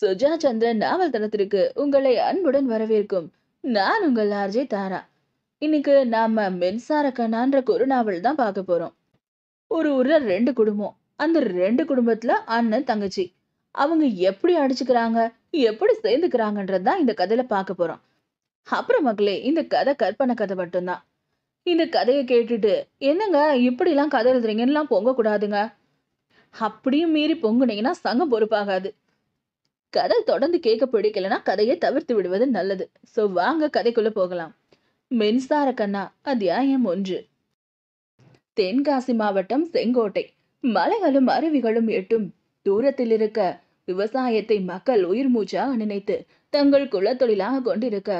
சுஜா சந்திரன் நாவல் தளத்திற்கு உங்களை அன்புடன் வரவேற்கும் நான் உங்கள் ஆர்ஜே தாரா இன்னைக்கு நாம மின்சார கண்ணான்ற குறுநாவல் தான் பார்க்க போறோம் ஒரு ஊர்ல ரெண்டு குடும்பம் அந்த ரெண்டு குடும்பத்துல அண்ணன் தங்கச்சி அவங்க எப்படி அடிச்சுக்கிறாங்க எப்படி சேர்ந்துக்கிறாங்கன்றதுதான் இந்த கதையில பார்க்க போறோம் அப்புறம் மக்களே இந்த கதை கற்பனை கதை மட்டும்தான் இந்த கதையை கேட்டுட்டு என்னங்க இப்படிலாம் கதை எழுதுறீங்கன்னுலாம் பொங்கக்கூடாதுங்க அப்படியும் மீறி பொங்குனீங்கன்னா சங்கம் பொறுப்பாகாது கதை தொடர்ந்து கேட்க பிடிக்கலன்னா கதையை தவிர்த்து விடுவது நல்லது ஸோ வாங்க கதைக்குள்ள போகலாம் மின்சார கண்ணா அத்தியாயம் ஒன்று தென்காசி மாவட்டம் செங்கோட்டை மலைகளும் அருவிகளும் எட்டும் தூரத்தில் இருக்க விவசாயத்தை மக்கள் உயிர் மூச்சா நினைத்து தங்கள் குலத்தொழிலாக கொண்டிருக்க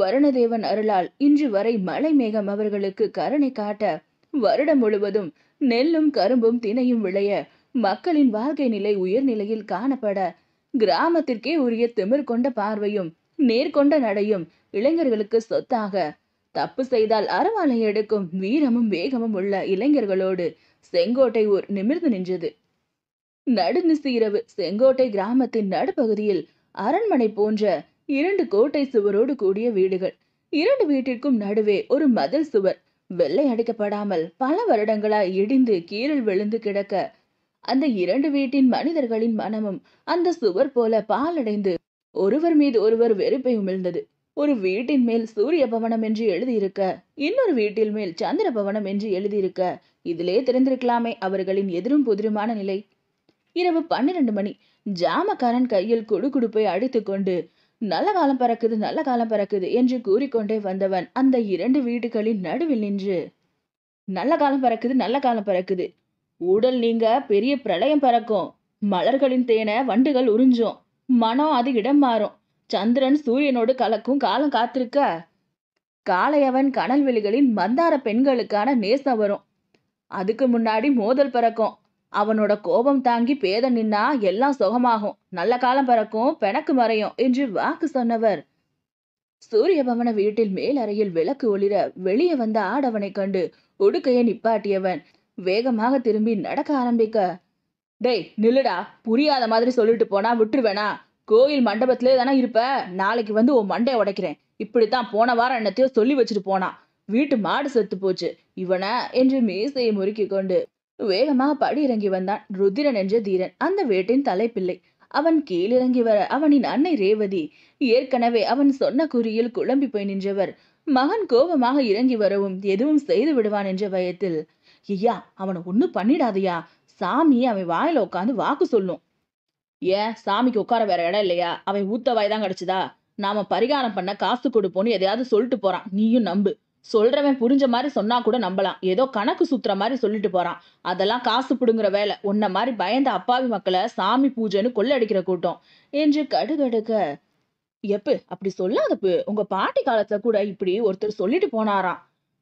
வருணதேவன் அருளால் இன்று வரை மலை மேகம் அவர்களுக்கு கருணை காட்ட வருடம் முழுவதும் நெல்லும் கரும்பும் தினையும் விளைய மக்களின் வாழ்க்கை நிலை உயர்நிலையில் காணப்பட கிராமத்திற்கே உரிய திமிர் கொண்ட பார்வையும் நேர்கொண்ட நடையும் இளைஞர்களுக்கு சொத்தாக தப்பு செய்தால் அறவாலை எடுக்கும் வீரமும் வேகமும் உள்ள இளைஞர்களோடு செங்கோட்டை ஊர் நிமிர்ந்து நின்றது நடுநிசு இரவு செங்கோட்டை கிராமத்தின் நடுப்பகுதியில் அரண்மனை போன்ற இரண்டு கோட்டை சுவரோடு கூடிய வீடுகள் இரண்டு வீட்டிற்கும் நடுவே ஒரு மதில் சுவர் வெள்ளை அடிக்கப்படாமல் பல வருடங்களாய் இடிந்து கீழல் விழுந்து கிடக்க அந்த இரண்டு வீட்டின் மனிதர்களின் மனமும் அந்த சுவர் போல பாலடைந்து ஒருவர் மீது ஒருவர் வெறுப்பை உமிழ்ந்தது ஒரு வீட்டின் மேல் சூரிய பவனம் என்று எழுதியிருக்க இன்னொரு வீட்டில் மேல் சந்திர பவனம் என்று எழுதியிருக்க இதிலே தெரிந்திருக்கலாமே அவர்களின் எதிரும் புதிருமான நிலை இரவு பன்னிரண்டு மணி ஜாமக்காரன் கையில் குடுகுடுப்பை அடித்துக்கொண்டு நல்ல காலம் பறக்குது நல்ல காலம் பறக்குது என்று கூறிக்கொண்டே வந்தவன் அந்த இரண்டு வீடுகளின் நடுவில் நின்று நல்ல காலம் பறக்குது நல்ல காலம் பறக்குது உடல் நீங்க பெரிய பிரளயம் பறக்கும் மலர்களின் தேனை வண்டுகள் உறிஞ்சும் மனம் அது இடம் மாறும் சந்திரன் சூரியனோடு கலக்கும் காலம் காத்திருக்க காளையவன் கனல் வெளிகளின் மந்தார பெண்களுக்கான நேசம் வரும் அதுக்கு முன்னாடி மோதல் பறக்கும் அவனோட கோபம் தாங்கி பேத நின்னா எல்லாம் சுகமாகும் நல்ல காலம் பறக்கும் பெணக்கு மறையும் என்று வாக்கு சொன்னவர் சூரியபவன வீட்டில் மேல் அறையில் விளக்கு ஒளிர வெளியே வந்த ஆடவனை கண்டு உடுக்கையை நிப்பாட்டியவன் வேகமாக திரும்பி நடக்க ஆரம்பிக்க டேய் நில்லுடா புரியாத மாதிரி சொல்லிட்டு போனா விட்டுருவேனா கோயில் மண்டபத்திலே தானே இருப்ப நாளைக்கு வந்து உன் மண்டையை உடைக்கிறேன் இப்படித்தான் போன வாரம் என்னத்தையோ சொல்லி வச்சுட்டு போனான் வீட்டு மாடு செத்து போச்சு இவனை என்று மீசையை முறுக்கி கொண்டு வேகமாக படி இறங்கி வந்தான் ருதிரன் என்ற தீரன் அந்த வேட்டின் தலைப்பிள்ளை அவன் கீழிறங்கி வர அவனின் அன்னை ரேவதி ஏற்கனவே அவன் சொன்ன குறியில் குழம்பி போய் நின்றவர் மகன் கோபமாக இறங்கி வரவும் எதுவும் செய்து விடுவான் என்ற பயத்தில் ஐயா அவனை ஒன்னும் பண்ணிடாதயா சாமி அவன் வாயில உட்காந்து வாக்கு சொல்லும் ஏன் சாமிக்கு உட்கார வேற இடம் இல்லையா அவன் ஊத்த வாய் தான் கிடைச்சதா நாம பரிகாரம் பண்ண காசு கொடுப்போன்னு எதையாவது சொல்லிட்டு போறான் நீயும் நம்பு சொல்றவன் புரிஞ்ச மாதிரி சொன்னா கூட நம்பலாம் ஏதோ கணக்கு சுத்துற மாதிரி சொல்லிட்டு போறான் அதெல்லாம் காசு புடுங்குற வேலை உன்ன மாதிரி பயந்த அப்பாவி மக்களை சாமி பூஜைன்னு கொள்ளடிக்கிற கூட்டம் என்று கடுகடுக்க எப்பு அப்படி சொல்லாதப்பு உங்க பாட்டி காலத்துல கூட இப்படி ஒருத்தர் சொல்லிட்டு போனாராம்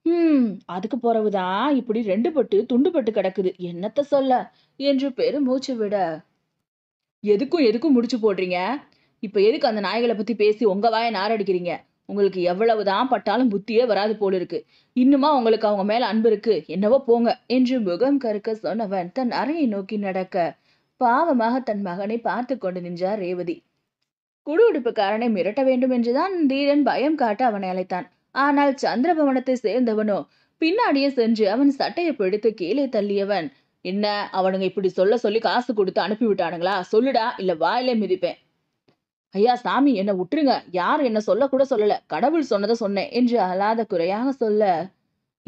ஹம் அதுக்கு போறவுதான் இப்படி ரெண்டு பட்டு துண்டு பட்டு கிடக்குது என்னத்த சொல்ல என்று மூச்சு விட எதுக்கும் எதுக்கும் முடிச்சு போடுறீங்க இப்ப எதுக்கு அந்த நாய்களை பத்தி பேசி உங்க வாயை நாரடிக்கிறீங்க உங்களுக்கு எவ்வளவுதான் பட்டாலும் புத்தியே வராது போல இருக்கு இன்னுமா உங்களுக்கு அவங்க மேல அன்பு இருக்கு என்னவோ போங்க என்று முகம் கருக்க சொன்னவன் தன் அறையை நோக்கி நடக்க பாவமாக தன் மகனை பார்த்து கொண்டு நின்றார் ரேவதி குடியுடுப்புக்காரனை மிரட்ட வேண்டும் என்றுதான் தீரன் பயம் காட்ட அவனை அழைத்தான் ஆனால் சந்திரபவனத்தை சேர்ந்தவனோ பின்னாடியே சென்று அவன் சட்டையை பிடித்து கீழே தள்ளியவன் என்ன அவனுங்க இப்படி சொல்ல சொல்லி காசு கொடுத்து அனுப்பிவிட்டானுங்களா சொல்லுடா இல்ல வாயிலே மிதிப்பேன் ஐயா சாமி என்னை விட்டுருங்க யார் என்ன சொல்ல கூட சொல்லல கடவுள் சொன்னதை சொன்னேன் என்று அல்லாத குறையாக சொல்ல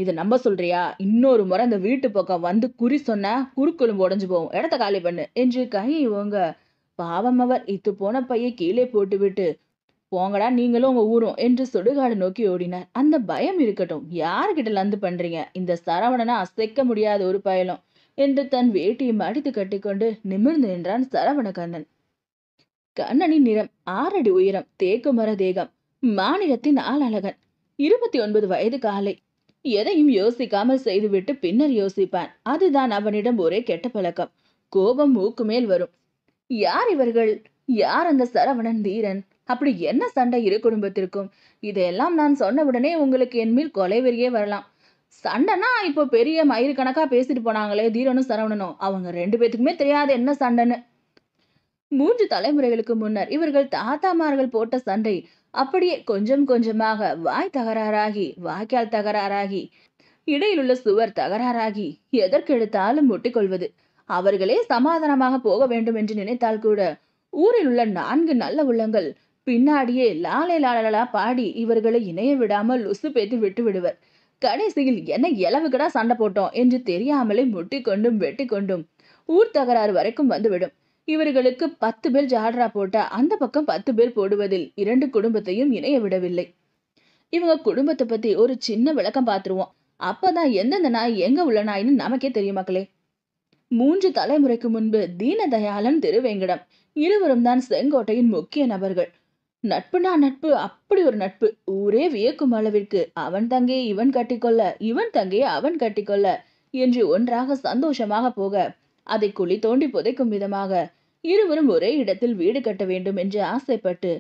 இதை நம்ப சொல்றியா இன்னொரு முறை அந்த வீட்டு பக்கம் வந்து குறி சொன்ன குறுக்குழும்பு உடஞ்சு போவோம் இடத்த காலி பண்ணு என்று கை உங்க பாவம் அவர் இத்து போன பையை கீழே போட்டுவிட்டு போங்கடா நீங்களும் உங்க ஊரும் என்று சுடுகாடு நோக்கி ஓடினார் அந்த பயம் இருக்கட்டும் யாருக்கிட்ட லந்து பண்றீங்க இந்த சரவணனை அசைக்க முடியாத ஒரு பயலும் என்று தன் வேட்டியை மடித்து கட்டிக்கொண்டு நிமிர்ந்து நின்றான் சரவணகண்ணன் கண்ணனின் நிறம் ஆறடி உயரம் மர தேகம் மாநிலத்தின் ஆளழகன் இருபத்தி ஒன்பது வயது காலை எதையும் யோசிக்காமல் செய்துவிட்டு பின்னர் யோசிப்பான் அதுதான் அவனிடம் ஒரே கெட்ட பழக்கம் கோபம் மூக்கு மேல் வரும் யார் இவர்கள் யார் அந்த சரவணன் தீரன் அப்படி என்ன சண்டை இரு குடும்பத்திற்கும் இதையெல்லாம் நான் சொன்ன உடனே உங்களுக்கு என் மேல் கொலை வெறியே வரலாம் சண்டைனா இப்போ பெரிய மயிறு கணக்கா பேசிட்டு போனாங்களே தீரனும் சரவணனும் அவங்க ரெண்டு பேத்துக்குமே தெரியாது என்ன சண்டைன்னு மூன்று தலைமுறைகளுக்கு முன்னர் இவர்கள் தாத்தாமார்கள் போட்ட சண்டை அப்படியே கொஞ்சம் கொஞ்சமாக வாய் தகராறாகி வாய்க்கால் தகராறாகி இடையிலுள்ள சுவர் தகராறாகி எதற்கெடுத்தாலும் முட்டிக்கொள்வது அவர்களே சமாதானமாக போக வேண்டும் என்று நினைத்தால் கூட ஊரில் உள்ள நான்கு நல்ல உள்ளங்கள் பின்னாடியே லாலே லாலலா பாடி இவர்களை இணைய விடாமல் உசு பேத்து விட்டு விடுவர் கடைசியில் என்ன இளவுக்கடா சண்டை போட்டோம் என்று தெரியாமலே முட்டிக்கொண்டும் வெட்டி கொண்டும் ஊர் தகராறு வரைக்கும் வந்துவிடும் இவர்களுக்கு பத்து பேர் ஜாட்ரா போட்ட அந்த பக்கம் பத்து பேர் போடுவதில் இரண்டு குடும்பத்தையும் இணைய விடவில்லை இவங்க குடும்பத்தை பத்தி ஒரு சின்ன விளக்கம் பார்த்துருவோம் அப்பதான் எந்தெந்த நாய் எங்க உள்ள நாய்னு நமக்கே தெரியும் மக்களே மூன்று தலைமுறைக்கு முன்பு தீனதயாளன் திருவேங்கடம் இருவரும் தான் செங்கோட்டையின் முக்கிய நபர்கள் நட்புனா நட்பு அப்படி ஒரு நட்பு ஊரே வியக்கும் அளவிற்கு அவன் தங்கையை இவன் கட்டிக்கொள்ள இவன் தங்கையை அவன் கட்டிக்கொள்ள என்று ஒன்றாக சந்தோஷமாக போக அதை குழி தோண்டி புதைக்கும் விதமாக இருவரும் ஒரே இடத்தில் வீடு கட்ட வேண்டும் என்று ஆசைப்பட்டு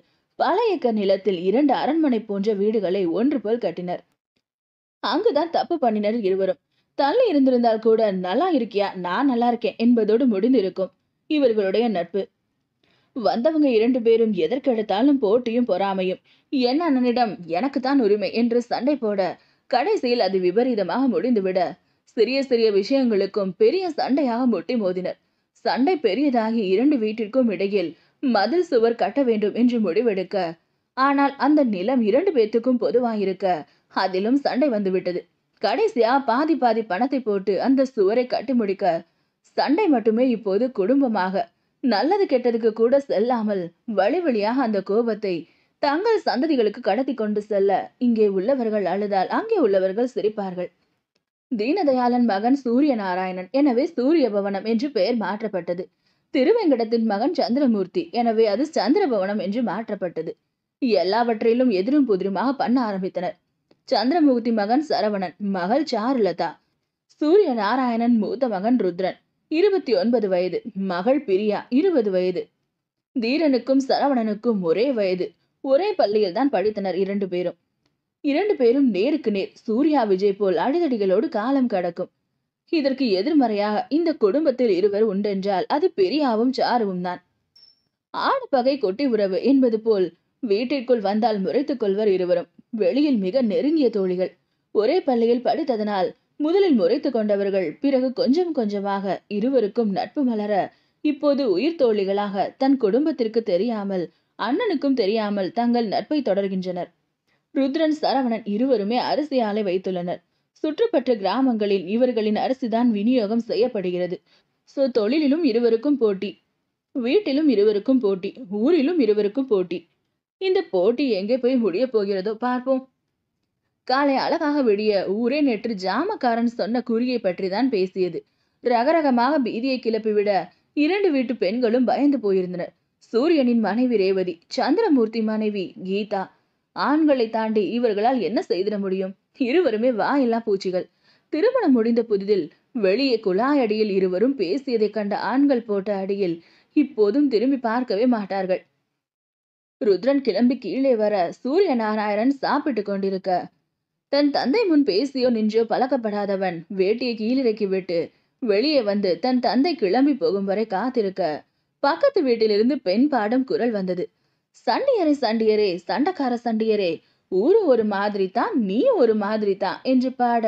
பல ஏக்கர் நிலத்தில் இரண்டு அரண்மனை போன்ற வீடுகளை ஒன்று போல் கட்டினர் அங்குதான் தப்பு பண்ணினர் இருவரும் தள்ளி இருந்திருந்தால் கூட நல்லா இருக்கியா நான் நல்லா இருக்கேன் என்பதோடு முடிந்திருக்கும் இவர்களுடைய நட்பு வந்தவங்க இரண்டு பேரும் எதற்கெடுத்தாலும் போட்டியும் பொறாமையும் என் அண்ணனிடம் எனக்கு தான் உரிமை என்று சண்டை போட கடைசியில் அது விபரீதமாக முடிந்துவிட சிறிய சிறிய விஷயங்களுக்கும் பெரிய சண்டையாக முட்டி மோதினர் சண்டை பெரியதாகி இரண்டு வீட்டிற்கும் இடையில் மதில் சுவர் கட்ட வேண்டும் என்று முடிவெடுக்க ஆனால் அந்த நிலம் இரண்டு பேத்துக்கும் பொதுவாயிருக்க அதிலும் சண்டை வந்துவிட்டது கடைசியா பாதி பாதி பணத்தை போட்டு அந்த சுவரை கட்டி முடிக்க சண்டை மட்டுமே இப்போது குடும்பமாக நல்லது கெட்டதுக்கு கூட செல்லாமல் வழி வழியாக அந்த கோபத்தை தங்கள் சந்ததிகளுக்கு கடத்தி கொண்டு செல்ல இங்கே உள்ளவர்கள் அழுதால் அங்கே உள்ளவர்கள் சிரிப்பார்கள் தீனதயாளன் மகன் சூரிய நாராயணன் எனவே சூரிய பவனம் என்று பெயர் மாற்றப்பட்டது திருவேங்கடத்தின் மகன் சந்திரமூர்த்தி எனவே அது சந்திரபவனம் என்று மாற்றப்பட்டது எல்லாவற்றிலும் எதிரும் புதிருமாக பண்ண ஆரம்பித்தனர் சந்திரமூர்த்தி மகன் சரவணன் மகள் சாருலதா சூரிய நாராயணன் மூத்த மகன் ருத்ரன் இருபத்தி ஒன்பது வயது மகள் பிரியா இருபது வயது தீரனுக்கும் சரவணனுக்கும் ஒரே வயது ஒரே பள்ளியில் தான் படித்தனர் இரண்டு பேரும் இரண்டு பேரும் நேருக்கு நேர் சூர்யா விஜய் போல் அடிதடிகளோடு காலம் கடக்கும் இதற்கு எதிர்மறையாக இந்த குடும்பத்தில் இருவர் உண்டென்றால் அது பெரியாவும் சாருவும் தான் பகை கொட்டி உறவு என்பது போல் வீட்டிற்குள் வந்தால் முறைத்துக் கொள்வர் இருவரும் வெளியில் மிக நெருங்கிய தோழிகள் ஒரே பள்ளியில் படித்ததனால் முதலில் முறைத்து கொண்டவர்கள் பிறகு கொஞ்சம் கொஞ்சமாக இருவருக்கும் நட்பு மலர இப்போது உயிர் தோழிகளாக தன் குடும்பத்திற்கு தெரியாமல் அண்ணனுக்கும் தெரியாமல் தங்கள் நட்பை தொடர்கின்றனர் ருத்ரன் சரவணன் இருவருமே அரிசி ஆலை வைத்துள்ளனர் சுற்றுப்பட்ட கிராமங்களில் இவர்களின் அரிசிதான் விநியோகம் செய்யப்படுகிறது ஸோ தொழிலிலும் இருவருக்கும் போட்டி வீட்டிலும் இருவருக்கும் போட்டி ஊரிலும் இருவருக்கும் போட்டி இந்த போட்டி எங்கே போய் முடிய போகிறதோ பார்ப்போம் காலை அழகாக விடிய ஊரே நேற்று ஜாமக்காரன் சொன்ன குறியை பற்றி தான் பேசியது ரகரகமாக பீதியை கிளப்பிவிட இரண்டு வீட்டு பெண்களும் பயந்து போயிருந்தனர் சூரியனின் மனைவி ரேவதி சந்திரமூர்த்தி மனைவி கீதா ஆண்களை தாண்டி இவர்களால் என்ன செய்திட முடியும் இருவருமே வாயில்லா பூச்சிகள் திருமணம் முடிந்த புதிதில் வெளியே குழாய் அடியில் இருவரும் பேசியதை கண்ட ஆண்கள் போட்ட அடியில் இப்போதும் திரும்பி பார்க்கவே மாட்டார்கள் ருத்ரன் கிளம்பி கீழே வர சூரிய நாராயணன் சாப்பிட்டு கொண்டிருக்க தன் தந்தை முன் பேசியோ நின்றோ பழக்கப்படாதவன் வேட்டியை கீழிறக்கி விட்டு வெளியே வந்து தன் தந்தை கிளம்பி போகும் வரை காத்திருக்க பக்கத்து வீட்டிலிருந்து பெண் பாடும் குரல் வந்தது சண்டியரே சண்டியரே சண்டக்கார சண்டியரே ஊரு ஒரு மாதிரி தான் நீ ஒரு மாதிரி தான் என்று பாட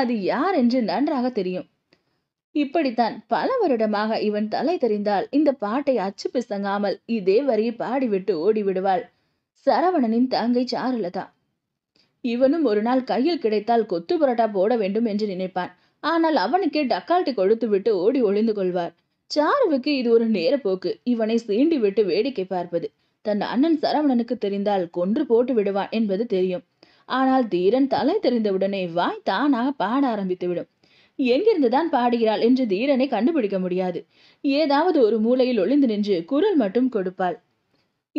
அது யார் என்று நன்றாக தெரியும் இப்படித்தான் பல வருடமாக இவன் தலை தெரிந்தால் இந்த பாட்டை அச்சு பிசங்காமல் இதே வரி பாடிவிட்டு ஓடிவிடுவாள் சரவணனின் தங்கை சாருலதா இவனும் ஒரு நாள் கையில் கிடைத்தால் கொத்து புரட்டா போட வேண்டும் என்று நினைப்பான் ஆனால் அவனுக்கே டக்கால்ட்டி கொடுத்து விட்டு ஓடி ஒளிந்து கொள்வார் சாருவுக்கு இது ஒரு நேரப்போக்கு இவனை சீண்டி விட்டு வேடிக்கை பார்ப்பது தன் அண்ணன் சரவணனுக்கு தெரிந்தால் கொன்று போட்டு விடுவான் என்பது தெரியும் ஆனால் தீரன் தலை தெரிந்தவுடனே வாய் தானாக பாட ஆரம்பித்து விடும் எங்கிருந்துதான் பாடுகிறாள் என்று தீரனை கண்டுபிடிக்க முடியாது ஏதாவது ஒரு மூலையில் ஒளிந்து நின்று குரல் மட்டும் கொடுப்பாள்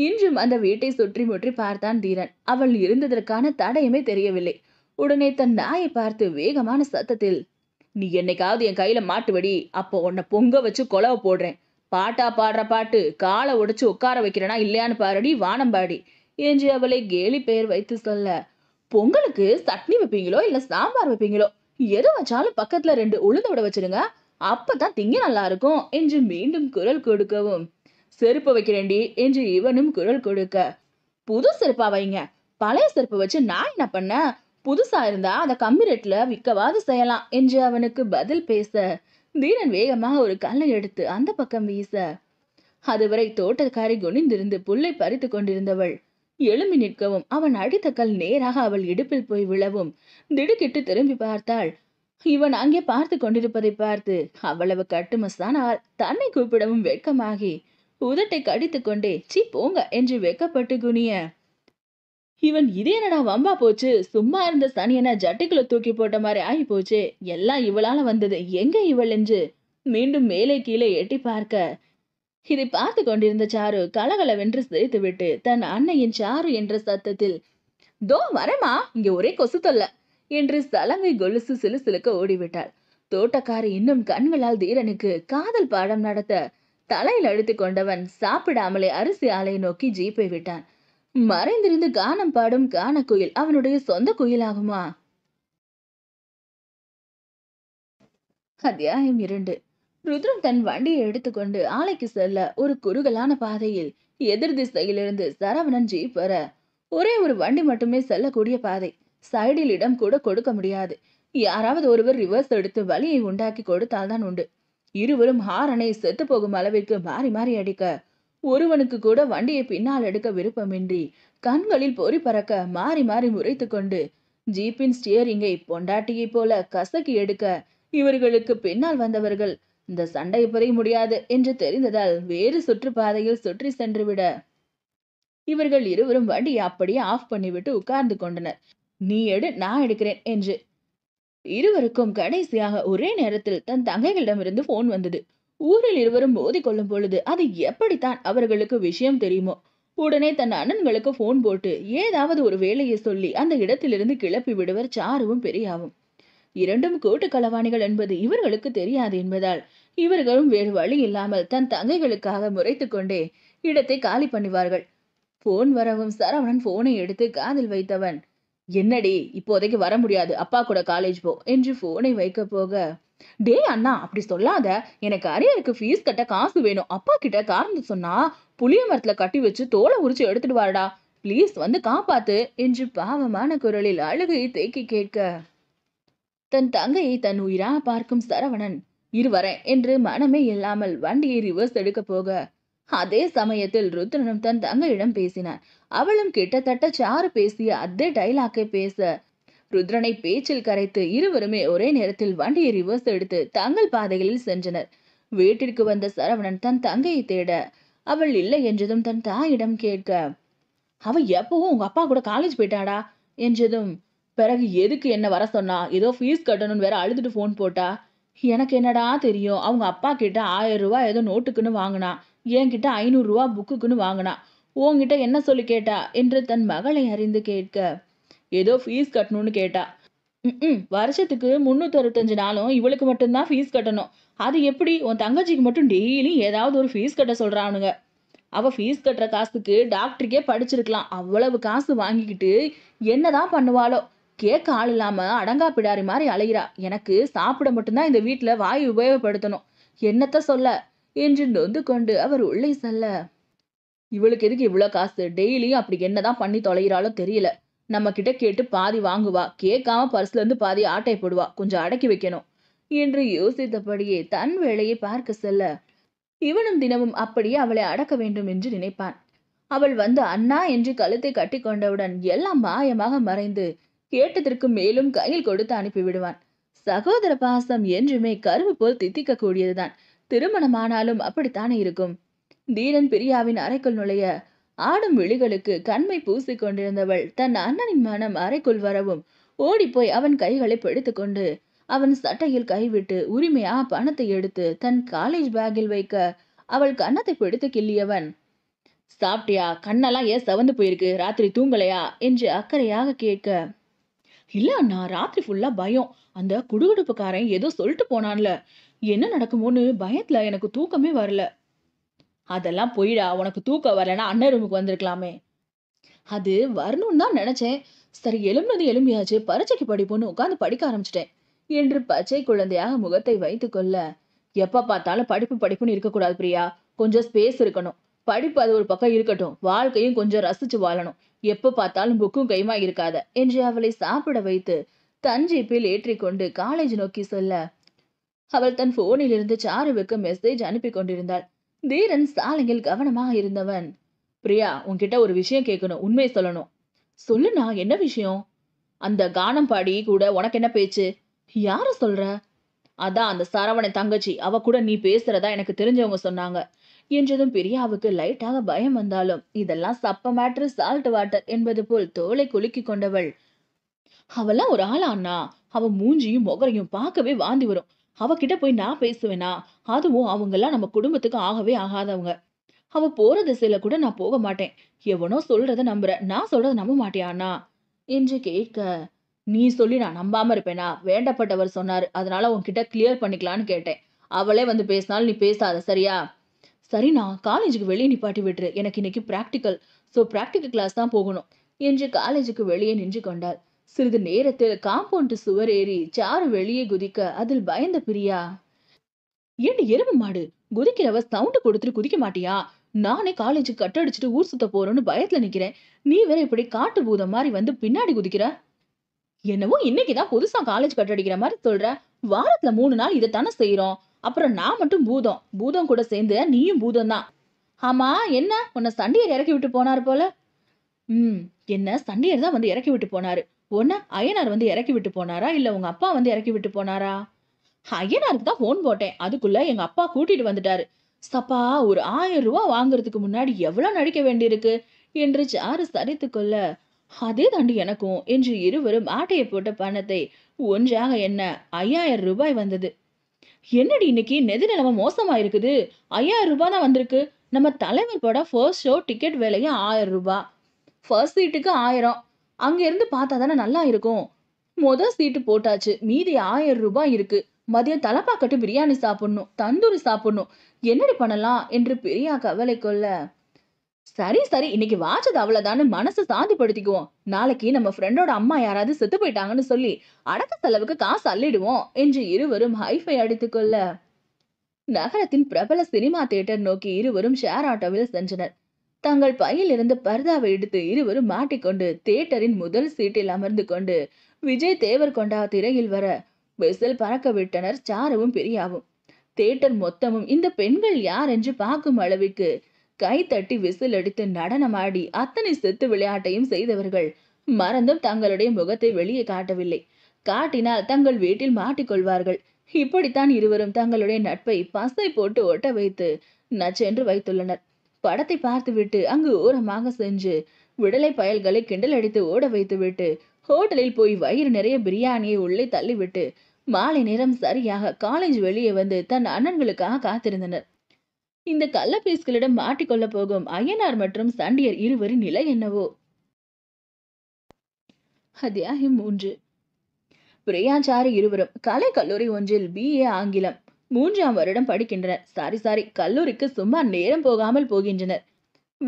இன்றும் அந்த வீட்டை சுற்றி முற்றி பார்த்தான் தீரன் அவள் இருந்ததற்கான தடயமே தெரியவில்லை உடனே தன் நாயை பார்த்து வேகமான சத்தத்தில் நீ என்னைக்காவது என் கையில மாட்டுவடி அப்போ உன்னை பொங்க வச்சு கொலவை போடுறேன் பாட்டா பாடுற பாட்டு காலை உடைச்சு உட்கார வைக்கிறனா இல்லையான்னு பாருடி வானம்பாடி என்று அவளை கேலி பெயர் வைத்து சொல்ல பொங்கலுக்கு சட்னி வைப்பீங்களோ இல்ல சாம்பார் வைப்பீங்களோ எது வச்சாலும் பக்கத்துல ரெண்டு உளுந்து விட வச்சிருங்க அப்பதான் திங்க நல்லா இருக்கும் என்று மீண்டும் குரல் கொடுக்கவும் செருப்பு வைக்கிறேண்டி என்று இவனும் குரல் கொடுக்க புது செருப்பா வைங்க பழைய செருப்பு வச்சு நான் என்ன பண்ண புதுசா இருந்தா அதை கம்மி ரேட்ல விற்கவாது செய்யலாம் என்று அவனுக்கு பதில் பேச வீரன் வேகமாக ஒரு கல்லை எடுத்து அந்த பக்கம் வீச அதுவரை தோட்டக்காரி குனிந்திருந்து புல்லை பறித்து கொண்டிருந்தவள் எழும்பி நிற்கவும் அவன் அடித்த கல் நேராக அவள் இடுப்பில் போய் விழவும் திடுக்கிட்டு திரும்பி பார்த்தாள் இவன் அங்கே பார்த்து கொண்டிருப்பதை பார்த்து அவ்வளவு கட்டுமஸ் ஆள் தன்னை கூப்பிடவும் வெட்கமாகி உதட்டை கடித்துக்கொண்டே கொண்டே சி போங்க என்று வெக்கப்பட்டு குனிய இவன் இதே என்னடா வம்பா போச்சு சும்மா இருந்த சனியனை ஜட்டிக்குள்ள தூக்கி போட்ட மாதிரி ஆகி போச்சு எல்லாம் இவளால வந்தது எங்க இவள் என்று மீண்டும் மேலே கீழே எட்டி பார்க்க இதை பார்த்து கொண்டிருந்த சாரு கலகலவென்று விட்டு தன் அன்னையின் சாரு என்ற சத்தத்தில் தோ வரமா இங்க ஒரே கொசு தொல்ல என்று சலங்கை கொலுசு சிலு சிலுக்க ஓடிவிட்டாள் தோட்டக்காரி இன்னும் கண்களால் தீரனுக்கு காதல் பாடம் நடத்த தலையில் அழுத்து கொண்டவன் சாப்பிடாமலே அரிசி ஆலையை நோக்கி ஜீப்பை விட்டான் மறைந்திருந்து கானம் பாடும் கான குயில் அவனுடைய சொந்த குயிலாகுமா அத்தியாயம் இரண்டு ருத்ரம் தன் வண்டியை எடுத்துக்கொண்டு ஆலைக்கு செல்ல ஒரு குறுகலான பாதையில் எதிர் திசையிலிருந்து சரவணன் ஜீப் வர ஒரே ஒரு வண்டி மட்டுமே செல்லக்கூடிய பாதை சைடில் இடம் கூட கொடுக்க முடியாது யாராவது ஒருவர் ரிவர்ஸ் எடுத்து வழியை உண்டாக்கி கொடுத்தால்தான் உண்டு இருவரும் ஹாரனை செத்து போகும் அளவிற்கு மாறி மாறி அடிக்க ஒருவனுக்கு கூட வண்டியை பின்னால் எடுக்க விருப்பமின்றி கண்களில் பொறி பறக்க மாறி மாறி முறைத்து கொண்டு ஜீப்பின் ஸ்டியரிங்கை பொண்டாட்டியை போல கசக்கி எடுக்க இவர்களுக்கு பின்னால் வந்தவர்கள் இந்த சண்டை புரிய முடியாது என்று தெரிந்ததால் வேறு சுற்றுப்பாதையில் சுற்றி சென்றுவிட இவர்கள் இருவரும் வண்டியை அப்படியே ஆஃப் பண்ணிவிட்டு உட்கார்ந்து கொண்டனர் நீ எடு நான் எடுக்கிறேன் என்று இருவருக்கும் கடைசியாக ஒரே நேரத்தில் தன் தங்கைகளிடமிருந்து போன் வந்தது ஊரில் இருவரும் மோதிக்கொள்ளும் பொழுது அது எப்படித்தான் அவர்களுக்கு விஷயம் தெரியுமோ உடனே தன் அண்ணன்களுக்கு போன் போட்டு ஏதாவது ஒரு வேலையை சொல்லி அந்த இடத்திலிருந்து கிளப்பி விடுவர் சாருவும் பெரியாவும் இரண்டும் கூட்டு களவாணிகள் என்பது இவர்களுக்கு தெரியாது என்பதால் இவர்களும் வேறு வழி இல்லாமல் தன் தங்கைகளுக்காக முறைத்து கொண்டே இடத்தை காலி பண்ணுவார்கள் போன் வரவும் சரவணன் போனை எடுத்து காதில் வைத்தவன் என்னடி இப்போதைக்கு வர முடியாது அப்பா கூட காலேஜ் போ என்று போனை வைக்க போக டே அண்ணா அப்படி சொல்லாத எனக்கு அரியருக்கு ஃபீஸ் கட்ட காசு வேணும் அப்பா கிட்ட காரணம் சொன்னா புளிய மரத்துல கட்டி வச்சு தோலை உரிச்சு எடுத்துட்டு வாடா ப்ளீஸ் வந்து காப்பாத்து என்று பாவமான குரலில் அழுகையை தேக்கி கேட்க தன் தங்கையை தன் உயிரா பார்க்கும் சரவணன் இருவரேன் என்று மனமே இல்லாமல் வண்டியை ரிவர்ஸ் எடுக்க போக அதே சமயத்தில் ருத்ரனும் தன் தங்கையிடம் பேசினார் அவளும் கிட்டத்தட்ட சாறு பேசிய அதே டைலாக்கை பேச ருத்ரனை பேச்சில் கரைத்து இருவருமே ஒரே நேரத்தில் வண்டியை ரிவர்ஸ் எடுத்து தங்கள் பாதைகளில் சென்றனர் வீட்டிற்கு வந்த சரவணன் தன் தங்கையை தேட அவள் இல்லை என்றதும் தன் தாயிடம் கேட்க அவ எப்பவும் உங்க அப்பா கூட காலேஜ் போயிட்டாடா என்றதும் பிறகு எதுக்கு என்ன வர சொன்னா ஏதோ ஃபீஸ் கட்டணும்னு வேற அழுதுட்டு ஃபோன் போட்டா எனக்கு என்னடா தெரியும் அவங்க அப்பா கிட்ட ஆயிரம் ரூபாய் ஏதோ நோட்டுக்குன்னு வாங்கினா என்கிட்ட ஐநூறுரூவா புக்குக்குன்னு வாங்கினா உன்கிட்ட என்ன சொல்லி கேட்டா என்று தன் மகளை அறிந்து கேட்க ஏதோ ஃபீஸ் கட்டணும்னு கேட்டா ம் வருஷத்துக்கு அறுபத்தஞ்சு நாளும் இவளுக்கு மட்டும்தான் ஃபீஸ் கட்டணும் அது எப்படி உன் தங்கச்சிக்கு மட்டும் டெய்லி ஏதாவது ஒரு ஃபீஸ் கட்ட சொல்கிறானுங்க அவள் ஃபீஸ் கட்டுற காசுக்கு டாக்டருக்கே படிச்சிருக்கலாம் அவ்வளவு காசு வாங்கிக்கிட்டு என்னதான் பண்ணுவாளோ கேட்க ஆள் இல்லாமல் அடங்கா பிடாரி மாதிரி அலைகிறா எனக்கு சாப்பிட மட்டும்தான் இந்த வீட்டில் வாய் உபயோகப்படுத்தணும் என்னத்த சொல்ல என்று நொந்து கொண்டு அவர் உள்ளே செல்ல இவளுக்கு எதுக்கு இவ்வளோ காசு டெய்லியும் அப்படி என்னதான் பண்ணி தொலைகிறாளோ தெரியல நம்ம கிட்ட கேட்டு பாதி வாங்குவா கேட்காம பர்ஸ்ல இருந்து பாதி ஆட்டை போடுவா கொஞ்சம் அடக்கி வைக்கணும் என்று யோசித்தபடியே தன் வேலையை பார்க்க செல்ல இவனும் தினமும் அப்படியே அவளை அடக்க வேண்டும் என்று நினைப்பான் அவள் வந்து அண்ணா என்று கழுத்தை கட்டி கொண்டவுடன் எல்லாம் மாயமாக மறைந்து கேட்டதற்கு மேலும் கையில் கொடுத்து அனுப்பிவிடுவான் சகோதர பாசம் என்றுமே கரும்பு போல் தித்திக்க கூடியதுதான் திருமணமானாலும் அப்படித்தானே இருக்கும் தீனன் பிரியாவின் அறைக்குள் நுழைய ஆடும் விழிகளுக்கு கண்மை பூசி கொண்டிருந்தவள் தன் அண்ணனின் மனம் அறைக்குள் வரவும் ஓடிப்போய் அவன் கைகளை பிடித்துக்கொண்டு அவன் சட்டையில் கைவிட்டு உரிமையா பணத்தை எடுத்து தன் காலேஜ் பேக்கில் வைக்க அவள் கன்னத்தை பிடித்து கிள்ளியவன் சாப்பிட்டியா கண்ணெல்லாம் ஏன் சவந்து போயிருக்கு ராத்திரி தூங்கலையா என்று அக்கறையாக கேட்க இல்ல அண்ணா ராத்திரி ஃபுல்லா பயம் அந்த குடுகுடுப்புக்காரன் ஏதோ சொல்லிட்டு போனான்ல என்ன நடக்குமோன்னு பயத்துல எனக்கு தூக்கமே வரல அதெல்லாம் போயிடா உனக்கு தூக்கம் வரலன்னா அண்ணன் ரூமுக்கு வந்திருக்கலாமே அது வரணும்னு தான் நினைச்சேன் சரி எலும்புனது எலும்பியாச்சு பரீட்சைக்கு படிப்போன்னு உட்காந்து படிக்க ஆரம்பிச்சிட்டேன் என்று பச்சை குழந்தையாக முகத்தை வைத்து கொள்ள எப்ப பார்த்தாலும் படிப்பு படிப்புன்னு இருக்கக்கூடாது பிரியா கொஞ்சம் ஸ்பேஸ் இருக்கணும் படிப்பு அது ஒரு பக்கம் இருக்கட்டும் வாழ்க்கையும் கொஞ்சம் ரசிச்சு வாழணும் எப்ப பார்த்தாலும் புக்கும் கைமா இருக்காத என்று அவளை சாப்பிட வைத்து தஞ்சிப்பில் ஏற்றி கொண்டு காலேஜ் நோக்கி செல்ல அவள் தன் போனில் இருந்து சாருவுக்கு மெசேஜ் அனுப்பி கொண்டிருந்தாள் தீரன் சாலையில் கவனமாக இருந்தவன் பிரியா உன்கிட்ட ஒரு விஷயம் கேட்கணும் உண்மையை சொல்லணும் சொல்லுண்ணா என்ன விஷயம் அந்த கானம் பாடி கூட உனக்கு என்ன பேச்சு யார சொல்ற அதான் அந்த சரவணன் தங்கச்சி அவ கூட நீ பேசுறதா எனக்கு தெரிஞ்சவங்க சொன்னாங்க என்றதும் பிரியாவுக்கு லைட்டாக பயம் வந்தாலும் இதெல்லாம் சப்ப மேட்ரு சால்ட் வாட்டர் என்பது போல் தோலை குலுக்கி கொண்டவள் அவெல்லாம் ஒரு ஆளா அண்ணா அவ மூஞ்சியும் முகரையும் பார்க்கவே வாந்தி வரும் அவகிட்ட போய் நான் பேசுவேனா அதுவும் அவங்கெல்லாம் நம்ம குடும்பத்துக்கு ஆகவே ஆகாதவங்க அவ போற திசையில கூட நான் போக மாட்டேன் எவனோ சொல்றத நம்புற நான் சொல்றத நம்ப மாட்டியானா என்று கேட்க நீ சொல்லி நான் நம்பாம இருப்பேனா வேண்டப்பட்டவர் சொன்னாரு அதனால உன்கிட்ட கிளியர் பண்ணிக்கலான்னு கேட்டேன் அவளே வந்து பேசினாலும் நீ பேசாத சரியா சரி நான் காலேஜுக்கு வெளியே பாட்டி விட்டுரு எனக்கு இன்னைக்கு பிராக்டிக்கல் ஸோ பிராக்டிக்கல் கிளாஸ் தான் போகணும் என்று காலேஜுக்கு வெளியே நின்று கொண்டாள் சிறிது நேரத்தில் காம்பவுண்டு சுவர் ஏறி சாறு வெளியே குதிக்க அதில் பயந்த பிரியா ஏண்டி எருமை மாடு குதிக்கிறவ சவுண்டு கொடுத்துட்டு குதிக்க மாட்டியா நானே காலேஜுக்கு கட்டடிச்சிட்டு ஊர் சுத்த போறோன்னு பயத்துல நிக்கிறேன் நீ வேற இப்படி காட்டு பூதம் மாதிரி வந்து பின்னாடி குதிக்கிற என்னவோ இன்னைக்குதான் புதுசா காலேஜ் கட்டடிக்கிற மாதிரி சொல்ற வாரத்துல மூணு நாள் இதைத்தானே செய்யறோம் அப்புறம் நான் மட்டும் பூதம் பூதம் கூட சேர்ந்து நீயும் பூதம் தான் ஆமா என்ன உன்னை சண்டையர் இறக்கி விட்டு போனார் போல ம் என்ன சண்டையர் தான் வந்து இறக்கி விட்டு போனாரு உன்ன அயனார் வந்து இறக்கி விட்டு போனாரா இல்லை உங்கள் அப்பா வந்து இறக்கி விட்டு போனாரா ஐயனாருக்கு தான் ஃபோன் போட்டேன் அதுக்குள்ளே எங்கள் அப்பா கூட்டிகிட்டு வந்துட்டாரு சப்பா ஒரு ஆயிரம் ரூபா வாங்குறதுக்கு முன்னாடி எவ்வளோ நடிக்க வேண்டியிருக்கு என்று சரித்து கொள்ள அதே தாண்டி எனக்கும் என்று இருவரும் ஆட்டையை போட்ட பணத்தை ஒன்றாக என்ன ஐயாயிரம் ரூபாய் வந்தது என்னடி இன்னைக்கு நெது நிலைமை மோசமாக இருக்குது ஐயாயிரம் ரூபாய் தான் வந்திருக்கு நம்ம தலைவர் போட ஃபர்ஸ்ட் ஷோ டிக்கெட் விலையும் ஆயிரம் ரூபாய் ஃபர்ஸ்ட் சீட்டுக்கு ஆயிரம் இருந்து பார்த்தா தானே நல்லா இருக்கும் மொத சீட்டு போட்டாச்சு மீதி ஆயிரம் ரூபாய் இருக்கு மதியம் தலைப்பாக்கட்டு பிரியாணி சாப்பிடணும் தந்தூரி சாப்பிடணும் என்னடி பண்ணலாம் என்று பெரியா கவலை கொள்ள சரி சரி இன்னைக்கு வாச்சது அவ்வளவுதான்னு மனசை சாந்திப்படுத்திக்குவோம் நாளைக்கு நம்ம ஃப்ரெண்டோட அம்மா யாராவது செத்து போயிட்டாங்கன்னு சொல்லி அடக்க செலவுக்கு காசு அள்ளிடுவோம் என்று இருவரும் ஹைஃபை அடித்துக்கொள்ள நகரத்தின் பிரபல சினிமா தியேட்டர் நோக்கி இருவரும் ஷேர் ஆட்டோவில் சென்றனர் தங்கள் பையிலிருந்து பர்தாவை எடுத்து இருவரும் மாட்டிக்கொண்டு தியேட்டரின் முதல் சீட்டில் அமர்ந்து கொண்டு விஜய் தேவர் கொண்டா திரையில் வர விசில் பறக்க விட்டனர் சாருவும் பிரியாவும் தியேட்டர் மொத்தமும் இந்த பெண்கள் யார் என்று பார்க்கும் அளவிற்கு கை தட்டி விசில் அடித்து நடனமாடி அத்தனை செத்து விளையாட்டையும் செய்தவர்கள் மறந்தும் தங்களுடைய முகத்தை வெளியே காட்டவில்லை காட்டினால் தங்கள் வீட்டில் மாட்டிக்கொள்வார்கள் இப்படித்தான் இருவரும் தங்களுடைய நட்பை பசை போட்டு ஒட்ட வைத்து நச்சென்று வைத்துள்ளனர் படத்தை பார்த்துவிட்டு அங்கு ஓரமாக சென்று விடலை பயல்களை கிண்டல் அடித்து ஓட வைத்துவிட்டு ஹோட்டலில் போய் வயிறு நிறைய பிரியாணியை உள்ளே தள்ளிவிட்டு மாலை நேரம் சரியாக காலேஜ் வெளியே வந்து தன் அண்ணன்களுக்காக காத்திருந்தனர் இந்த கள்ளப்பீஸ்களிடம் மாட்டிக்கொள்ள போகும் அய்யனார் மற்றும் சண்டியர் இருவரின் நிலை என்னவோ அத்தியாயம் மூன்று பிரியாச்சாரி இருவரும் கலை கல்லூரி ஒன்றில் பிஏ ஆங்கிலம் மூன்றாம் வருடம் படிக்கின்றனர் சாரி சாரி கல்லூரிக்கு சும்மா நேரம் போகாமல் போகின்றனர்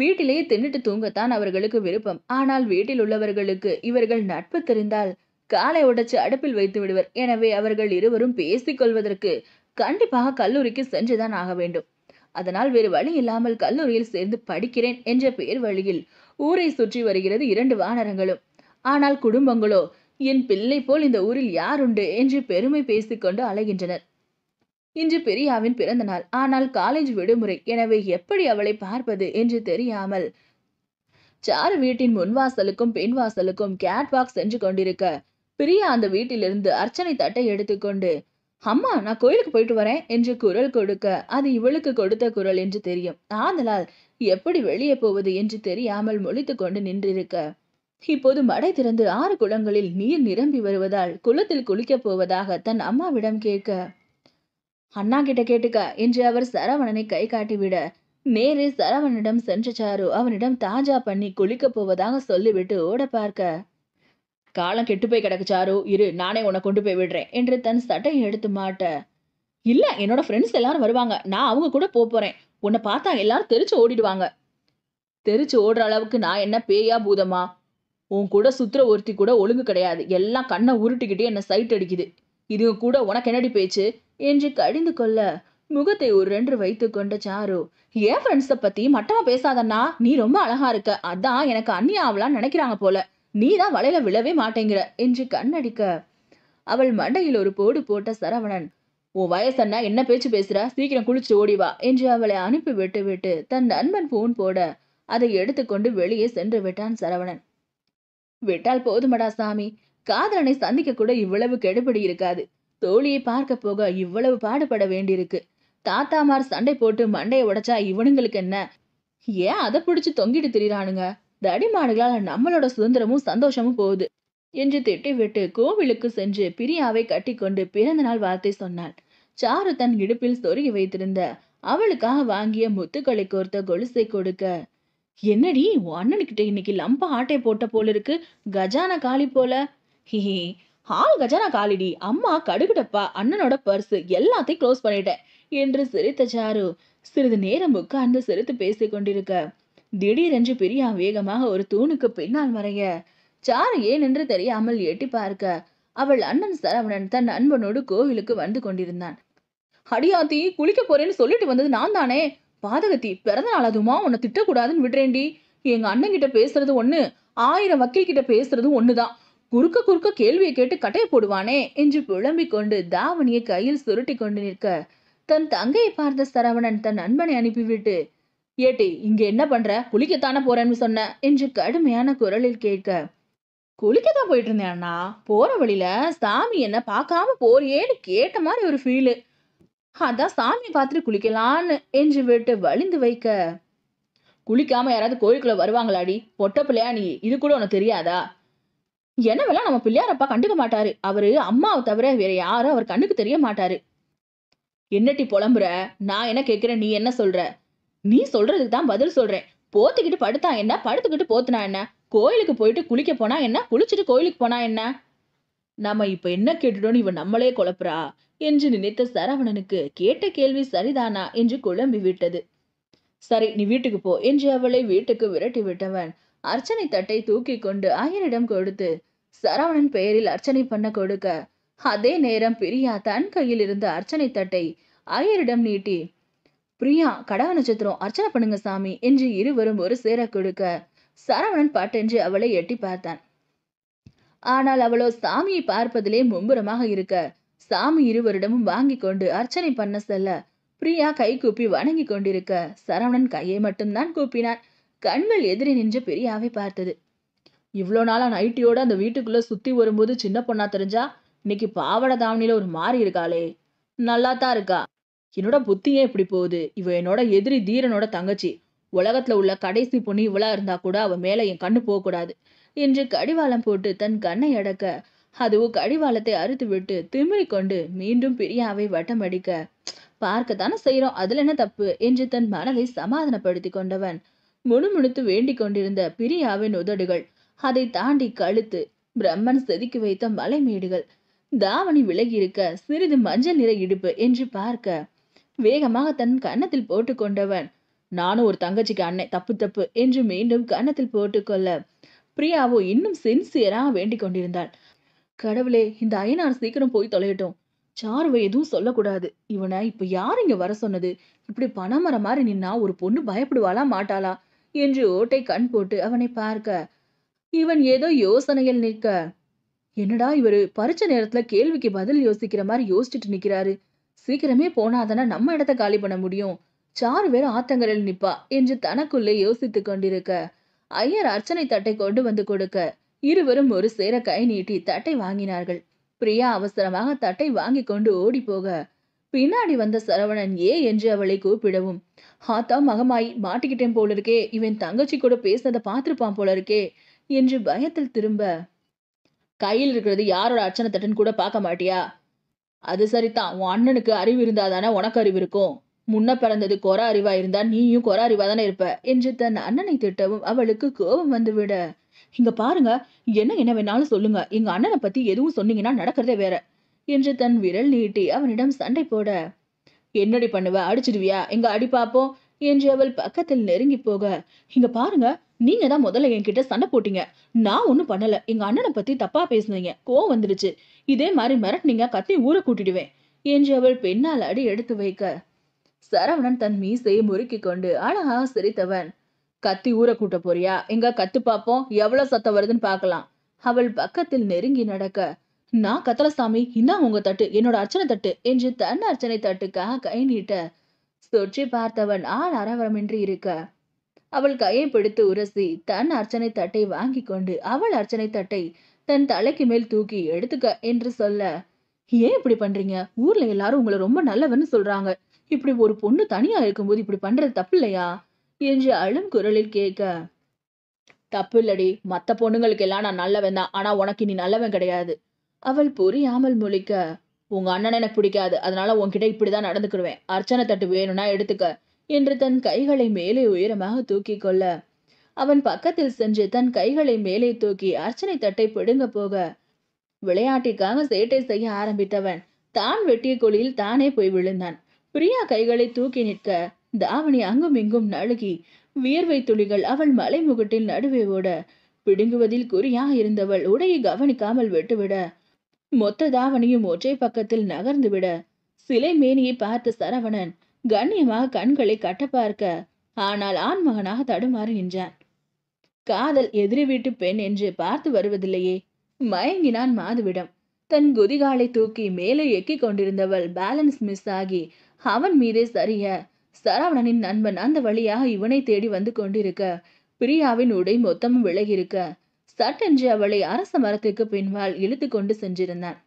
வீட்டிலேயே தின்னுட்டு தூங்கத்தான் அவர்களுக்கு விருப்பம் ஆனால் வீட்டில் உள்ளவர்களுக்கு இவர்கள் நட்பு தெரிந்தால் காலை உடைச்சு அடுப்பில் வைத்து விடுவர் எனவே அவர்கள் இருவரும் பேசிக் கொள்வதற்கு கண்டிப்பாக கல்லூரிக்கு சென்றுதான் ஆக வேண்டும் அதனால் வேறு வழி இல்லாமல் கல்லூரியில் சேர்ந்து படிக்கிறேன் என்ற பெயர் வழியில் ஊரை சுற்றி வருகிறது இரண்டு வானரங்களும் ஆனால் குடும்பங்களோ என் பிள்ளை போல் இந்த ஊரில் யாருண்டு என்று பெருமை பேசிக்கொண்டு அலைகின்றனர் இன்று பிரியாவின் பிறந்த நாள் ஆனால் காலேஜ் விடுமுறை எனவே எப்படி அவளை பார்ப்பது என்று தெரியாமல் சாரு வீட்டின் முன்வாசலுக்கும் கேட் கேட்வாக் சென்று கொண்டிருக்க பிரியா அந்த வீட்டிலிருந்து அர்ச்சனை தட்டை எடுத்துக்கொண்டு அம்மா நான் கோயிலுக்கு போயிட்டு வரேன் என்று குரல் கொடுக்க அது இவளுக்கு கொடுத்த குரல் என்று தெரியும் ஆதலால் எப்படி வெளியே போவது என்று தெரியாமல் முழித்து கொண்டு நின்றிருக்க இப்போது மடை திறந்து ஆறு குளங்களில் நீர் நிரம்பி வருவதால் குளத்தில் குளிக்கப் போவதாக தன் அம்மாவிடம் கேட்க அண்ணா கிட்ட கேட்டுக்க என்று அவர் சரவணனை கை காட்டிவிட நேரே சரவணனிடம் சென்ற சாரு அவனிடம் தாஜா பண்ணி குளிக்கப் போவதாக சொல்லிவிட்டு ஓட பார்க்க காலம் கெட்டு போய் கிடக்கு சாரு இரு நானே உன்னை கொண்டு போய் விடுறேன் என்று தன் சட்டையை எடுத்து மாட்ட இல்ல என்னோட ஃப்ரெண்ட்ஸ் எல்லாரும் வருவாங்க நான் அவங்க கூட போறேன் உன்னை பார்த்தா எல்லாரும் தெரிச்சு ஓடிடுவாங்க தெரிச்சு ஓடுற அளவுக்கு நான் என்ன பேயா பூதமா உன் கூட சுத்துற ஒருத்தி கூட ஒழுங்கு கிடையாது எல்லாம் கண்ணை உருட்டிக்கிட்டே என்னை சைட் அடிக்குது இது கூட உனக்கு என்னடி பேச்சு என்று கடிந்து கொள்ள முகத்தை ஒரு ரெண்டு வைத்து கொண்ட சாரு ஏன் ஃப்ரெண்ட்ஸை பத்தி மட்டமா பேசாதண்ணா நீ ரொம்ப அழகா இருக்க அதான் எனக்கு அண்ணி ஆகலாம்னு நினைக்கிறாங்க போல நீ தான் வலையில விழவே மாட்டேங்கிற என்று கண்ணடிக்க அவள் மண்டையில் ஒரு போடு போட்ட சரவணன் உன் வயசண்ணா என்ன பேச்சு பேசுற சீக்கிரம் குளிச்சு ஓடிவா என்று அவளை அனுப்பி விட்டு விட்டு தன் நண்பன் போன் போட அதை எடுத்துக்கொண்டு வெளியே சென்று விட்டான் சரவணன் விட்டால் போதுமடா சாமி காதலனை சந்திக்க கூட இவ்வளவு கெடுபடி இருக்காது தோழியை பார்க்க போக இவ்வளவு பாடுபட வேண்டியிருக்கு தாத்தாமார் சண்டை போட்டு மண்டையை உடைச்சா இவனுங்களுக்கு என்ன ஏன் அதை பிடிச்சி தொங்கிட்டு திரியிறானுங்க தடிமாடுகளால் நம்மளோட சுதந்திரமும் சந்தோஷமும் போகுது என்று திட்டிவிட்டு கோவிலுக்கு சென்று பிரியாவை கட்டிக்கொண்டு பிறந்த நாள் வார்த்தை சொன்னாள் சாரு தன் இடுப்பில் சொருகி வைத்திருந்த அவளுக்காக வாங்கிய முத்துக்களை கோர்த்த கொலுசை கொடுக்க என்னடி உன் அண்ணனுக்கிட்ட இன்னைக்கு லம்பா ஆட்டை போட்ட போல இருக்கு கஜான காளி போல ஹிஹி ஹால் கஜானா காலிடி அம்மா கடுகுடப்பா அண்ணனோட பர்ஸ் எல்லாத்தையும் க்ளோஸ் பண்ணிட்டேன் என்று சிரித்த சாரு சிறிது நேரம் உட்கார்ந்து சிரித்து பேசிக் கொண்டிருக்க திடீரென்று பிரியா வேகமாக ஒரு தூணுக்கு பின்னால் மறைய சாரு ஏன் என்று தெரியாமல் எட்டி பார்க்க அவள் அண்ணன் சரவணன் தன் நண்பனோடு கோவிலுக்கு வந்து கொண்டிருந்தான் அடியாத்தி குளிக்க போறேன்னு சொல்லிட்டு வந்தது நான் தானே பாதகத்தி பிறந்த நாள் அதுமா உன்னை திட்டக்கூடாதுன்னு விடுறேன்டி எங்க அண்ணன் கிட்ட பேசுறது ஒண்ணு ஆயிரம் வக்கீல் கிட்ட பேசுறது ஒண்ணுதான் குறுக்க குறுக்க கேள்வியை கேட்டு கட்டைய போடுவானே என்று புலம்பிக் கொண்டு தாவணியை கையில் சுருட்டி கொண்டு நிற்க தன் தங்கையை பார்த்த சரவணன் தன் நண்பனை அனுப்பிவிட்டு ஏட்டி இங்க என்ன பண்ற குளிக்கத்தானே போறேன்னு சொன்ன என்று கடுமையான குரலில் கேட்க குளிக்க தான் போயிட்டு இருந்தேன் அண்ணா போற வழியில சாமி என்ன பார்க்காம போறியேன்னு கேட்ட மாதிரி ஒரு ஃபீலு அதான் சாமியை பார்த்துட்டு குளிக்கலான்னு என்று விட்டு வழிந்து வைக்க குளிக்காம யாராவது கோயிலுக்குள்ள வருவாங்களாடி பொட்ட பிள்ளையா நீ இது கூட உனக்கு தெரியாதா என்னவெல்லாம் நம்ம பிள்ளையாரப்பா கண்டுக்க மாட்டாரு அவரு அம்மாவை தவிர வேற யாரும் அவர் கண்ணுக்கு தெரிய மாட்டாரு என்னட்டி புலம்புற நான் என்ன கேட்கிறேன் நீ என்ன சொல்ற நீ சொல்றதுக்கு தான் பதில் சொல்றேன் போத்துக்கிட்டு படுத்தா என்ன படுத்துக்கிட்டு போத்துனா என்ன கோயிலுக்கு போயிட்டு குளிக்க போனா என்ன குளிச்சுட்டு கோயிலுக்கு போனா என்ன நம்ம இப்ப என்ன கேட்டுட்டோம்னு இவன் நம்மளே குழப்புறா என்று நினைத்த சரவணனுக்கு கேட்ட கேள்வி சரிதானா என்று குழம்பி விட்டது சரி நீ வீட்டுக்கு போ என்று அவளை வீட்டுக்கு விரட்டி விட்டவன் அர்ச்சனை தட்டை தூக்கி கொண்டு ஐயரிடம் கொடுத்து சரவணன் பெயரில் அர்ச்சனை பண்ண கொடுக்க அதே நேரம் பிரியா தன் கையில் இருந்த அர்ச்சனை தட்டை ஐயரிடம் நீட்டி பிரியா கடக நட்சத்திரம் அர்ச்சனை பண்ணுங்க சாமி என்று இருவரும் ஒரு சேர கொடுக்க சரவணன் பாட்டென்று அவளை எட்டி பார்த்தான் ஆனால் அவளோ சாமியை பார்ப்பதிலே மும்புறமாக இருக்க சாமி இருவரிடமும் வாங்கி கொண்டு அர்ச்சனை பண்ண செல்ல பிரியா கை கூப்பி வணங்கி கொண்டிருக்க சரவணன் கையை மட்டும்தான் கூப்பினான் கண்கள் எதிரி நின்று பெரியாவை பார்த்தது இவ்வளோ நாளாக நைட்டியோட அந்த வீட்டுக்குள்ளே சுற்றி வரும்போது சின்ன பொண்ணா தெரிஞ்சா இன்னைக்கு பாவட தாவணியில் ஒரு மாறி இருக்காளே நல்லா தான் இருக்கா என்னோட புத்தியே இப்படி போகுது இவ என்னோட எதிரி தீரனோட தங்கச்சி உலகத்தில் உள்ள கடைசி பொண்ணு இவளா இருந்தா கூட அவன் மேலே என் கண்ணு போகக்கூடாது என்று கடிவாளம் போட்டு தன் கண்ணை அடக்க அதுவும் கடிவாளத்தை அறுத்து விட்டு திமிரி கொண்டு மீண்டும் பிரியாவை வட்டம் அடிக்க பார்க்கத்தானே செய்கிறோம் அதில் என்ன தப்பு என்று தன் மனதை சமாதானப்படுத்தி கொண்டவன் முணுமுணுத்து வேண்டிக் கொண்டிருந்த பிரியாவின் உதடுகள் அதை தாண்டி கழுத்து பிரம்மன் செதுக்கி வைத்த மலைமேடுகள் தாவணி விலகியிருக்க சிறிது மஞ்சள் நிற இடுப்பு என்று பார்க்க வேகமாக தன் கன்னத்தில் போட்டுக்கொண்டவன் நானும் ஒரு தங்கச்சிக்கு அண்ணன் தப்பு தப்பு என்று மீண்டும் கன்னத்தில் போட்டுக்கொள்ள பிரியாவோ இன்னும் சின்சியராக வேண்டிக் கொண்டிருந்தாள் கடவுளே இந்த அயனார் சீக்கிரம் போய் தொலையட்டும் சாருவை எதுவும் சொல்லக்கூடாது இவனை இப்ப யார் இங்க வர சொன்னது இப்படி பணமர மாதிரி நின்னா ஒரு பொண்ணு பயப்படுவாளா மாட்டாளா என்று ஓட்டை கண் போட்டு அவனை பார்க்க இவன் ஏதோ யோசனையில் நிற்க என்னடா இவரு பரிச்ச நேரத்துல கேள்விக்கு பதில் யோசிக்கிற மாதிரி யோசிச்சுட்டு நிக்கிறாரு சீக்கிரமே போனாதானே நம்ம இடத்த காலி பண்ண முடியும் சாறு பேர் ஆத்தங்கரில் நிப்பா என்று தனக்குள்ளே யோசித்துக் கொண்டிருக்க ஐயர் அர்ச்சனை தட்டை கொண்டு வந்து கொடுக்க இருவரும் ஒரு சேர கை நீட்டி தட்டை வாங்கினார்கள் பிரியா அவசரமாக தட்டை வாங்கி கொண்டு ஓடி போக பின்னாடி வந்த சரவணன் ஏ என்று அவளை கூப்பிடவும் ஆத்தா மகமாயி மாட்டிக்கிட்டேன் போல இருக்கே இவன் தங்கச்சி கூட பேசினதை பார்த்துருப்பான் போல இருக்கே என்று பயத்தில் திரும்ப கையில் இருக்கிறது யாரோட அச்சனை தட்டுன்னு கூட பார்க்க மாட்டியா அது சரிதான் உன் அண்ணனுக்கு அறிவு இருந்தாதானே உனக்கு அறிவு இருக்கும் முன்ன பிறந்தது கொர அறிவா இருந்தா நீயும் கொர அறிவா தானே இருப்ப என்று தன் அண்ணனை திட்டவும் அவளுக்கு கோபம் வந்துவிட இங்க பாருங்க என்ன என்ன வேணாலும் சொல்லுங்க எங்க அண்ணனை பத்தி எதுவும் சொன்னீங்கன்னா நடக்கிறதே வேற என்று தன் விரல் நீட்டி அவனிடம் சண்டை போட என்னடி பண்ணுவ அடிச்சிடுவியா எங்க அடி பாப்போம் என்று அவள் பக்கத்தில் நெருங்கி போக இங்க பாருங்க நீங்க தான் முதல்ல என்கிட்ட சண்டை போட்டீங்க நான் ஒன்றும் பண்ணல எங்க அண்ணனை பத்தி தப்பா பேசுனீங்க கோவம் வந்துடுச்சு இதே மாதிரி மிரட்டினீங்க கத்தி ஊற கூட்டிடுவேன் என்று அவள் பெண்ணால் அடி எடுத்து வைக்க சரவணன் தன் மீசையை முறுக்கி கொண்டு அழகா சிரித்தவன் கத்தி ஊற கூட்ட போறியா எங்க கத்து பாப்போம் எவ்வளவு சத்தம் வருதுன்னு பார்க்கலாம் அவள் பக்கத்தில் நெருங்கி நடக்க நான் கத்தலசாமி சாமி இன்னா உங்க தட்டு என்னோட அர்ச்சனை தட்டு என்று தன் அர்ச்சனை தட்டுக்காக கை நீட்ட சுற்றி பார்த்தவன் ஆள் அரவரமின்றி இருக்க அவள் கையை பிடித்து உரசி தன் அர்ச்சனை தட்டை வாங்கி கொண்டு அவள் அர்ச்சனை தட்டை தன் தலைக்கு மேல் தூக்கி எடுத்துக்க என்று சொல்ல ஏன் இப்படி பண்றீங்க ஊர்ல எல்லாரும் உங்களை ரொம்ப நல்லவன்னு சொல்றாங்க இப்படி ஒரு பொண்ணு தனியா இருக்கும்போது இப்படி பண்றது தப்பு இல்லையா என்று அழும் குரலில் கேட்க தப்பு இல்லடி மத்த பொண்ணுங்களுக்கு எல்லாம் நான் நல்லவன் தான் ஆனா உனக்கு நீ நல்லவன் கிடையாது அவள் புரியாமல் முழிக்க உங்க அண்ணன் எனக்கு பிடிக்காது அதனால உன்கிட்ட இப்படிதான் நடந்துக்கிடுவேன் அர்ச்சனை தட்டு வேணும்னா எடுத்துக்க என்று தன் கைகளை மேலே உயரமாக தூக்கி கொள்ள அவன் பக்கத்தில் சென்று தன் கைகளை மேலே தூக்கி அர்ச்சனை தட்டை பிடுங்க போக விளையாட்டிற்காக சேட்டை செய்ய ஆரம்பித்தவன் தான் வெட்டிய குழியில் தானே போய் விழுந்தான் பிரியா கைகளை தூக்கி நிற்க தாவணி அங்கும் இங்கும் நழுகி வியர்வை துளிகள் அவள் மலைமுகட்டில் நடுவே ஓட பிடுங்குவதில் குறியாக இருந்தவள் உடையை கவனிக்காமல் விட்டுவிட மொத்த தாவணியும் ஒற்றை பக்கத்தில் நகர்ந்துவிட சிலை மேனியை பார்த்த சரவணன் கண்ணியமாக கண்களை கட்ட பார்க்க ஆனால் ஆண்மகனாக தடுமாறி நின்றான் காதல் எதிரி வீட்டு பெண் என்று பார்த்து வருவதில்லையே மயங்கினான் மாதுவிடம் தன் குதிகாலை தூக்கி மேலே எக்கிக் கொண்டிருந்தவள் பேலன்ஸ் மிஸ் ஆகி அவன் மீதே சரிய சரவணனின் நண்பன் அந்த வழியாக இவனை தேடி வந்து கொண்டிருக்க பிரியாவின் உடை மொத்தமும் விலகியிருக்க சட்டென்று அவளை அரச மரத்துக்கு பின்வால் இழுத்து கொண்டு சென்றிருந்தான்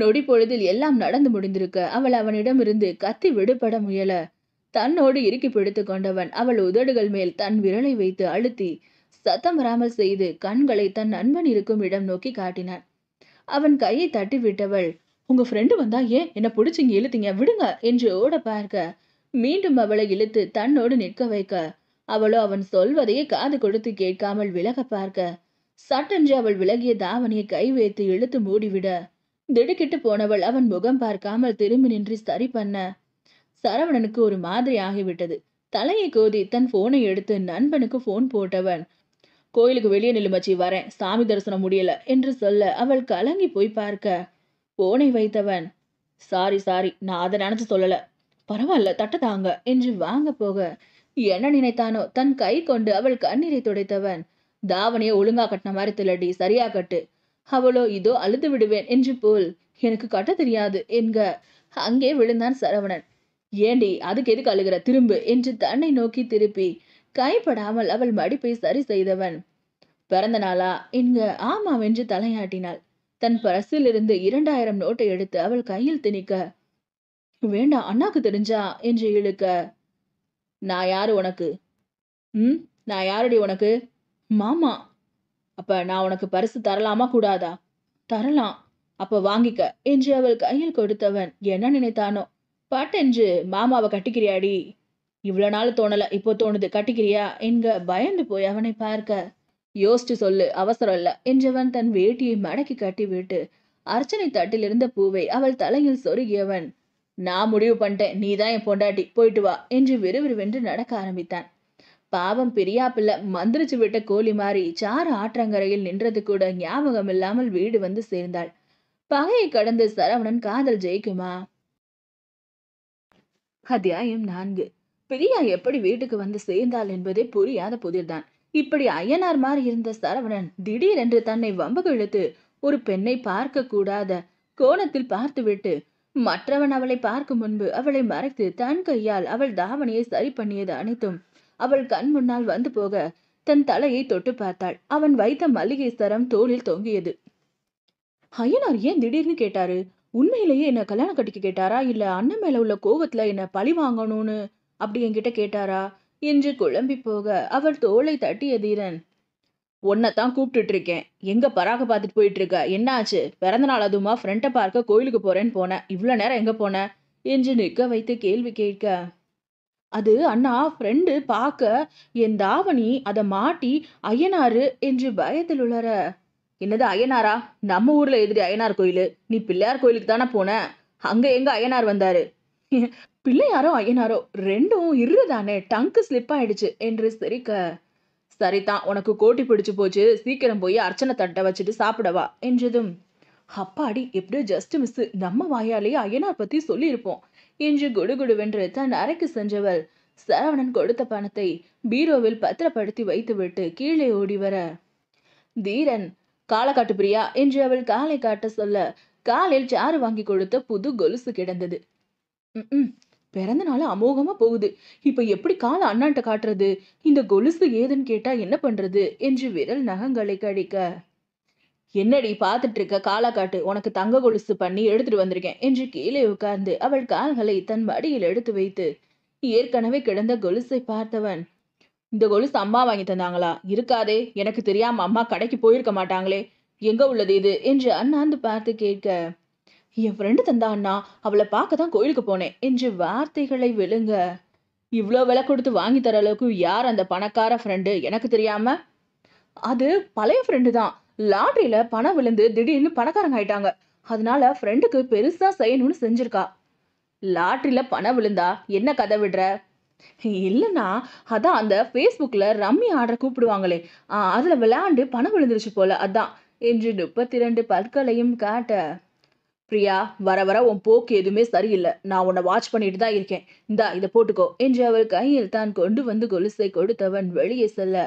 நொடி பொழுதில் எல்லாம் நடந்து முடிந்திருக்க அவள் அவனிடமிருந்து கத்தி விடுபட முயல தன்னோடு இறுக்கி பிடித்து கொண்டவன் அவள் உதடுகள் மேல் தன் விரலை வைத்து அழுத்தி சத்தம் வராமல் செய்து கண்களை தன் நண்பன் இருக்கும் இடம் நோக்கி காட்டினான் அவன் கையை தட்டி விட்டவள் உங்க ஃப்ரெண்டு வந்தா ஏன் என்ன பிடிச்சிங்க இழுத்தீங்க விடுங்க என்று ஓட பார்க்க மீண்டும் அவளை இழுத்து தன்னோடு நிற்க வைக்க அவளோ அவன் சொல்வதையே காது கொடுத்து கேட்காமல் விலக பார்க்க சட்டென்று அவள் விலகிய தாவணியை கை வைத்து இழுத்து மூடிவிட திடுக்கிட்டு போனவள் அவன் முகம் பார்க்காமல் திரும்பி நின்று சரி பண்ண சரவணனுக்கு ஒரு மாதிரி ஆகிவிட்டது தலையை கோதி தன் போனை எடுத்து நண்பனுக்கு போன் போட்டவன் கோயிலுக்கு வெளியே நிலுமச்சி வரேன் சாமி தரிசனம் முடியல என்று சொல்ல அவள் கலங்கி போய் பார்க்க போனை வைத்தவன் சாரி சாரி நான் அதை நினைச்சு சொல்லல பரவாயில்ல தட்டதாங்க தாங்க என்று வாங்க போக என்ன நினைத்தானோ தன் கை கொண்டு அவள் கண்ணீரை துடைத்தவன் தாவணியை ஒழுங்கா கட்டின மாதிரி தில்லடி சரியா கட்டு அவளோ இதோ அழுது விடுவேன் என்று போல் எனக்கு கட்ட தெரியாது என்க அங்கே விழுந்தான் சரவணன் ஏண்டி அதுக்கு எதுக்கு அழுகிற திரும்பு என்று தன்னை நோக்கி திருப்பி கைப்படாமல் அவள் மடிப்பை சரி செய்தவன் பிறந்த நாளா என்க ஆமாம் என்று தலையாட்டினாள் தன் பரசிலிருந்து இரண்டாயிரம் நோட்டை எடுத்து அவள் கையில் திணிக்க வேண்டாம் அண்ணாக்கு தெரிஞ்சா என்று இழுக்க நான் யாரு உனக்கு ம் நான் யாருடி உனக்கு மாமா அப்ப நான் உனக்கு பரிசு தரலாமா கூடாதா தரலாம் அப்ப வாங்கிக்க என்று அவள் கையில் கொடுத்தவன் என்ன நினைத்தானோ பட்டென்று மாமாவை கட்டிக்கிறியாடி இவ்வளோ நாள் தோணல இப்போ தோணுது கட்டிக்கிறியா என்க பயந்து போய் அவனை பார்க்க யோசிச்சு சொல்லு அவசரம் இல்லை என்றவன் தன் வேட்டியை மடக்கி கட்டி விட்டு அர்ச்சனை தட்டில் இருந்த பூவை அவள் தலையில் சொருகியவன் நான் முடிவு பண்ணிட்டேன் நீ தான் என் பொண்டாட்டி போயிட்டு வா என்று விறுவிறுவென்று நடக்க ஆரம்பித்தான் பாவம் பிரியா பிள்ளை மந்திரிச்சு விட்ட கோழி மாறி சாறு ஆற்றங்கரையில் நின்றது கூட ஞாபகம் இல்லாமல் வீடு வந்து சேர்ந்தாள் பகையை கடந்து சரவணன் காதல் ஜெயிக்குமா அத்தியாயம் நான்கு பிரியா எப்படி வீட்டுக்கு வந்து சேர்ந்தாள் என்பதே புரியாத புதிர்தான் இப்படி அய்யனார் மாதிரி இருந்த சரவணன் திடீரென்று தன்னை வம்புக்கு இழுத்து ஒரு பெண்ணை பார்க்க கூடாத கோணத்தில் பார்த்துவிட்டு மற்றவன் அவளை பார்க்கும் முன்பு அவளை மறைத்து தன் கையால் அவள் தாவணியை சரி பண்ணியது அனைத்தும் அவள் கண் முன்னால் வந்து போக தன் தலையை தொட்டு பார்த்தாள் அவன் வைத்த மல்லிகை சரம் தோளில் தொங்கியது ஐயனார் ஏன் திடீர்னு கேட்டாரு உண்மையிலேயே என்ன கல்யாணம் கட்டிக்க கேட்டாரா இல்ல அண்ணன் மேல உள்ள கோபத்துல என்ன பழி வாங்கணும்னு அப்படி என்கிட்ட கேட்டாரா என்று குழம்பி போக அவள் தோலை தட்டிய தீரன் உன்னைத்தான் கூப்பிட்டுட்டு இருக்கேன் எங்க பராக பார்த்துட்டு போயிட்டு இருக்க என்னாச்சு பிறந்த நாள் அதுமா ஃப்ரெண்டை பார்க்க கோயிலுக்கு போறேன்னு போனேன் இவ்வளோ நேரம் எங்க போன என்று நிற்க வைத்து கேள்வி கேட்க அது அண்ணா ஃப்ரெண்டு பார்க்க என் தாவணி அதை மாட்டி அய்யனாரு என்று பயத்தில் உளர என்னது அய்யனாரா நம்ம ஊர்ல எதிரி அய்யனார் கோயில் நீ பிள்ளையார் கோயிலுக்கு தானே போன அங்க எங்க அய்யனார் வந்தாரு பிள்ளையாரோ அய்யனாரோ ரெண்டும் இருதானே டங்கு ஸ்லிப் ஆயிடுச்சு என்று சிரிக்க சரிதான் உனக்கு கோட்டி பிடிச்சு போச்சு சீக்கிரம் போய் அர்ச்சனை தட்டை வச்சுட்டு சாப்பிடவா என்றதும் அப்பாடி எப்படியோ ஜஸ்ட் மிஸ் நம்ம வாயாலேயே அய்யனார் பத்தி சொல்லியிருப்போம் என்று குடுகுடுவென்று தன் அறைக்கு சென்றவள் சரவணன் கொடுத்த பணத்தை பீரோவில் பத்திரப்படுத்தி வைத்துவிட்டு கீழே ஓடி வர தீரன் காலை காட்டு பிரியா என்று அவள் காலை காட்ட சொல்ல காலில் சாறு வாங்கி கொடுத்த புது கொலுசு கிடந்தது பிறந்த நாள் அமோகமா போகுது இப்ப எப்படி கால அண்ணாண்ட காட்டுறது இந்த கொலுசு ஏதுன்னு கேட்டா என்ன பண்றது என்று விரல் நகங்களை கடிக்க என்னடி பார்த்துட்டு இருக்க காலாக்காட்டு உனக்கு தங்க கொலுசு பண்ணி எடுத்துட்டு வந்திருக்கேன் என்று கீழே உட்கார்ந்து அவள் கால்களை தன் வடியில் எடுத்து வைத்து ஏற்கனவே கிடந்த கொலுசை பார்த்தவன் இந்த கொலுசு அம்மா வாங்கி தந்தாங்களா இருக்காதே எனக்கு தெரியாம அம்மா கடைக்கு போயிருக்க மாட்டாங்களே எங்க உள்ளது இது என்று அண்ணாந்து பார்த்து கேட்க என் ஃப்ரெண்டு தந்தா அண்ணா அவளை பார்க்க தான் கோயிலுக்கு போனேன் என்று வார்த்தைகளை விழுங்க இவ்வளோ விலை கொடுத்து வாங்கி தர அளவுக்கு யார் அந்த பணக்கார ஃப்ரெண்டு எனக்கு தெரியாம அது பழைய ஃப்ரெண்டு தான் லாட்ரியில பணம் விழுந்து திடீர்னு பணக்காரங்க ஆயிட்டாங்க அதனால ஃப்ரெண்டுக்கு பெருசா செய்யணும்னு செஞ்சிருக்கா லாட்ரியில பணம் விழுந்தா என்ன கதை விடுற இல்லைன்னா அதான் அந்த ஃபேஸ்புக்கில் ரம்மி ஆர்டர் கூப்பிடுவாங்களே அதில் விளையாண்டு பணம் விழுந்துருச்சு போல அதான் என்று முப்பத்தி ரெண்டு பற்களையும் காட்ட பிரியா வர வர உன் போக்கு எதுவுமே சரியில்லை நான் உன்னை வாட்ச் பண்ணிட்டு தான் இருக்கேன் இந்தா இதை போட்டுக்கோ என்று அவள் கையில் தான் கொண்டு வந்து கொலுசை கொடுத்தவன் வெளியே செல்ல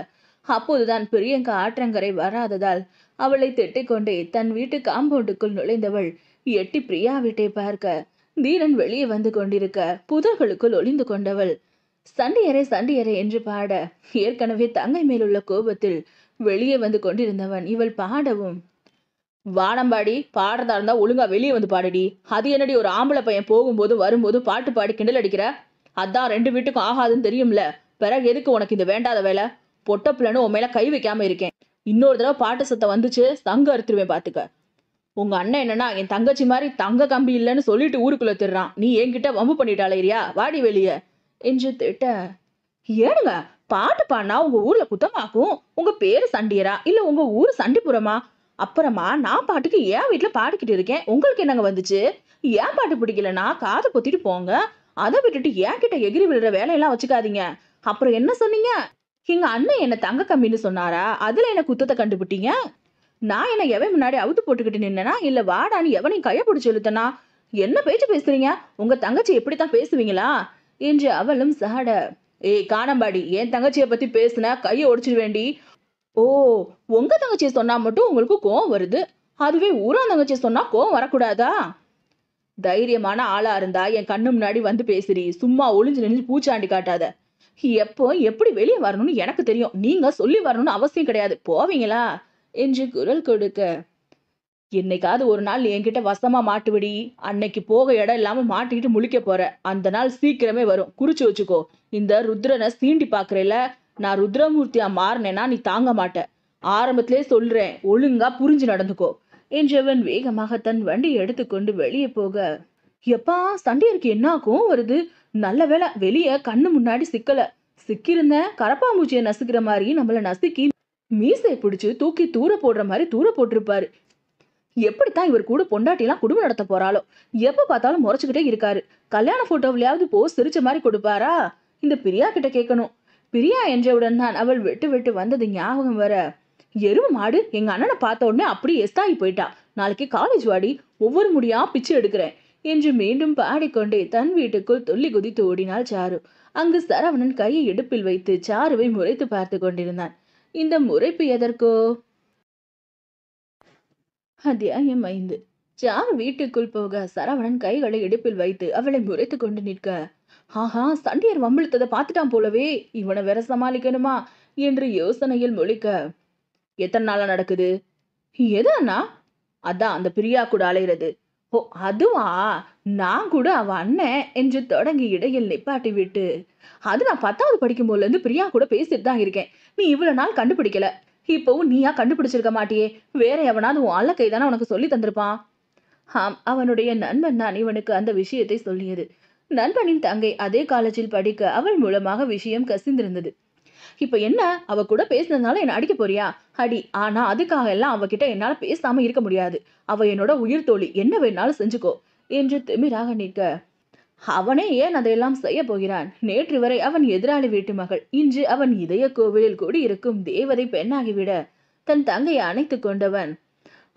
அப்போதுதான் பிரியங்கா ஆற்றங்கரை வராததால் அவளை திட்டிக்கொண்டே தன் வீட்டு காம்பவுண்டுக்குள் நுழைந்தவள் எட்டி பிரியா வீட்டை பார்க்க தீரன் வெளியே வந்து கொண்டிருக்க புதர்களுக்குள் ஒளிந்து கொண்டவள் சண்டையரை சண்டையரை என்று பாட ஏற்கனவே தங்கை மேலுள்ள கோபத்தில் வெளியே வந்து கொண்டிருந்தவன் இவள் பாடவும் வானம்பாடி பாடுறதா இருந்தா ஒழுங்கா வெளியே வந்து பாடுடி அது என்னடி ஒரு ஆம்பளை பையன் போகும்போது வரும்போது பாட்டு பாடி கிண்டல் அடிக்கிற அதான் ரெண்டு வீட்டுக்கும் ஆகாதுன்னு தெரியும்ல பிறகு எதுக்கு உனக்கு இந்த வேண்டாத வேலை பொட்டப்பிள்ளைன்னு உன் மேல கை வைக்காம இருக்கேன் இன்னொரு தடவை பாட்டு சத்தம் வந்துச்சு தங்க அறுத்துருவேன் பார்த்துக்க உங்க அண்ணன் என்னன்னா என் தங்கச்சி மாதிரி தங்க கம்பி இல்லைன்னு சொல்லிட்டு ஊருக்குள்ள திருறான் நீ என்கிட்ட வம்பு பண்ணிட்டாளேரியா வாடி வெளியே என்று திட்ட ஏனுங்க பாட்டு பாடினா உங்க ஊர்ல குத்தமாக்கும் உங்க பேரு சண்டியரா இல்ல உங்க ஊர் சண்டிபுரமா அப்புறமா நான் பாட்டுக்கு ஏன் வீட்டுல பாடிக்கிட்டு இருக்கேன் உங்களுக்கு என்னங்க வந்துச்சு ஏன் பாட்டு பிடிக்கலன்னா காதை கொத்திட்டு போங்க அதை விட்டுட்டு என் கிட்ட எகிரி விழுற வேலையெல்லாம் வச்சுக்காதீங்க அப்புறம் என்ன சொன்னீங்க எங்க அண்ணன் என்ன தங்க கம்பின்னு சொன்னாரா அதுல என்ன குத்தத்தை கண்டுபிட்டீங்க நான் என்ன எவன் முன்னாடி அவுத்து போட்டுக்கிட்டு நின்னா இல்ல வாடான்னு எவனையும் கைய பிடிச்சி இழுத்தனா என்ன பேச்சு பேசுறீங்க உங்க தங்கச்சி எப்படித்தான் பேசுவீங்களா என்று அவளும் சாட ஏய் காணம்பாடி என் தங்கச்சியை பத்தி பேசுனா கையை ஒடிச்சிட வேண்டி ஓ உங்க தங்கச்சியை சொன்னா மட்டும் உங்களுக்கு கோவம் வருது அதுவே ஊரா தங்கச்சியை சொன்னா கோவம் வரக்கூடாதா தைரியமான ஆளா இருந்தா என் கண்ணு முன்னாடி வந்து பேசுறி சும்மா ஒளிஞ்சு நினைஞ்சு பூச்சாண்டி காட்டாத எப்போ எப்படி வெளியே வரணும்னு எனக்கு தெரியும் நீங்க சொல்லி வரணும்னு அவசியம் கிடையாது போவீங்களா என்று குரல் கொடுக்க என்னைக்காவது ஒரு நாள் என்கிட்ட வசமா மாட்டுவிடி அன்னைக்கு போக இடம் இல்லாம மாட்டிக்கிட்டு முழிக்க போற அந்த நாள் சீக்கிரமே வரும் குறிச்சு வச்சுக்கோ இந்த ருத்ரனை சீண்டி பாக்குறேல நான் ருத்ரமூர்த்தியா மாறினேன்னா நீ தாங்க மாட்ட ஆரம்பத்திலே சொல்றேன் ஒழுங்கா புரிஞ்சு நடந்துக்கோ என்றவன் வேகமாக தன் வண்டி எடுத்துக்கொண்டு வெளியே போக எப்பா சண்டையருக்கு என்ன ஆகும் வருது நல்ல வேலை வெளியே கண்ணு முன்னாடி சிக்கல சிக்கிருந்த கரப்பாம்பூச்சியை நசுக்கிற மாதிரி நம்மளை நசுக்கி மீசை பிடிச்சி தூக்கி தூர போடுற மாதிரி தூர போட்டிருப்பாரு எப்படித்தான் இவர் கூட பொண்டாட்டிலாம் குடும்பம் நடத்த போறாளோ எப்ப பார்த்தாலும் முறைச்சுக்கிட்டே இருக்காரு கல்யாண போட்டோவிலையாவது போ சிரிச்ச மாதிரி கொடுப்பாரா இந்த பிரியா கிட்ட கேட்கணும் பிரியா என்றவுடன் தான் அவள் வெட்டு வெட்டு வந்தது ஞாபகம் வர எரும மாடு எங்க அண்ணனை பார்த்த உடனே அப்படியே எஸ்தாயி போயிட்டா நாளைக்கு காலேஜ் வாடி ஒவ்வொரு முடியா பிச்சு எடுக்கிறேன் என்று மீண்டும் பாடிக்கொண்டே தன் வீட்டுக்குள் துள்ளி குதித்து ஓடினாள் சாரு அங்கு சரவணன் கையை இடுப்பில் வைத்து சாருவை முறைத்து பார்த்து கொண்டிருந்தான் இந்த முறைப்பு எதற்கோ அத்தியாயம் ஐந்து சாரு வீட்டுக்குள் போக சரவணன் கைகளை இடுப்பில் வைத்து அவளை முறைத்து கொண்டு நிற்க ஆஹா சண்டியர் வம்பிழுத்ததை பார்த்துட்டான் போலவே இவனை வேற சமாளிக்கணுமா என்று யோசனையில் மொழிக்க எத்தனை நாளா நடக்குது எது அண்ணா அதான் அந்த பிரியா கூட அலைகிறது ஓ அதுவா நான் கூட அவ அண்ணன் என்று தொடங்கி இடையில் நிப்பாட்டி விட்டு அது நான் பத்தாவது படிக்கும் இருந்து பிரியா கூட பேசிட்டு தான் இருக்கேன் நீ இவ்வளோ நாள் கண்டுபிடிக்கல இப்போவும் நீயா கண்டுபிடிச்சிருக்க மாட்டியே வேற எவனாவது உன் அல்லக்கை கைதானே உனக்கு சொல்லி தந்திருப்பான் ஆம் அவனுடைய நண்பன் தான் இவனுக்கு அந்த விஷயத்தை சொல்லியது நண்பனின் தங்கை அதே காலேஜில் படிக்க அவள் மூலமாக விஷயம் கசிந்திருந்தது இப்போ என்ன அவ கூட பேசினதுனால என்ன அடிக்க போறியா அடி ஆனா அதுக்காக எல்லாம் அவகிட்ட என்னால பேசாம இருக்க முடியாது அவ என்னோட உயிர் தோழி என்ன வேணாலும் செஞ்சுக்கோ என்று திமிராக நிற்க அவனே ஏன் அதையெல்லாம் செய்ய போகிறான் நேற்று வரை அவன் எதிராளி வீட்டு மகள் இன்று அவன் இதய கோவிலில் கூடி இருக்கும் தேவதை பெண்ணாகிவிட தன் தங்கையை அணைத்து கொண்டவன்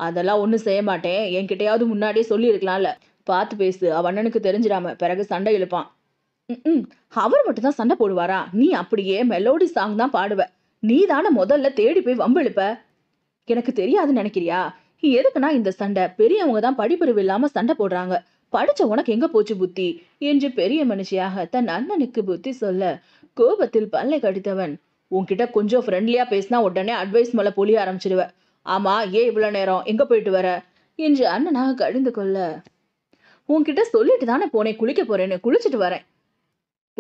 அதெல்லாம் ஒன்றும் செய்ய மாட்டேன் என்கிட்டயாவது முன்னாடியே சொல்லியிருக்கலாம்ல பார்த்து பேசு அவ அண்ணனுக்கு தெரிஞ்சிடாம பிறகு சண்டை இழுப்பான் ம் அவர் தான் சண்டை போடுவாரா நீ அப்படியே மெலோடி சாங் தான் பாடுவ நீ தானே முதல்ல தேடி போய் வம்பெழுப்ப எனக்கு தெரியாதுன்னு நினைக்கிறியா எதுக்குன்னா இந்த சண்டை பெரியவங்க தான் படிப்பறிவு இல்லாம சண்டை போடுறாங்க படிச்ச உனக்கு எங்க போச்சு புத்தி என்று பெரிய மனுஷியாக தன் அண்ணனுக்கு புத்தி சொல்ல கோபத்தில் பல்லை கடித்தவன் உன்கிட்ட கொஞ்சம் ஃப்ரெண்ட்லியா பேசினா உடனே அட்வைஸ் மேல பொழிய ஆரம்பிச்சிடுவ ஆமா ஏன் இவ்வளவு நேரம் எங்க போயிட்டு வர என்று அண்ணனாக கடிந்து கொள்ள உன்கிட்ட சொல்லிட்டு தானே போனேன் குளிக்க போறேன்னு குளிச்சுட்டு வரேன்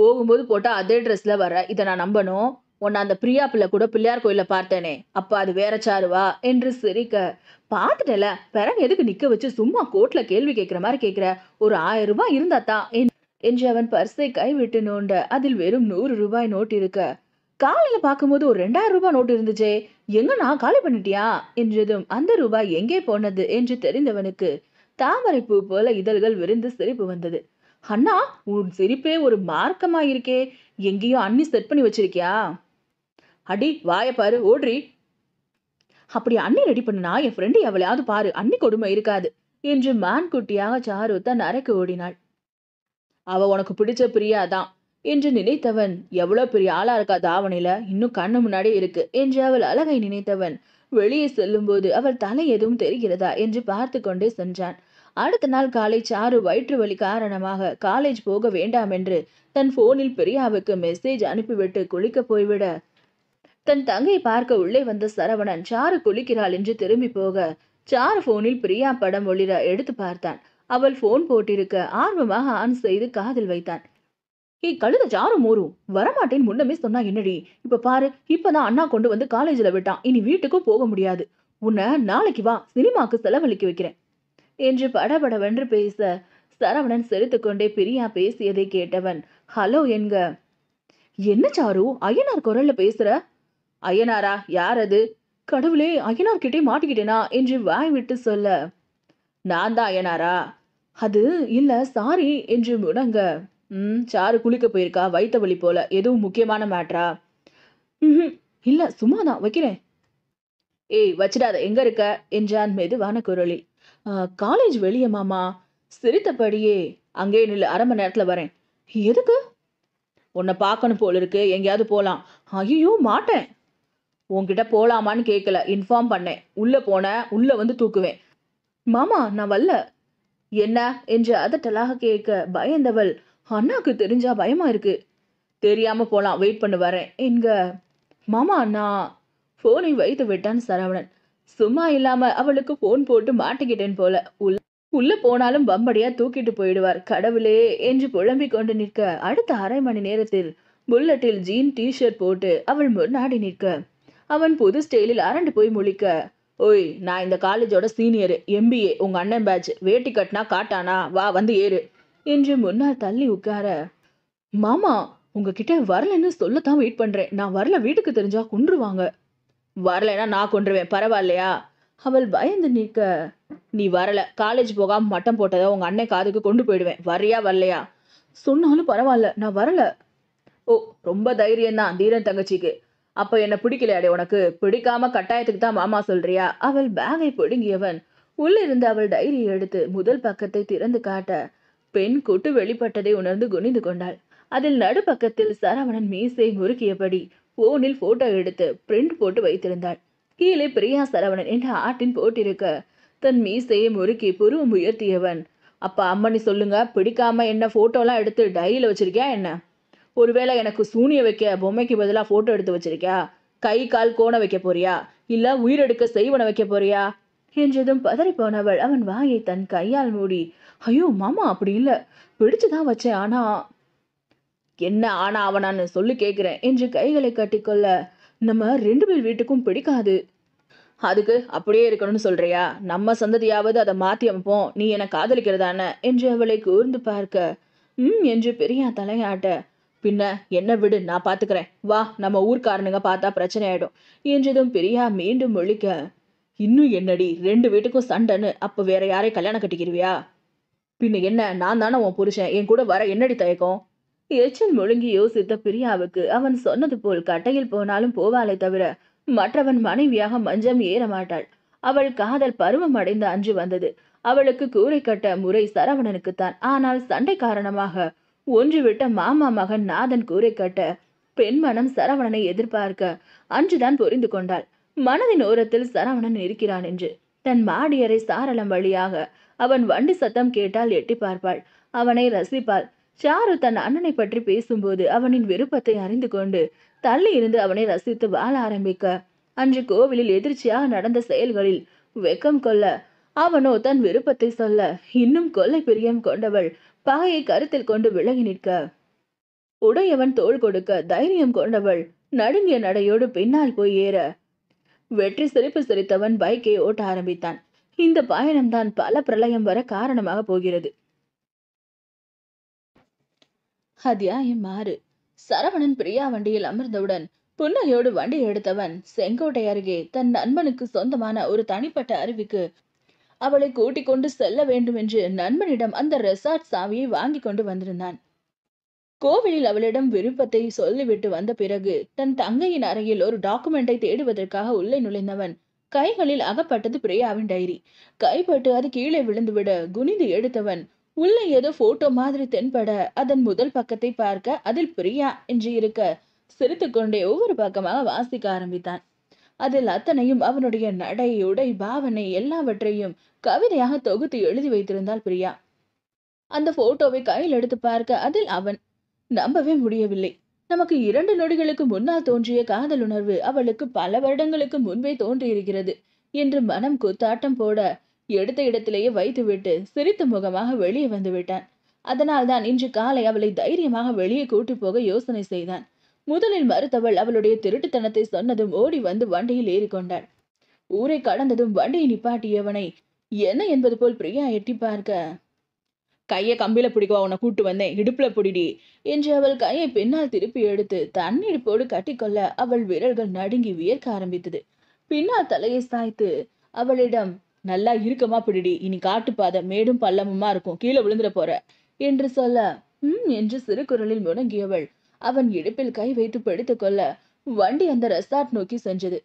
போகும்போது போட்டால் அதே ட்ரெஸ்ஸில் வர இதை நான் நம்பணும் உன்னை அந்த பிரியா பிள்ளை கூட பிள்ளையார் கோயிலில் பார்த்தேனே அப்போ அது வேற சாருவா என்று சிரிக்க பார்த்துட்டல பிறகு எதுக்கு நிற்க வச்சு சும்மா கோர்ட்டில் கேள்வி கேட்குற மாதிரி கேக்குற ஒரு ஆயிரம் ரூபாய் இருந்தா தான் என்று அவன் பர்ஸை கைவிட்டு நோண்ட அதில் வெறும் நூறு ரூபாய் நோட் இருக்க காலையில் பார்க்கும்போது ஒரு ரெண்டாயிரம் ரூபாய் நோட்டு இருந்துச்சே எங்க நான் காலி பண்ணிட்டியா என்றதும் அந்த ரூபாய் எங்கே போனது என்று தெரிந்தவனுக்கு தாமரை பூ போல இதழ்கள் விரிந்து சிரிப்பு வந்தது அண்ணா உன் சிரிப்பே ஒரு மார்க்கமா இருக்கே எங்கேயோ அண்ணி செட் பண்ணி வச்சிருக்கியா அடி பாரு ஓடுறி அப்படி அண்ணி ரெடி பண்ணுனா என் ஃப்ரெண்டு எவளையாவது பாரு அண்ணி கொடுமை இருக்காது என்று மான் குட்டியாக சாரு தான் அரைக்கு ஓடினாள் அவ உனக்கு பிடிச்ச பிரியா தான் என்று நினைத்தவன் எவ்வளோ பெரிய ஆளா இருக்கா தாவணில இன்னும் கண்ணு முன்னாடியே இருக்கு என்று அவள் அழகை நினைத்தவன் வெளியே செல்லும்போது அவள் தலை எதுவும் தெரிகிறதா என்று பார்த்து கொண்டே சென்றான் அடுத்த நாள் காலை சாரு வயிற்று வலி காரணமாக காலேஜ் போக வேண்டாம் என்று தன் போனில் பெரியாவுக்கு மெசேஜ் அனுப்பிவிட்டு குளிக்க போய்விட தன் தங்கை பார்க்க உள்ளே வந்த சரவணன் சாரு குளிக்கிறாள் என்று திரும்பி போக சாரு போனில் பிரியா படம் ஒளிர எடுத்து பார்த்தான் அவள் போன் போட்டிருக்க ஆர்வமாக ஆன் செய்து காதில் வைத்தான் நீ கழுத சாரு மோரும் வரமாட்டேன் முன்னமே சொன்னா என்னடி இப்ப பாரு இப்பதான் அண்ணா கொண்டு வந்து காலேஜ்ல விட்டான் இனி வீட்டுக்கும் போக முடியாது உன்னை நாளைக்கு வா சினிமாக்கு செலவழிக்க வைக்கிறேன் என்று படபடவென்று பேச சரவணன் கொண்டே பிரியா பேசியதை கேட்டவன் ஹலோ என்க என்ன சாரு அய்யனார் குரல்ல பேசுற அய்யனாரா யார் அது கடவுளே அய்யனார் கிட்டே மாட்டிக்கிட்டேனா என்று வாய் விட்டு சொல்ல நான் தான் அய்யனாரா அது இல்ல சாரி என்று முடங்க ம் சாரு குளிக்க போயிருக்கா வைத்த வழி போல எதுவும் முக்கியமான மேட்ரா ம் இல்ல சும்மா தான் வைக்கிறேன் ஏய் வச்சிடாத எங்க இருக்க என்றான் மெதுவான குரலில் காலேஜ் வெளியே மாமா சிரித்தபடியே அங்கே நில்லு அரை மணி நேரத்தில் வரேன் எதுக்கு உன்னை பார்க்கணும் போல் இருக்கு எங்கேயாவது போகலாம் ஐயோ மாட்டேன் உன்கிட்ட போகலாமான்னு கேட்கல இன்ஃபார்ம் பண்ணேன் உள்ளே போனேன் உள்ளே வந்து தூக்குவேன் மாமா நான் வல்ல என்ன என்று அதட்டலாக கேட்க பயந்தவள் அண்ணாக்கு தெரிஞ்சா பயமா இருக்கு தெரியாம போலாம் வெயிட் பண்ணி வரேன் என்க மாமா நான் ஃபோனை வைத்து விட்டான் சரவணன் சும்மா இல்லாம அவளுக்கு போன் போட்டு மாட்டிக்கிட்டேன் போல உள்ள போனாலும் பம்படியா தூக்கிட்டு போயிடுவார் கடவுளே என்று புழம்பிக் கொண்டு நிற்க அடுத்த அரை மணி நேரத்தில் புல்லட்டில் ஜீன் டி ஷர்ட் போட்டு அவள் முன்னாடி நிற்க அவன் புது ஸ்டைலில் அரண்டு போய் முழிக்க ஓய் நான் இந்த காலேஜோட சீனியர் எம்பிஏ உங்க அண்ணன் பேட்ச் வேட்டி கட்டினா காட்டானா வா வந்து ஏறு என்று முன்னால் தள்ளி உட்கார மாமா உங்ககிட்ட வரலன்னு சொல்லத்தான் வெயிட் பண்றேன் நான் வரல வீட்டுக்கு தெரிஞ்சா குன்றுவாங்க வரலைன்னா நான் கொண்டுருவேன் பரவாயில்லையா அவள் பயந்து நிற்க நீ வரல காலேஜ் போகாம மட்டம் போட்டதை உங்க அண்ணன் காதுக்கு கொண்டு போயிடுவேன் வரியா வரலையா சொன்னாலும் பரவாயில்ல நான் வரல ஓ ரொம்ப தைரியம் தான் தீரன் தங்கச்சிக்கு அப்ப என்ன பிடிக்கலையாடே உனக்கு பிடிக்காம கட்டாயத்துக்கு தான் மாமா சொல்றியா அவள் பேகை பிடுங்கியவன் உள்ளிருந்து அவள் டைரியை எடுத்து முதல் பக்கத்தை திறந்து காட்ட பெண் கூட்டு வெளிப்பட்டதை உணர்ந்து குனிந்து கொண்டாள் அதில் நடுப்பக்கத்தில் சரவணன் மீசை முறுக்கியபடி போனில் போட்டோ எடுத்து பிரிண்ட் போட்டு வைத்திருந்தாள் கீழே பிரியா சரவணன் என்ற ஆட்டின் போட்டிருக்க தன் மீசையை முறுக்கி புருவம் உயர்த்தியவன் அப்பா அம்மனி சொல்லுங்க பிடிக்காம என்ன ஃபோட்டோலாம் எடுத்து டைரியில் வச்சிருக்கியா என்ன ஒருவேளை எனக்கு சூனிய வைக்க பொம்மைக்கு பதிலாக ஃபோட்டோ எடுத்து வச்சிருக்கியா கை கால் கோண வைக்க போறியா இல்லை உயிரெடுக்க செய்வன வைக்க போறியா என்றதும் பதறிப்போனவள் அவன் வாயை தன் கையால் மூடி ஐயோ மாமா அப்படி இல்லை பிடிச்சு தான் வச்சேன் ஆனால் என்ன ஆனா அவனான்னு சொல்லி கேட்கிறேன் என்று கைகளை கட்டிக்கொள்ள நம்ம ரெண்டு பேர் வீட்டுக்கும் பிடிக்காது அதுக்கு அப்படியே இருக்கணும்னு சொல்றியா நம்ம சந்ததியாவது அதை மாத்தி அமைப்போம் நீ என்னை காதலிக்கிறதான என்று அவளை கூர்ந்து பார்க்க ம் என்று பெரிய தலையாட்ட பின்ன என்ன விடு நான் பாத்துக்கிறேன் வா நம்ம ஊர்க்காரனுங்க பார்த்தா பிரச்சனை ஆயிடும் என்றதும் பெரியா மீண்டும் ஒழிக்க இன்னும் என்னடி ரெண்டு வீட்டுக்கும் சண்டைன்னு அப்போ வேற யாரையும் கல்யாணம் கட்டிக்கிறியா பின்ன என்ன நான் தானே உன் புருஷன் என் கூட வர என்னடி தயக்கம் எச்சில் முழுங்கி யோசித்த பிரியாவுக்கு அவன் சொன்னது போல் கட்டையில் போனாலும் போவாளே தவிர மற்றவன் மனைவியாக மஞ்சம் ஏற மாட்டாள் அவள் காதல் பருவம் அடைந்து அன்று வந்தது அவளுக்கு கூரை கட்ட முறை சரவணனுக்குத்தான் ஆனால் சண்டை காரணமாக ஒன்றுவிட்ட மாமா மகன் நாதன் கூரை கட்ட பெண்மனம் சரவணனை எதிர்பார்க்க அன்றுதான் புரிந்து கொண்டாள் மனதின் ஓரத்தில் சரவணன் இருக்கிறான் என்று தன் மாடியரை சாரளம் வழியாக அவன் வண்டி சத்தம் கேட்டால் எட்டி பார்ப்பாள் அவனை ரசிப்பாள் சாரு தன் அண்ணனை பற்றி பேசும்போது அவனின் விருப்பத்தை அறிந்து கொண்டு தள்ளி இருந்து அவனை ரசித்து வாழ ஆரம்பிக்க அன்று கோவிலில் எதிர்ச்சியாக நடந்த செயல்களில் வெக்கம் கொள்ள அவனோ தன் விருப்பத்தை சொல்ல இன்னும் கொள்ளை பிரியம் கொண்டவள் பகையை கருத்தில் கொண்டு விலகி நிற்க உடையவன் தோள் கொடுக்க தைரியம் கொண்டவள் நடுங்கிய நடையோடு பின்னால் போய் ஏற வெற்றி சிரிப்பு சிரித்தவன் பைக்கை ஓட்ட ஆரம்பித்தான் இந்த பயணம்தான் பல பிரளயம் வர காரணமாக போகிறது அத்தியாயம் ஆறு சரவணன் பிரியா வண்டியில் அமர்ந்தவுடன் புன்னகையோடு வண்டி எடுத்தவன் செங்கோட்டை அருகே தன் நண்பனுக்கு சொந்தமான ஒரு தனிப்பட்ட அருவிக்கு அவளை கூட்டிக் கொண்டு செல்ல வேண்டும் என்று நண்பனிடம் அந்த ரெசார்ட் சாவியை வாங்கி கொண்டு வந்திருந்தான் கோவிலில் அவளிடம் விருப்பத்தை சொல்லிவிட்டு வந்த பிறகு தன் தங்கையின் அறையில் ஒரு டாக்குமெண்டை தேடுவதற்காக உள்ளே நுழைந்தவன் கைகளில் அகப்பட்டது பிரியாவின் டைரி கைப்பட்டு அது கீழே விழுந்துவிட குனிந்து எடுத்தவன் உள்ள ஏதோ போட்டோ மாதிரி தென்பட அதன் முதல் பக்கத்தை பார்க்க அதில் பிரியா என்று இருக்க சிரித்து கொண்டே ஒவ்வொரு பக்கமாக வாசிக்க ஆரம்பித்தான் அதில் அத்தனையும் அவனுடைய நடை உடை பாவனை எல்லாவற்றையும் கவிதையாக தொகுத்து எழுதி வைத்திருந்தாள் பிரியா அந்த போட்டோவை கையில் எடுத்து பார்க்க அதில் அவன் நம்பவே முடியவில்லை நமக்கு இரண்டு நொடிகளுக்கு முன்னால் தோன்றிய காதல் உணர்வு அவளுக்கு பல வருடங்களுக்கு முன்பே தோன்றியிருக்கிறது என்று மனம் குத்தாட்டம் போட எடுத்த இடத்திலேயே வைத்துவிட்டு சிரித்த முகமாக வெளியே வந்து விட்டான் அதனால்தான் இன்று காலை அவளை தைரியமாக வெளியே கூட்டி போக யோசனை செய்தான் முதலில் மறுத்தவள் அவளுடைய திருட்டுத்தனத்தை சொன்னதும் ஓடி வந்து வண்டியில் ஏறிக்கொண்டாள் ஊரை கடந்ததும் வண்டியை நிப்பாட்டியவனை என்ன என்பது போல் பிரியா எட்டி பார்க்க கையை கம்பியில பிடிக்கவா உன்னை கூட்டு வந்தேன் இடுப்புல பிடிடி என்று அவள் கையை பின்னால் திருப்பி எடுத்து தண்ணீர் போடு கட்டிக்கொள்ள அவள் விரல்கள் நடுங்கி வியர்க்க ஆரம்பித்தது பின்னால் தலையை சாய்த்து அவளிடம் நல்லா இருக்கமா பிடிடி இனி காட்டுப்பாதை மேடும் பள்ளமுமா இருக்கும் கீழே விழுந்துட போற என்று சொல்ல ம் என்று சிறு குரலில் முடங்கியவள் அவன் இடுப்பில் கை வைத்து பிடித்து கொள்ள வண்டி அந்த ரெசார்ட் நோக்கி சென்றது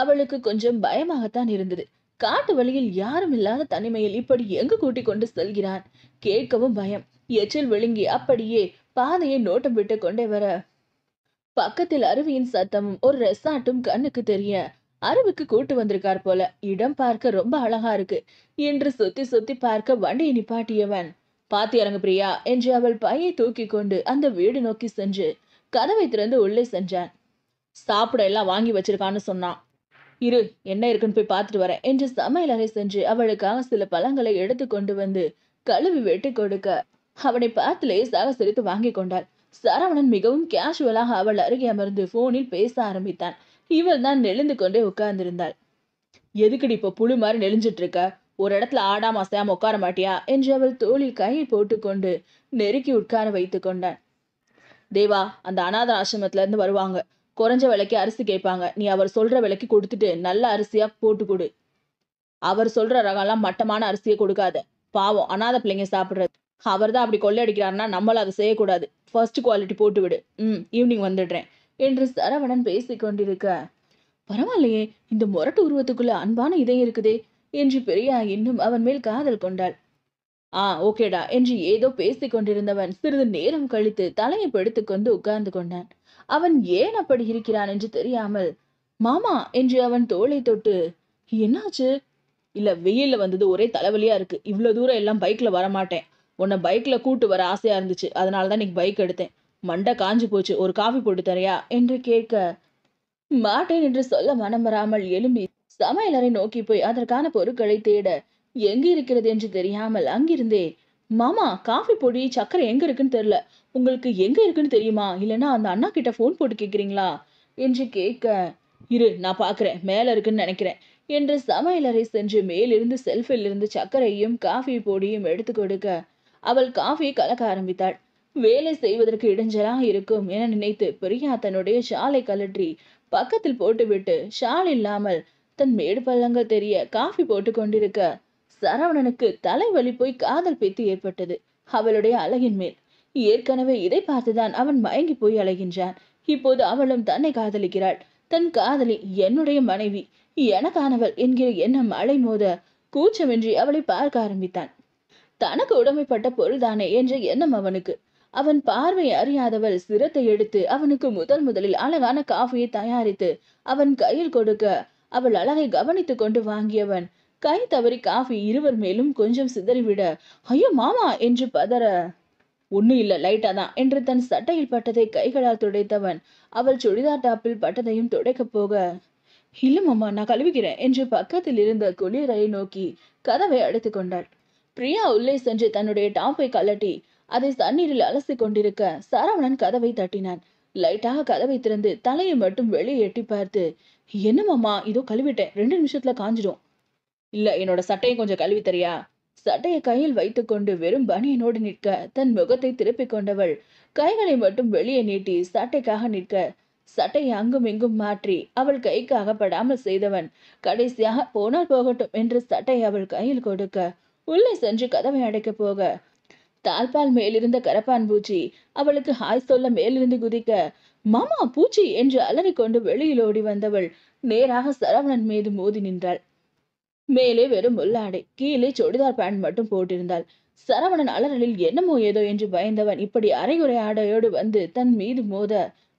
அவளுக்கு கொஞ்சம் பயமாகத்தான் இருந்தது காட்டு வழியில் யாரும் இல்லாத தனிமையில் இப்படி எங்கு கூட்டிக் கொண்டு செல்கிறான் கேட்கவும் பயம் எச்சில் விழுங்கி அப்படியே பாதையை நோட்டம் விட்டு கொண்டே வர பக்கத்தில் அருவியின் சத்தமும் ஒரு ரெசார்ட்டும் கண்ணுக்கு தெரிய அரவுக்கு கூட்டு வந்திருக்கார் போல இடம் பார்க்க ரொம்ப அழகா இருக்கு என்று சுத்தி சுத்தி பார்க்க வண்டியை நிப்பாட்டியவன் பாத்தி இறங்கு பிரியா என்று அவள் பையை தூக்கி கொண்டு அந்த வீடு நோக்கி சென்று கதவை திறந்து உள்ளே சென்றான் சாப்பிட எல்லாம் வாங்கி வச்சிருக்கான்னு சொன்னான் இரு என்ன இருக்குன்னு போய் பார்த்துட்டு வரேன் என்று சமையலறை சென்று அவளுக்காக சில பழங்களை எடுத்து கொண்டு வந்து கழுவி வெட்டி கொடுக்க அவனை பார்த்து லேசாக சிரித்து வாங்கி கொண்டாள் சரவணன் மிகவும் கேஷுவலாக அவள் அருகே அமர்ந்து போனில் பேச ஆரம்பித்தான் இவள் தான் நெளிந்து கொண்டே உட்கார்ந்திருந்தாள் எதுக்குடி இப்போ புழு மாதிரி நெளிஞ்சிட்டு இருக்க ஒரு இடத்துல ஆடாம அசையாம உட்கார மாட்டியா என்று அவள் தோளில் கையை போட்டுக்கொண்டு நெருக்கி உட்கார வைத்து கொண்டான் தேவா அந்த அனாத ஆசிரமத்துல இருந்து வருவாங்க குறைஞ்ச விலைக்கு அரிசி கேட்பாங்க நீ அவர் சொல்ற விலைக்கு கொடுத்துட்டு நல்ல அரிசியா போட்டு கொடு அவர் சொல்ற ரகம்லாம் மட்டமான அரிசியை கொடுக்காத பாவம் அநாத பிள்ளைங்க சாப்பிட்றது அவர் தான் அப்படி கொள்ளையடிக்கிறாருன்னா நம்மளும் அதை செய்யக்கூடாது ஃபர்ஸ்ட் குவாலிட்டி போட்டு விடு ம் ஈவினிங் வந்துடுறேன் என்று சரவணன் பேசிக் கொண்டிருக்க பரவாயில்லையே இந்த முரட்டு உருவத்துக்குள்ள அன்பான இதயம் இருக்குதே என்று பெரியா இன்னும் அவன் மேல் காதல் கொண்டாள் ஆ ஓகேடா என்று ஏதோ பேசிக் கொண்டிருந்தவன் சிறிது நேரம் கழித்து தலையை கொண்டு உட்கார்ந்து கொண்டான் அவன் ஏன் அப்படி இருக்கிறான் என்று தெரியாமல் மாமா என்று அவன் தோலை தொட்டு என்னாச்சு இல்ல வெயில்ல வந்தது ஒரே தலைவலியா இருக்கு இவ்வளவு தூரம் எல்லாம் பைக்ல வரமாட்டேன் உன்னை பைக்ல கூட்டு வர ஆசையா இருந்துச்சு அதனாலதான் தான் பைக் எடுத்தேன் மண்டை காஞ்சு போச்சு ஒரு காஃபி போட்டு தரையா என்று கேட்க மாட்டேன் என்று சொல்ல மனம் வராமல் எழும்பி சமையலறை நோக்கி போய் அதற்கான பொருட்களை தேட எங்க இருக்கிறது என்று தெரியாமல் அங்கிருந்தே மாமா காஃபி பொடி சக்கரை எங்க இருக்குன்னு தெரியல உங்களுக்கு எங்க இருக்குன்னு தெரியுமா இல்லைன்னா அந்த அண்ணா கிட்ட ஃபோன் போட்டு கேக்குறீங்களா என்று கேட்க இரு நான் பாக்குறேன் மேல இருக்குன்னு நினைக்கிறேன் என்று சமையலறை சென்று மேலிருந்து செல்ஃபில் இருந்து சர்க்கரையும் காஃபி பொடியும் எடுத்து கொடுக்க அவள் காஃபியை கலக்க ஆரம்பித்தாள் வேலை செய்வதற்கு இடைஞ்சலா இருக்கும் என நினைத்து பிரியா தன்னுடைய ஷாலை கலற்றி பக்கத்தில் போட்டுவிட்டு ஷால் இல்லாமல் தன் மேடு பள்ளங்கள் தெரிய காஃபி போட்டு கொண்டிருக்க சரவணனுக்கு தலைவலி போய் காதல் பித்து ஏற்பட்டது அவளுடைய அழகின் மேல் ஏற்கனவே இதை பார்த்துதான் அவன் மயங்கி போய் அழகின்றான் இப்போது அவளும் தன்னை காதலிக்கிறாள் தன் காதலி என்னுடைய மனைவி எனக்கானவள் என்கிற எண்ணம் அலை மோத கூச்சமின்றி அவளை பார்க்க ஆரம்பித்தான் தனக்கு உடமைப்பட்ட பொருள்தானே என்ற எண்ணம் அவனுக்கு அவன் பார்வை அறியாதவள் சிரத்தை எடுத்து அவனுக்கு முதல் முதலில் அழகான காஃபியை தயாரித்து அவன் கையில் கொடுக்க அவள் அழகை கவனித்து கொண்டு வாங்கியவன் கை தவறி காஃபி இருவர் மேலும் கொஞ்சம் சிதறிவிட ஐயோ மாமா என்று பதற ஒண்ணு இல்ல லைட்டா தான் என்று தன் சட்டையில் பட்டதை கைகளால் துடைத்தவன் அவள் சுடிதார் டாப்பில் பட்டதையும் துடைக்கப் போக இல்ல மாமா நான் கழுவிக்கிறேன் என்று பக்கத்தில் இருந்த குளிரையை நோக்கி கதவை அடைத்துக் கொண்டாள் பிரியா உள்ளே சென்று தன்னுடைய டாப்பை கலட்டி அதை தண்ணீரில் அலசி கொண்டிருக்க சரவணன் கதவை தட்டினான் லைட்டாக கதவை திறந்து தலையை மட்டும் வெளியே எட்டி பார்த்து என்னமாம்மா இதோ கழுவிட்டேன் ரெண்டு நிமிஷத்துல காஞ்சிடும் இல்ல என்னோட சட்டையை கொஞ்சம் கழுவி தரியா சட்டையை கையில் வைத்துக்கொண்டு வெறும் பனியனோடு நிற்க தன் முகத்தை திருப்பிக் கொண்டவள் கைகளை மட்டும் வெளியே நீட்டி சட்டைக்காக நிற்க சட்டையை அங்கும் இங்கும் மாற்றி அவள் கைக்கு அகப்படாமல் செய்தவன் கடைசியாக போனால் போகட்டும் என்று சட்டையை அவள் கையில் கொடுக்க உள்ளே சென்று கதவை அடைக்கப் போக தாழ்பால் மேலிருந்த கரப்பான் பூச்சி அவளுக்கு ஹாய் சொல்ல மேலிருந்து குதிக்க மாமா பூச்சி என்று அலறிக்கொண்டு வெளியில் ஓடி வந்தவள் நேராக சரவணன் மீது மோதி நின்றாள் மேலே வெறும் உள்ளாடை கீழே சொடிதார் பேண்ட் மட்டும் போட்டிருந்தாள் சரவணன் அலறலில் என்னமோ ஏதோ என்று பயந்தவன் இப்படி அரைகுறை ஆடையோடு வந்து தன் மீது மோத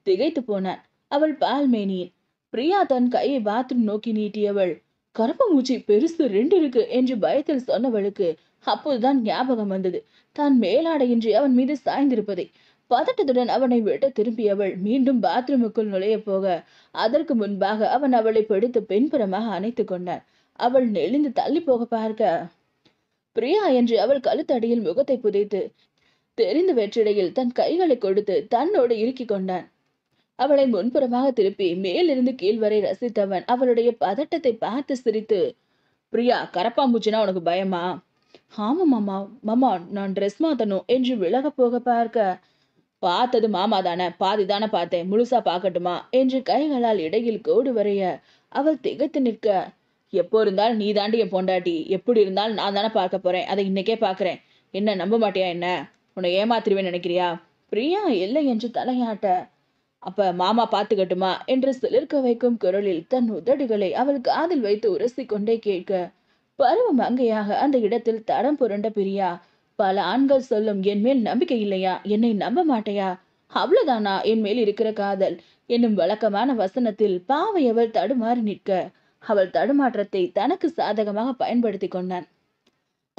திகைத்து போனான் அவள் பால் மேனியின் பிரியா தன் கையை பாத்ரூம் நோக்கி நீட்டியவள் கருப்பு மூச்சி பெருசு ரெண்டு இருக்கு என்று பயத்தில் சொன்னவளுக்கு அப்போதுதான் ஞாபகம் வந்தது தான் மேலாடையின்றி அவன் மீது சாய்ந்திருப்பதை பதட்டத்துடன் அவனை விட்டு திரும்பியவள் மீண்டும் பாத்ரூமுக்குள் நுழைய போக அதற்கு முன்பாக அவன் அவளை பிடித்து பின்புறமாக அணைத்து கொண்டான் அவள் நெளிந்து தள்ளி போக பார்க்க பிரியா என்று அவள் கழுத்தடியில் முகத்தை புதைத்து தெரிந்து வெற்றிடையில் தன் கைகளை கொடுத்து தன்னோடு இறுக்கிக் கொண்டான் அவளை முன்புறமாக திருப்பி மேலிருந்து கீழ் வரை ரசித்தவன் அவளுடைய பதட்டத்தை பார்த்து சிரித்து பிரியா கரப்பாம்பூச்சினா உனக்கு பயமா ஆமா மாமா மாமா நான் ட்ரெஸ் மாத்தணும் என்று விலக போக பார்க்க பார்த்தது மாமா தானே பாதி தானே பார்த்தேன் முழுசா பார்க்கட்டுமா என்று கைகளால் இடையில் கோடு வரைய அவள் திகைத்து நிற்க எப்போ இருந்தாலும் நீ தாண்டி என் பொண்டாட்டி எப்படி இருந்தாலும் நான் தானே பார்க்க போறேன் அதை இன்னைக்கே பார்க்குறேன் என்ன நம்ப மாட்டியா என்ன உன்னை ஏமாத்திருவேன் நினைக்கிறியா பிரியா இல்லை என்று தலையாட்ட அப்ப மாமா பார்த்துக்கட்டுமா என்று சிலிர்க்க வைக்கும் குரலில் தன் உதடுகளை அவள் காதில் வைத்து உரசி கொண்டே கேட்க பருவ மங்கையாக அந்த இடத்தில் தடம் புரண்ட பிரியா பல ஆண்கள் சொல்லும் என் மேல் நம்பிக்கை இல்லையா என்னை நம்ப மாட்டையா அவ்வளவுதானா என் மேல் இருக்கிற காதல் என்னும் வழக்கமான வசனத்தில் பாவை அவள் தடுமாறி நிற்க அவள் தடுமாற்றத்தை தனக்கு சாதகமாக பயன்படுத்தி கொண்டான்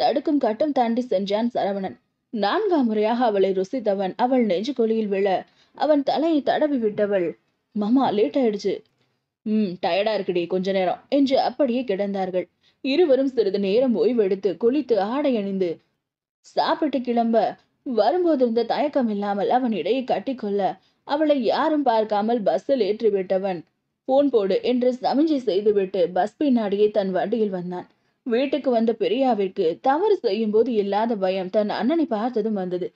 தடுக்கும் கட்டம் தாண்டி சென்றான் சரவணன் நான்காம் முறையாக அவளை ருசித்தவன் அவள் நெஞ்சு கொலியில் விழ அவன் தலையை தடவி விட்டவள் மாமா லேட் ஆயிடுச்சு ம் டயர்டா இருக்குடி கொஞ்ச நேரம் என்று அப்படியே கிடந்தார்கள் இருவரும் சிறிது நேரம் ஓய்வெடுத்து குளித்து ஆடை அணிந்து சாப்பிட்டு கிளம்ப வரும்போதிருந்த தயக்கம் இல்லாமல் அவன் இடையை கட்டிக்கொள்ள அவளை யாரும் பார்க்காமல் பஸ்ஸில் ஏற்றிவிட்டவன் போன் போடு என்று சமிஞ்சை செய்துவிட்டு பஸ் பின்னாடியே தன் வண்டியில் வந்தான் வீட்டுக்கு வந்த பெரியாவிற்கு தவறு செய்யும் போது இல்லாத பயம் தன் அண்ணனை பார்த்ததும் வந்தது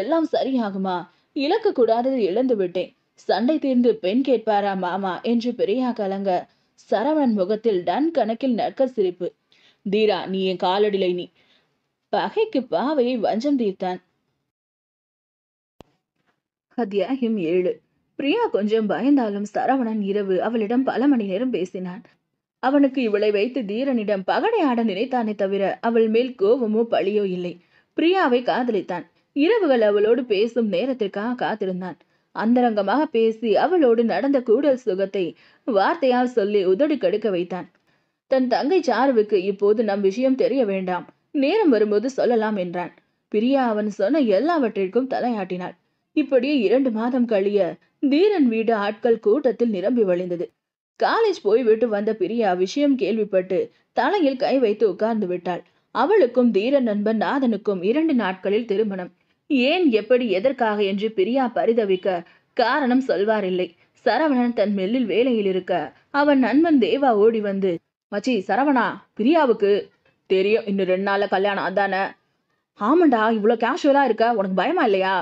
எல்லாம் சரியாகுமா இலக்கு கூடாதது இழந்து விட்டேன் சண்டை தீர்ந்து பெண் கேட்பாரா மாமா என்று பெரியா கலங்க சரவணன் முகத்தில் டன் கணக்கில் நற்க சிரிப்பு தீரா நீ என் காலடிலை நீ பகைக்கு பாவையை வஞ்சம் தீர்த்தான் அத்தியாயம் ஏழு பிரியா கொஞ்சம் பயந்தாலும் சரவணன் இரவு அவளிடம் பல மணி நேரம் பேசினான் அவனுக்கு இவளை வைத்து தீரனிடம் பகடை ஆட நினைத்தானே தவிர அவள் மேல் கோபமோ பழியோ இல்லை பிரியாவை காதலித்தான் இரவுகள் அவளோடு பேசும் நேரத்திற்காக காத்திருந்தான் அந்தரங்கமாக பேசி அவளோடு நடந்த கூடல் சுகத்தை வார்த்தையால் சொல்லி உதடு கடுக்க வைத்தான் தன் தங்கை சாருவுக்கு இப்போது நம் விஷயம் தெரிய வேண்டாம் நேரம் வரும்போது சொல்லலாம் என்றான் பிரியா அவன் சொன்ன எல்லாவற்றிற்கும் தலையாட்டினாள் இப்படியே இரண்டு மாதம் கழிய தீரன் வீடு ஆட்கள் கூட்டத்தில் நிரம்பி வழிந்தது காலேஜ் போய்விட்டு வந்த பிரியா விஷயம் கேள்விப்பட்டு தலையில் கை வைத்து உட்கார்ந்து விட்டாள் அவளுக்கும் தீரன் நண்பன் நாதனுக்கும் இரண்டு நாட்களில் திருமணம் ஏன் எப்படி எதற்காக என்று பிரியா பரிதவிக்க காரணம் சொல்வார் இல்லை சரவணன் தன் மெல்லில் வேலையில் இருக்க அவன் நண்பன் தேவா ஓடி வந்து மச்சி சரவணா பிரியாவுக்கு தெரியும் இன்னும் ரெண்டு நாள்ல கல்யாணம் அதானே ஆமாண்டா இவ்வளோ கேஷுவலா இருக்க உனக்கு பயமா இல்லையா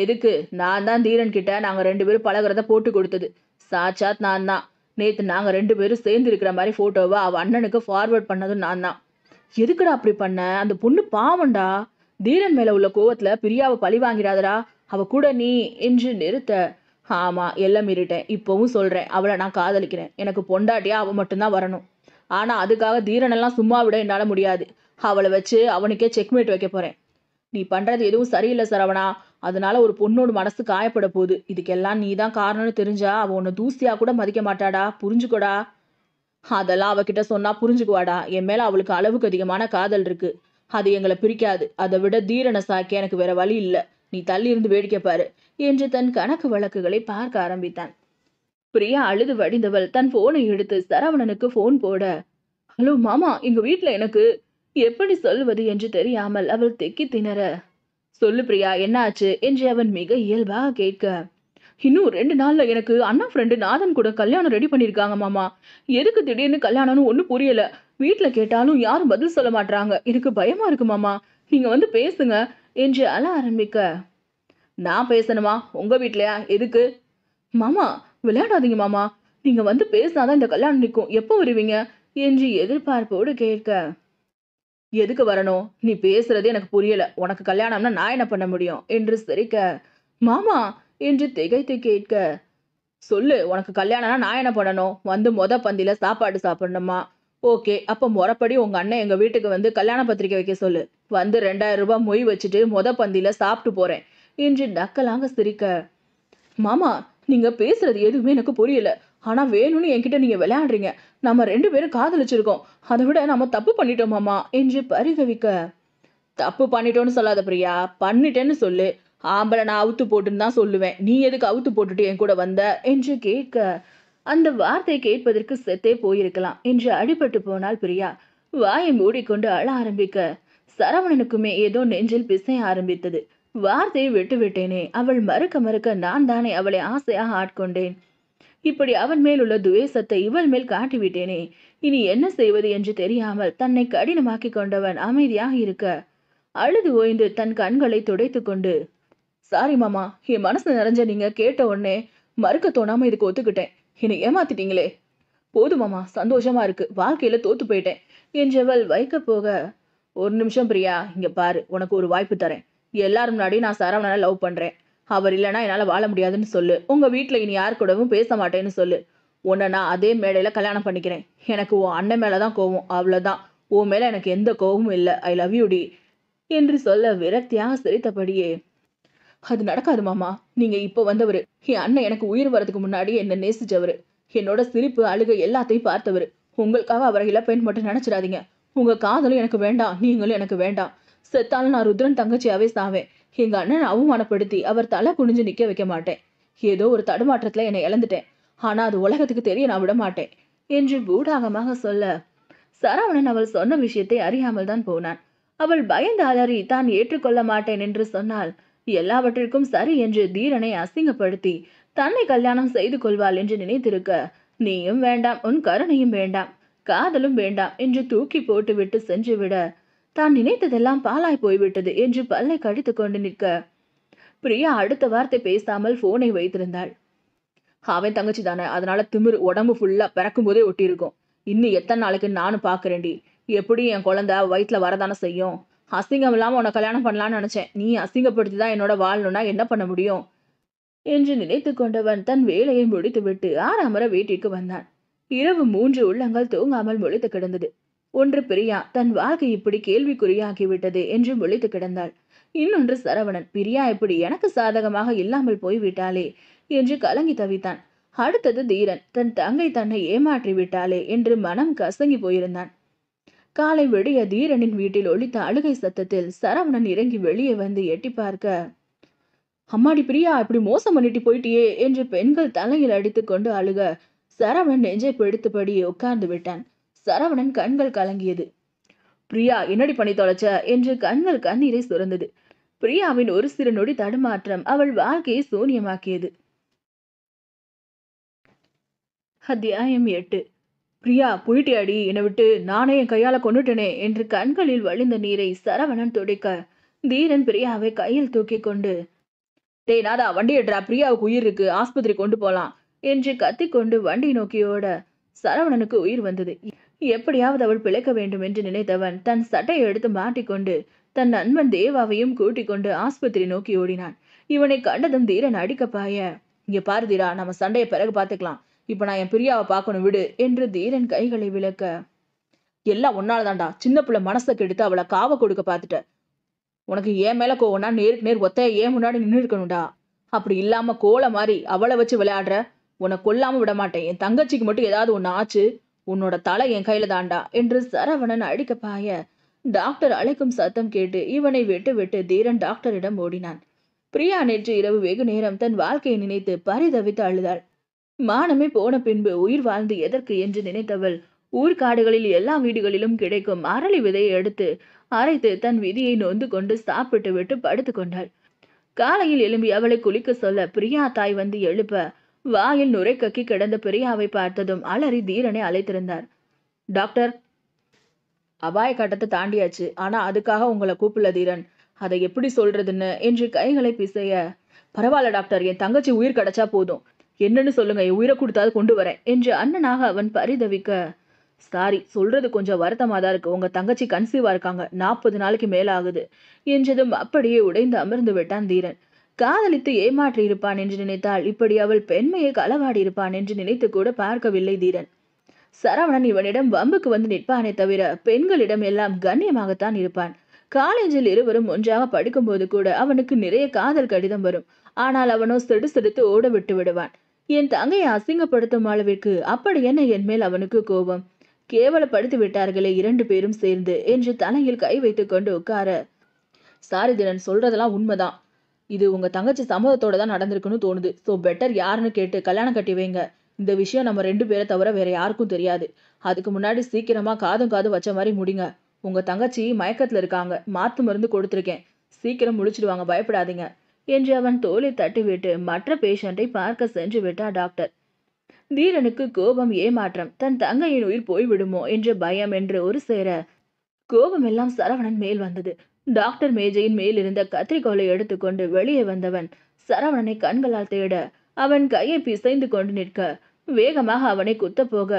எதுக்கு நான் தான் தீரன் கிட்ட நாங்க ரெண்டு பேரும் பழகிறத போட்டு கொடுத்தது சாட்சாத் நான் தான் நேற்று நாங்க ரெண்டு பேரும் சேர்ந்து இருக்கிற மாதிரி போட்டோவை அவன் அண்ணனுக்கு ஃபார்வர்ட் பண்ணதும் நான் தான் எதுக்குடா அப்படி பண்ண அந்த பொண்ணு பாவண்டா தீரன் மேல உள்ள கோவத்துல பிரியாவை பழி வாங்கிடாதடா அவ கூட நீ என்று நிறுத்த ஆமா எல்லாம் மீறிட்டேன் இப்பவும் சொல்றேன் அவளை நான் காதலிக்கிறேன் எனக்கு பொண்டாட்டியா அவ மட்டும்தான் வரணும் ஆனா அதுக்காக தீரனெல்லாம் சும்மா விட என்னால முடியாது அவளை வச்சு அவனுக்கே செக்மேட் வைக்க போறேன் நீ பண்றது எதுவும் சரியில்லை சரவணா அதனால ஒரு பொண்ணோட மனசு காயப்பட போகுது இதுக்கெல்லாம் நீ தான் காரணம்னு தெரிஞ்சா அவ உன்னை தூசியா கூட மதிக்க மாட்டாடா புரிஞ்சுக்கோடா அதெல்லாம் அவகிட்ட சொன்னா புரிஞ்சுக்குவாடா என் மேல அவளுக்கு அளவுக்கு அதிகமான காதல் இருக்கு அது எங்களை பிரிக்காது அதை விட தீரனை சாக்க எனக்கு வேற வழி இல்லை நீ தள்ளியிருந்து வேடிக்கை பாரு என்று தன் கணக்கு வழக்குகளை பார்க்க ஆரம்பித்தான் பிரியா அழுது வடிந்தவள் தன் போனை எடுத்து சரவணனுக்கு போன் போட ஹலோ மாமா எங்க வீட்டுல எனக்கு எப்படி சொல்வது என்று தெரியாமல் அவள் தெக்கி திணற சொல்லு பிரியா என்னாச்சு என்று அவன் மிக இயல்பாக கேட்க இன்னும் ரெண்டு நாள்ல எனக்கு அண்ணா ஃப்ரெண்டு நாதன் கூட கல்யாணம் ரெடி பண்ணியிருக்காங்க மாமா எதுக்கு திடீர்னு கல்யாணம்னு ஒன்றும் புரியல வீட்டுல கேட்டாலும் யாரும் பதில் சொல்ல மாட்டாங்க எனக்கு பயமா இருக்கு மாமா நீங்க வந்து பேசுங்க என்று அழ ஆரம்பிக்க நான் பேசணுமா உங்க வீட்லயா எதுக்கு மாமா விளையாடாதீங்க மாமா நீங்க வந்து பேசினாதான் இந்த கல்யாணம் நிற்கும் எப்போ வருவீங்க என்று எதிர்பார்ப்போடு கேட்க எதுக்கு வரணும் நீ பேசுறது எனக்கு புரியல உனக்கு கல்யாணம்னா நான் என்ன பண்ண முடியும் என்று சிரிக்க மாமா என்று திகைத்து கேட்க சொல்லு உனக்கு கல்யாணம்னா நான் என்ன பண்ணணும் வந்து மொத பந்தியில சாப்பாடு சாப்பிடணுமா ஓகே அப்போ முறப்படி உங்கள் அண்ணன் எங்கள் வீட்டுக்கு வந்து கல்யாண பத்திரிக்கை வைக்க சொல்லு வந்து ரெண்டாயிரம் ரூபாய் மொய் வச்சுட்டு மொத பந்தியில் சாப்பிட்டு போகிறேன் என்று டக்கலாங்க சிரிக்க மாமா நீங்கள் பேசுறது எதுவுமே எனக்கு புரியல ஆனால் வேணும்னு என்கிட்ட நீங்கள் விளையாடுறீங்க நம்ம ரெண்டு பேரும் காதலிச்சிருக்கோம் அதை விட நம்ம தப்பு பண்ணிட்டோம் மாமா என்று பரிதவிக்க தப்பு பண்ணிட்டோன்னு சொல்லாத பிரியா பண்ணிட்டேன்னு சொல்லு ஆம்பளை நான் அவுத்து போட்டுன்னு தான் சொல்லுவேன் நீ எதுக்கு அவுத்து போட்டுட்டு என் கூட வந்த என்று கேட்க அந்த வார்த்தை கேட்பதற்கு செத்தே போயிருக்கலாம் என்று அடிபட்டு போனால் பிரியா வாயை மூடிக்கொண்டு அழ ஆரம்பிக்க சரவணனுக்குமே ஏதோ நெஞ்சில் பிசைய ஆரம்பித்தது வார்த்தையை விட்டுவிட்டேனே அவள் மறுக்க மறுக்க நான் தானே அவளை ஆசையாக ஆட்கொண்டேன் இப்படி அவன் மேல் உள்ள துவேசத்தை இவள் மேல் காட்டிவிட்டேனே இனி என்ன செய்வது என்று தெரியாமல் தன்னை கடினமாக்கி கொண்டவன் அமைதியாக இருக்க அழுது ஓய்ந்து தன் கண்களை துடைத்து கொண்டு சாரி மாமா என் மனசு நிறைஞ்ச நீங்க கேட்ட உடனே மறுக்க தோணாம இதுக்கு ஒத்துக்கிட்டேன் என்னை ஏமாத்திட்டீங்களே போதுமாமா சந்தோஷமா இருக்கு வாழ்க்கையில தோத்து போயிட்டேன் என்றவள் வைக்க போக ஒரு நிமிஷம் பிரியா இங்க பாரு உனக்கு ஒரு வாய்ப்பு தரேன் எல்லாரும் முன்னாடியும் நான் சரவணனை லவ் பண்றேன் அவர் இல்லைன்னா என்னால் வாழ முடியாதுன்னு சொல்லு உங்க வீட்டில் இனி யார் கூடவும் பேச மாட்டேன்னு சொல்லு உன்னை நான் அதே மேடையில கல்யாணம் பண்ணிக்கிறேன் எனக்கு உன் அண்ணன் மேலே தான் கோவம் அவ்வளவுதான் உன் மேலே எனக்கு எந்த கோவமும் இல்லை ஐ லவ் யூ டி என்று சொல்ல விரக்தியாக சிரித்தபடியே அது நடக்காது மாமா நீங்க இப்போ வந்தவர் என் அண்ணன் எனக்கு உயிர் வரதுக்கு முன்னாடி என்ன நேசிச்சவர் என்னோட சிரிப்பு அழுகை எல்லாத்தையும் பார்த்தவர் உங்களுக்காக அவரை இழப்பேன் மட்டும் நினைச்சிடாதீங்க உங்க காதலும் எனக்கு வேண்டாம் நீங்களும் எனக்கு வேண்டாம் செத்தாலும் நான் ருத்ரன் தங்கச்சியாவே சாவேன் எங்க அண்ணன் அவமானப்படுத்தி அவர் தலை குனிஞ்சு நிக்க வைக்க மாட்டேன் ஏதோ ஒரு தடுமாற்றத்துல என்னை இழந்துட்டேன் ஆனா அது உலகத்துக்கு தெரிய நான் விட மாட்டேன் என்று பூடாகமாக சொல்ல சரவணன் அவள் சொன்ன விஷயத்தை அறியாமல் தான் போனான் அவள் பயந்து அலறி தான் ஏற்றுக்கொள்ள மாட்டேன் என்று சொன்னால் எல்லாவற்றிற்கும் சரி என்று தீரனை அசிங்கப்படுத்தி தன்னை கல்யாணம் செய்து கொள்வாள் என்று நினைத்திருக்க நீயும் வேண்டாம் உன் கருணையும் வேண்டாம் காதலும் வேண்டாம் என்று தூக்கி போட்டுவிட்டு விட தான் நினைத்ததெல்லாம் பாலாய் போய்விட்டது என்று பல்லை கடித்து கொண்டு நிற்க பிரியா அடுத்த வார்த்தை பேசாமல் போனை வைத்திருந்தாள் அவன் தங்கச்சி தானே அதனால திமிர் உடம்பு ஃபுல்லா பிறக்கும் போதே ஒட்டியிருக்கும் இன்னும் எத்தனை நாளைக்கு நானும் பாக்குறேன்டி எப்படி என் குழந்தை வயிற்றுல வரதானே செய்யும் அசிங்கம் இல்லாமல் உன்னை கல்யாணம் பண்ணலாம்னு நினச்சேன் நீ அசிங்கப்படுத்தி தான் என்னோட வாழணும்னா என்ன பண்ண முடியும் என்று நினைத்து கொண்டவன் தன் வேலையை முடித்துவிட்டு ஆறாமர வீட்டிற்கு வந்தான் இரவு மூன்று உள்ளங்கள் தூங்காமல் முழித்து கிடந்தது ஒன்று பிரியா தன் வாழ்க்கை இப்படி கேள்விக்குறியாகிவிட்டது என்று முழித்து கிடந்தாள் இன்னொன்று சரவணன் பிரியா இப்படி எனக்கு சாதகமாக இல்லாமல் போய்விட்டாளே என்று கலங்கி தவித்தான் அடுத்தது தீரன் தன் தங்கை தன்னை ஏமாற்றி விட்டாளே என்று மனம் கசங்கி போயிருந்தான் காலை விடிய தீரனின் வீட்டில் ஒழித்த அழுகை சத்தத்தில் சரவணன் இறங்கி வெளியே வந்து எட்டி பார்க்க அம்மாடி பிரியா இப்படி மோசம் பண்ணிட்டு போயிட்டியே என்று பெண்கள் தலையில் அடித்து கொண்டு அழுக சரவணன் நெஞ்சை பிடித்தபடி உட்கார்ந்து விட்டான் சரவணன் கண்கள் கலங்கியது பிரியா என்னடி பண்ணி தொலைச்ச என்று கண்கள் கண்ணீரை சுரந்தது பிரியாவின் ஒரு சிறு நொடி தடுமாற்றம் அவள் வாழ்க்கையை சூனியமாக்கியது அத்தியாயம் எட்டு பிரியா அடி என்னை விட்டு நானே என் கையால கொண்டுட்டனே என்று கண்களில் வழிந்த நீரை சரவணன் துடைக்க தீரன் பிரியாவை கையில் தூக்கி கொண்டு டே நாதா வண்டி எட்ரா பிரியாவுக்கு உயிர் இருக்கு ஆஸ்பத்திரி கொண்டு போலாம் என்று கத்திக்கொண்டு வண்டி நோக்கியோட சரவணனுக்கு உயிர் வந்தது எப்படியாவது அவள் பிழைக்க வேண்டும் என்று நினைத்தவன் தன் சட்டையை எடுத்து மாட்டிக்கொண்டு தன் நண்பன் தேவாவையும் கூட்டிக் கொண்டு ஆஸ்பத்திரி நோக்கி ஓடினான் இவனை கண்டதும் தீரன் அடிக்கப்பாய பாய இங்க பாரு நம்ம சண்டையை பிறகு பார்த்துக்கலாம் இப்போ நான் என் பிரியாவை பார்க்கணும் விடு என்று தீரன் கைகளை விளக்க எல்லாம் ஒன்னால சின்ன பிள்ளை மனசை கெடுத்து அவளை காவ கொடுக்க பார்த்துட்ட உனக்கு ஏன் மேல கோவம்னா நேருக்கு நேர் ஒத்தைய ஏன் முன்னாடி நின்று இருக்கணும்டா அப்படி இல்லாம கோல மாதிரி அவளை வச்சு விளையாடுற உன்னை கொல்லாம விட மாட்டேன் என் தங்கச்சிக்கு மட்டும் ஏதாவது ஒன்று ஆச்சு உன்னோட தலை என் கையில தாண்டா என்று சரவணன் அடிக்க பாய டாக்டர் அழைக்கும் சத்தம் கேட்டு இவனை விட்டு விட்டு தீரன் டாக்டரிடம் ஓடினான் பிரியா நேற்று இரவு வெகு நேரம் தன் வாழ்க்கையை நினைத்து பரிதவித்து அழுதாள் மானமே போன பின்பு உயிர் வாழ்ந்து எதற்கு என்று நினைத்தவள் ஊர்காடுகளில் எல்லா வீடுகளிலும் கிடைக்கும் அரளி விதையை எடுத்து அரைத்து தன் விதியை நொந்து கொண்டு சாப்பிட்டு விட்டு படுத்து கொண்டாள் காலையில் எழும்பி அவளை குளிக்க சொல்ல பிரியா தாய் வந்து எழுப்ப வாயில் நுரை கக்கி கிடந்த பிரியாவை பார்த்ததும் அலறி தீரனை அழைத்திருந்தார் டாக்டர் அபாய கட்டத்தை தாண்டியாச்சு ஆனா அதுக்காக உங்களை கூப்பிடல தீரன் அதை எப்படி சொல்றதுன்னு என்று கைகளை பிசைய பரவாயில்ல டாக்டர் என் தங்கச்சி உயிர் கிடைச்சா போதும் என்னன்னு சொல்லுங்க என் உயிரை கொடுத்தாவது கொண்டு வரேன் என்று அண்ணனாக அவன் பரிதவிக்க சாரி சொல்றது கொஞ்சம் வருத்தமாக தான் இருக்கு உங்க தங்கச்சி கன்சீவா இருக்காங்க நாற்பது நாளைக்கு மேல ஆகுது என்றதும் அப்படியே உடைந்து அமர்ந்து விட்டான் தீரன் காதலித்து ஏமாற்றி இருப்பான் என்று நினைத்தால் இப்படி அவள் பெண்மையை களவாடி இருப்பான் என்று நினைத்து கூட பார்க்கவில்லை தீரன் சரவணன் இவனிடம் வம்புக்கு வந்து நிற்பானே தவிர பெண்களிடம் எல்லாம் கண்ணியமாகத்தான் இருப்பான் காலேஜில் இருவரும் ஒன்றாக படிக்கும்போது கூட அவனுக்கு நிறைய காதல் கடிதம் வரும் ஆனால் அவனோ சிடு சிடுத்து ஓட விட்டு விடுவான் என் தங்கையை அசிங்கப்படுத்தும் அளவிற்கு அப்படி என்ன என் மேல் அவனுக்கு கோபம் கேவலப்படுத்தி விட்டார்களே இரண்டு பேரும் சேர்ந்து என்று தலையில் கை வைத்து கொண்டு உட்கார சாரிதிரன் சொல்றதெல்லாம் உண்மைதான் இது உங்க தங்கச்சி சம்மதத்தோட தான் நடந்திருக்குன்னு தோணுது ஸோ பெட்டர் யாருன்னு கேட்டு கல்யாணம் கட்டி வைங்க இந்த விஷயம் நம்ம ரெண்டு பேரை தவிர வேற யாருக்கும் தெரியாது அதுக்கு முன்னாடி சீக்கிரமா காதும் காது வச்ச மாதிரி முடிங்க உங்க தங்கச்சி மயக்கத்துல இருக்காங்க மாத்து மருந்து கொடுத்துருக்கேன் சீக்கிரம் முடிச்சிடுவாங்க பயப்படாதீங்க என்று அவன் தோலை தட்டிவிட்டு மற்ற பேஷண்டை பார்க்க சென்று விட்டார் டாக்டர் தீரனுக்கு கோபம் ஏமாற்றம் தன் தங்கையின் உயிர் போய்விடுமோ என்ற பயம் என்று ஒரு சேர கோபம் எல்லாம் சரவணன் மேல் வந்தது டாக்டர் மேஜையின் மேல் இருந்த கத்திரிக்கோலை எடுத்துக்கொண்டு வெளியே வந்தவன் சரவணனை கண்களால் தேட அவன் கையை பிசைந்து கொண்டு நிற்க வேகமாக அவனை குத்த போக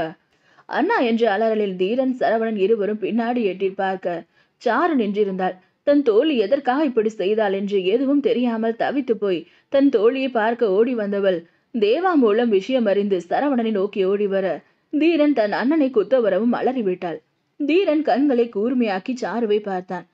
அண்ணா என்ற அலறலில் தீரன் சரவணன் இருவரும் பின்னாடி எட்டி பார்க்க சாரு நின்றிருந்தாள் தன் தோழி எதற்காக இப்படி செய்தாள் என்று எதுவும் தெரியாமல் தவித்து போய் தன் தோழியை பார்க்க ஓடி வந்தவள் தேவா மூலம் விஷயம் அறிந்து சரவணனை நோக்கி ஓடி வர தீரன் தன் அண்ணனை குத்த வரவும் அலறிவிட்டாள் தீரன் கண்களை கூர்மையாக்கி சாருவை பார்த்தான்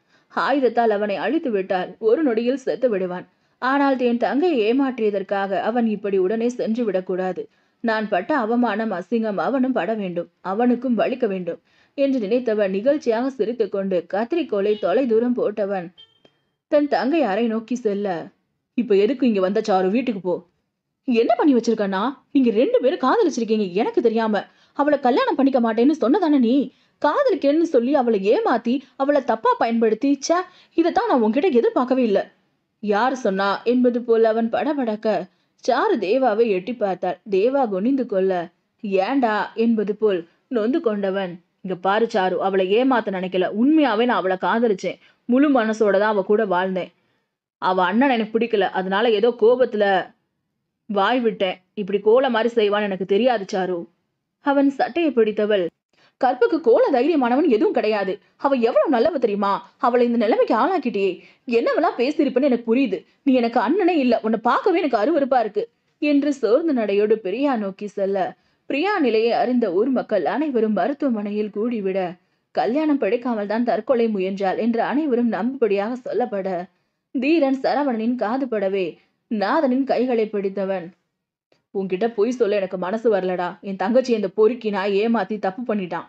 ஆயுதத்தால் அவனை அழித்து விட்டால் ஒரு நொடியில் செத்து விடுவான் ஆனால் என் தங்கை ஏமாற்றியதற்காக அவன் இப்படி உடனே சென்று விடக்கூடாது நான் பட்ட அவமானம் அசிங்கம் அவனும் பட வேண்டும் அவனுக்கும் வலிக்க வேண்டும் என்று நினைத்தவன் நிகழ்ச்சியாக சிரித்துக்கொண்டு கத்திரிக்கோலை தொலை தூரம் போட்டவன் தன் தங்கை அறை நோக்கி செல்ல இப்ப எதுக்கு இங்க வந்த சாரு வீட்டுக்கு போ என்ன பண்ணி வச்சிருக்கண்ணா நீங்க ரெண்டு பேரும் காதலிச்சிருக்கீங்க எனக்கு தெரியாம அவளை கல்யாணம் பண்ணிக்க மாட்டேன்னு சொன்னதானே நீ காதலிக்கேன்னு சொல்லி அவளை ஏமாத்தி அவளை தப்பா பயன்படுத்தி சே இதைத்தான் நான் உங்ககிட்ட எதிர்பார்க்கவே இல்லை யார் சொன்னா என்பது போல அவன் படபடக்க சாரு தேவாவை எட்டி பார்த்தாள் தேவா குனிந்து கொள்ள ஏண்டா என்பது போல் நொந்து கொண்டவன் இங்க பாரு சாரு அவளை ஏமாத்த நினைக்கல உண்மையாவே நான் அவளை காதலிச்சேன் முழு மனசோட தான் அவ கூட வாழ்ந்தேன் அவ அண்ணன் எனக்கு பிடிக்கல அதனால ஏதோ கோபத்துல வாய் விட்டேன் இப்படி கோல மாதிரி செய்வான்னு எனக்கு தெரியாது சாரு அவன் சட்டையை பிடித்தவள் கற்புக்கு கோல தைரியமானவன் எதுவும் கிடையாது அவ எவ்வளவு நல்லவ தெரியுமா அவளை இந்த நிலைமைக்கு ஆளாக்கிட்டியே என்னவெல்லாம் பேசியிருப்பேன்னு எனக்கு புரியுது நீ எனக்கு அண்ணனே இல்ல உன்னை பார்க்கவே எனக்கு அருவறுப்பா இருக்கு என்று சோர்ந்த நடையோடு பெரியா நோக்கி செல்ல பிரியா நிலையை அறிந்த ஊர் மக்கள் அனைவரும் மருத்துவமனையில் கூடிவிட கல்யாணம் பிடிக்காமல் தான் தற்கொலை முயன்றாள் என்று அனைவரும் நம்புபடியாக சொல்லப்பட தீரன் சரவணனின் காதுபடவே நாதனின் கைகளை பிடித்தவன் உன்கிட்ட பொய் சொல்ல எனக்கு மனசு வரலடா என் தங்கச்சி இந்த பொறுக்கினா ஏமாத்தி தப்பு பண்ணிட்டான்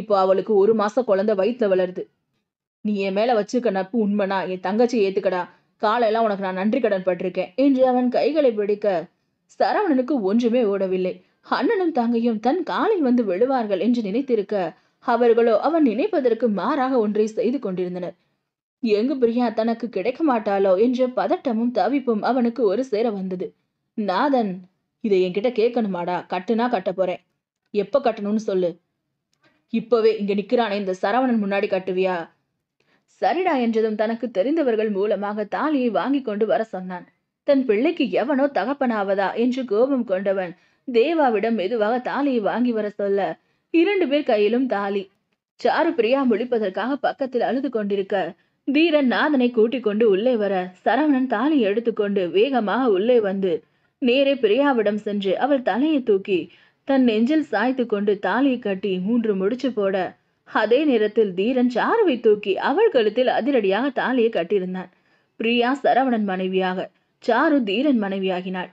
இப்போ அவளுக்கு ஒரு மாசம் குழந்தை வயிற்றுல வளருது நீ என் மேல வச்சிருக்க நட்பு உண்மைனா என் தங்கச்சி ஏத்துக்கடா காலையெல்லாம் உனக்கு நான் நன்றி கடன் பட்டிருக்கேன் என்று அவன் கைகளை பிடிக்க சரவணனுக்கு ஒன்றுமே ஓடவில்லை அண்ணனும் தங்கையும் தன் காலில் வந்து விழுவார்கள் என்று நினைத்திருக்க அவர்களோ அவன் நினைப்பதற்கு மாறாக ஒன்றை செய்து கொண்டிருந்தனர் எங்கு பிரியா தனக்கு கிடைக்க மாட்டாளோ என்ற பதட்டமும் தவிப்பும் அவனுக்கு ஒரு சேர வந்தது நாதன் இதை என்கிட்ட கேட்கணுமாடா கட்டுனா கட்ட போறேன் எப்ப கட்டணும்னு சொல்லு இப்பவே இங்க நிக்கிறானே இந்த சரவணன் முன்னாடி கட்டுவியா சரிடா என்றதும் தனக்கு தெரிந்தவர்கள் மூலமாக தாலியை வாங்கி கொண்டு வர சொன்னான் தன் பிள்ளைக்கு எவனோ தகப்பனாவதா என்று கோபம் கொண்டவன் தேவாவிடம் மெதுவாக தாலியை வாங்கி வர சொல்ல இரண்டு பேர் கையிலும் தாலி சாரு பிரியா முழிப்பதற்காக பக்கத்தில் அழுது கொண்டிருக்க தீரன் நாதனை கூட்டிக் கொண்டு உள்ளே வர சரவணன் தாலி எடுத்துக்கொண்டு வேகமாக உள்ளே வந்து நேரே பிரியாவிடம் சென்று அவள் தலையை தூக்கி தன் நெஞ்சில் சாய்த்து கொண்டு தாலியை கட்டி மூன்று முடிச்சு போட அதே நேரத்தில் தீரன் சாருவை தூக்கி அவள் கழுத்தில் அதிரடியாக தாலியை கட்டியிருந்தான் பிரியா சரவணன் மனைவியாக சாரு தீரன் மனைவியாகினாள்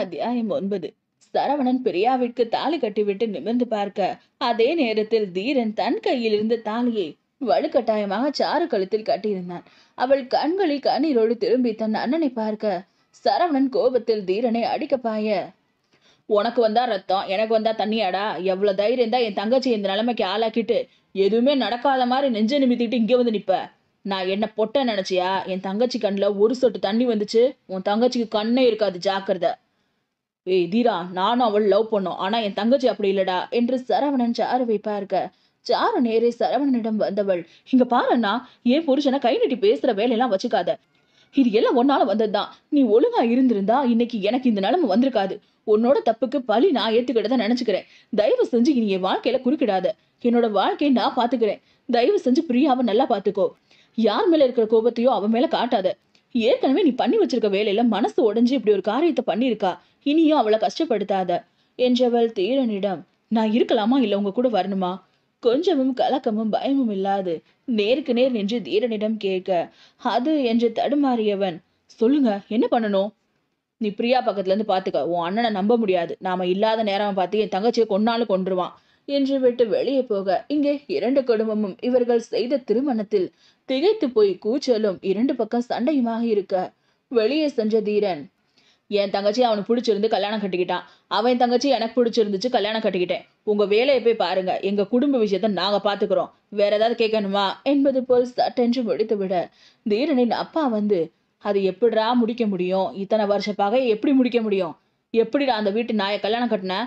அத்தியாயம் ஒன்பது சரவணன் பிரியாவிற்கு தாலி கட்டிவிட்டு நிமிர்ந்து பார்க்க அதே நேரத்தில் தீரன் தன் கையில் இருந்த தாலியை வலுக்கட்டாயமாக சாறு கழுத்தில் கட்டியிருந்தான் அவள் கண்களில் கண்ணீரோடு திரும்பி தன் அண்ணனை பார்க்க சரவணன் கோபத்தில் தீரனை அடிக்க பாய உனக்கு வந்தா ரத்தம் எனக்கு வந்தா தண்ணியாடா எவ்வளவு தைரியம் தான் என் தங்கச்சி இந்த நிலைமைக்கு ஆளாக்கிட்டு எதுவுமே நடக்காத மாதிரி நெஞ்ச நிமித்திட்டு இங்கே வந்து நிப்ப நான் என்ன பொட்டை நினைச்சியா என் தங்கச்சி கண்ணில் ஒரு சொட்டு தண்ணி வந்துச்சு உன் தங்கச்சிக்கு கண்ணே இருக்காது ஜாக்கிரதை ஏய் தீரா நானும் அவள் லவ் பண்ணோம் ஆனா என் தங்கச்சி அப்படி இல்லடா என்று சரவணன் சாருவை பார்க்க சாரு நேரே சரவணனிடம் வந்தவள் இங்க பாருண்ணா ஏன் புருஷனை கை நட்டி பேசுற வேலையெல்லாம் வச்சுக்காத இது எல்லாம் ஒன்னால வந்ததுதான் நீ ஒழுங்கா இருந்திருந்தா இன்னைக்கு எனக்கு இந்த நிலைமை வந்திருக்காது உன்னோட தப்புக்கு பழி நான் ஏத்துக்கிட்டதை நினைச்சுக்கிறேன் தயவு செஞ்சு இனி என் வாழ்க்கையில குறுக்கிடாத என்னோட வாழ்க்கையை நான் பாத்துக்கிறேன் தயவு செஞ்சு பிரியாவை நல்லா பாத்துக்கோ யார் மேல இருக்கிற கோபத்தையோ அவன் மேல காட்டாத ஏற்கனவே நீ பண்ணி வச்சிருக்க வேலையில மனசு உடஞ்சு இப்படி ஒரு காரியத்தை பண்ணிருக்கா இனியும் அவளை கஷ்டப்படுத்தாத என்றவள் தீரனிடம் நான் இருக்கலாமா இல்லை உங்க கூட வரணுமா கொஞ்சமும் கலக்கமும் பயமும் இல்லாது நேருக்கு நேர் நின்று தீரனிடம் கேட்க அது என்று தடுமாறியவன் சொல்லுங்க என்ன பண்ணணும் நீ பிரியா பக்கத்துல இருந்து பாத்துக்க உன் அண்ணனை நம்ப முடியாது நாம இல்லாத நேரம் பார்த்து என் தங்கச்சியை கொன்னாலும் கொன்றுவான் என்று விட்டு வெளியே போக இங்கே இரண்டு குடும்பமும் இவர்கள் செய்த திருமணத்தில் திகைத்து போய் கூச்சலும் இரண்டு பக்கம் சண்டையுமாக இருக்க வெளியே சென்ற தீரன் என் தங்கச்சி அவனுக்கு பிடிச்சிருந்து கல்யாணம் கட்டிக்கிட்டான் அவன் தங்கச்சி எனக்கு பிடிச்சிருந்துச்சு கல்யாணம் கட்டிக்கிட்டேன் உங்க வேலையை போய் பாருங்க எங்க குடும்ப விஷயத்த நாங்க பாத்துக்கிறோம் வேற ஏதாவது கேட்கணுமா என்பது போல் டென்ஷன் முடித்து விட தீரனின் அப்பா வந்து அது எப்படிடா முடிக்க முடியும் இத்தனை வருஷ பகை எப்படி முடிக்க முடியும் எப்படிடா அந்த வீட்டு நாயை கல்யாணம் கட்டினேன்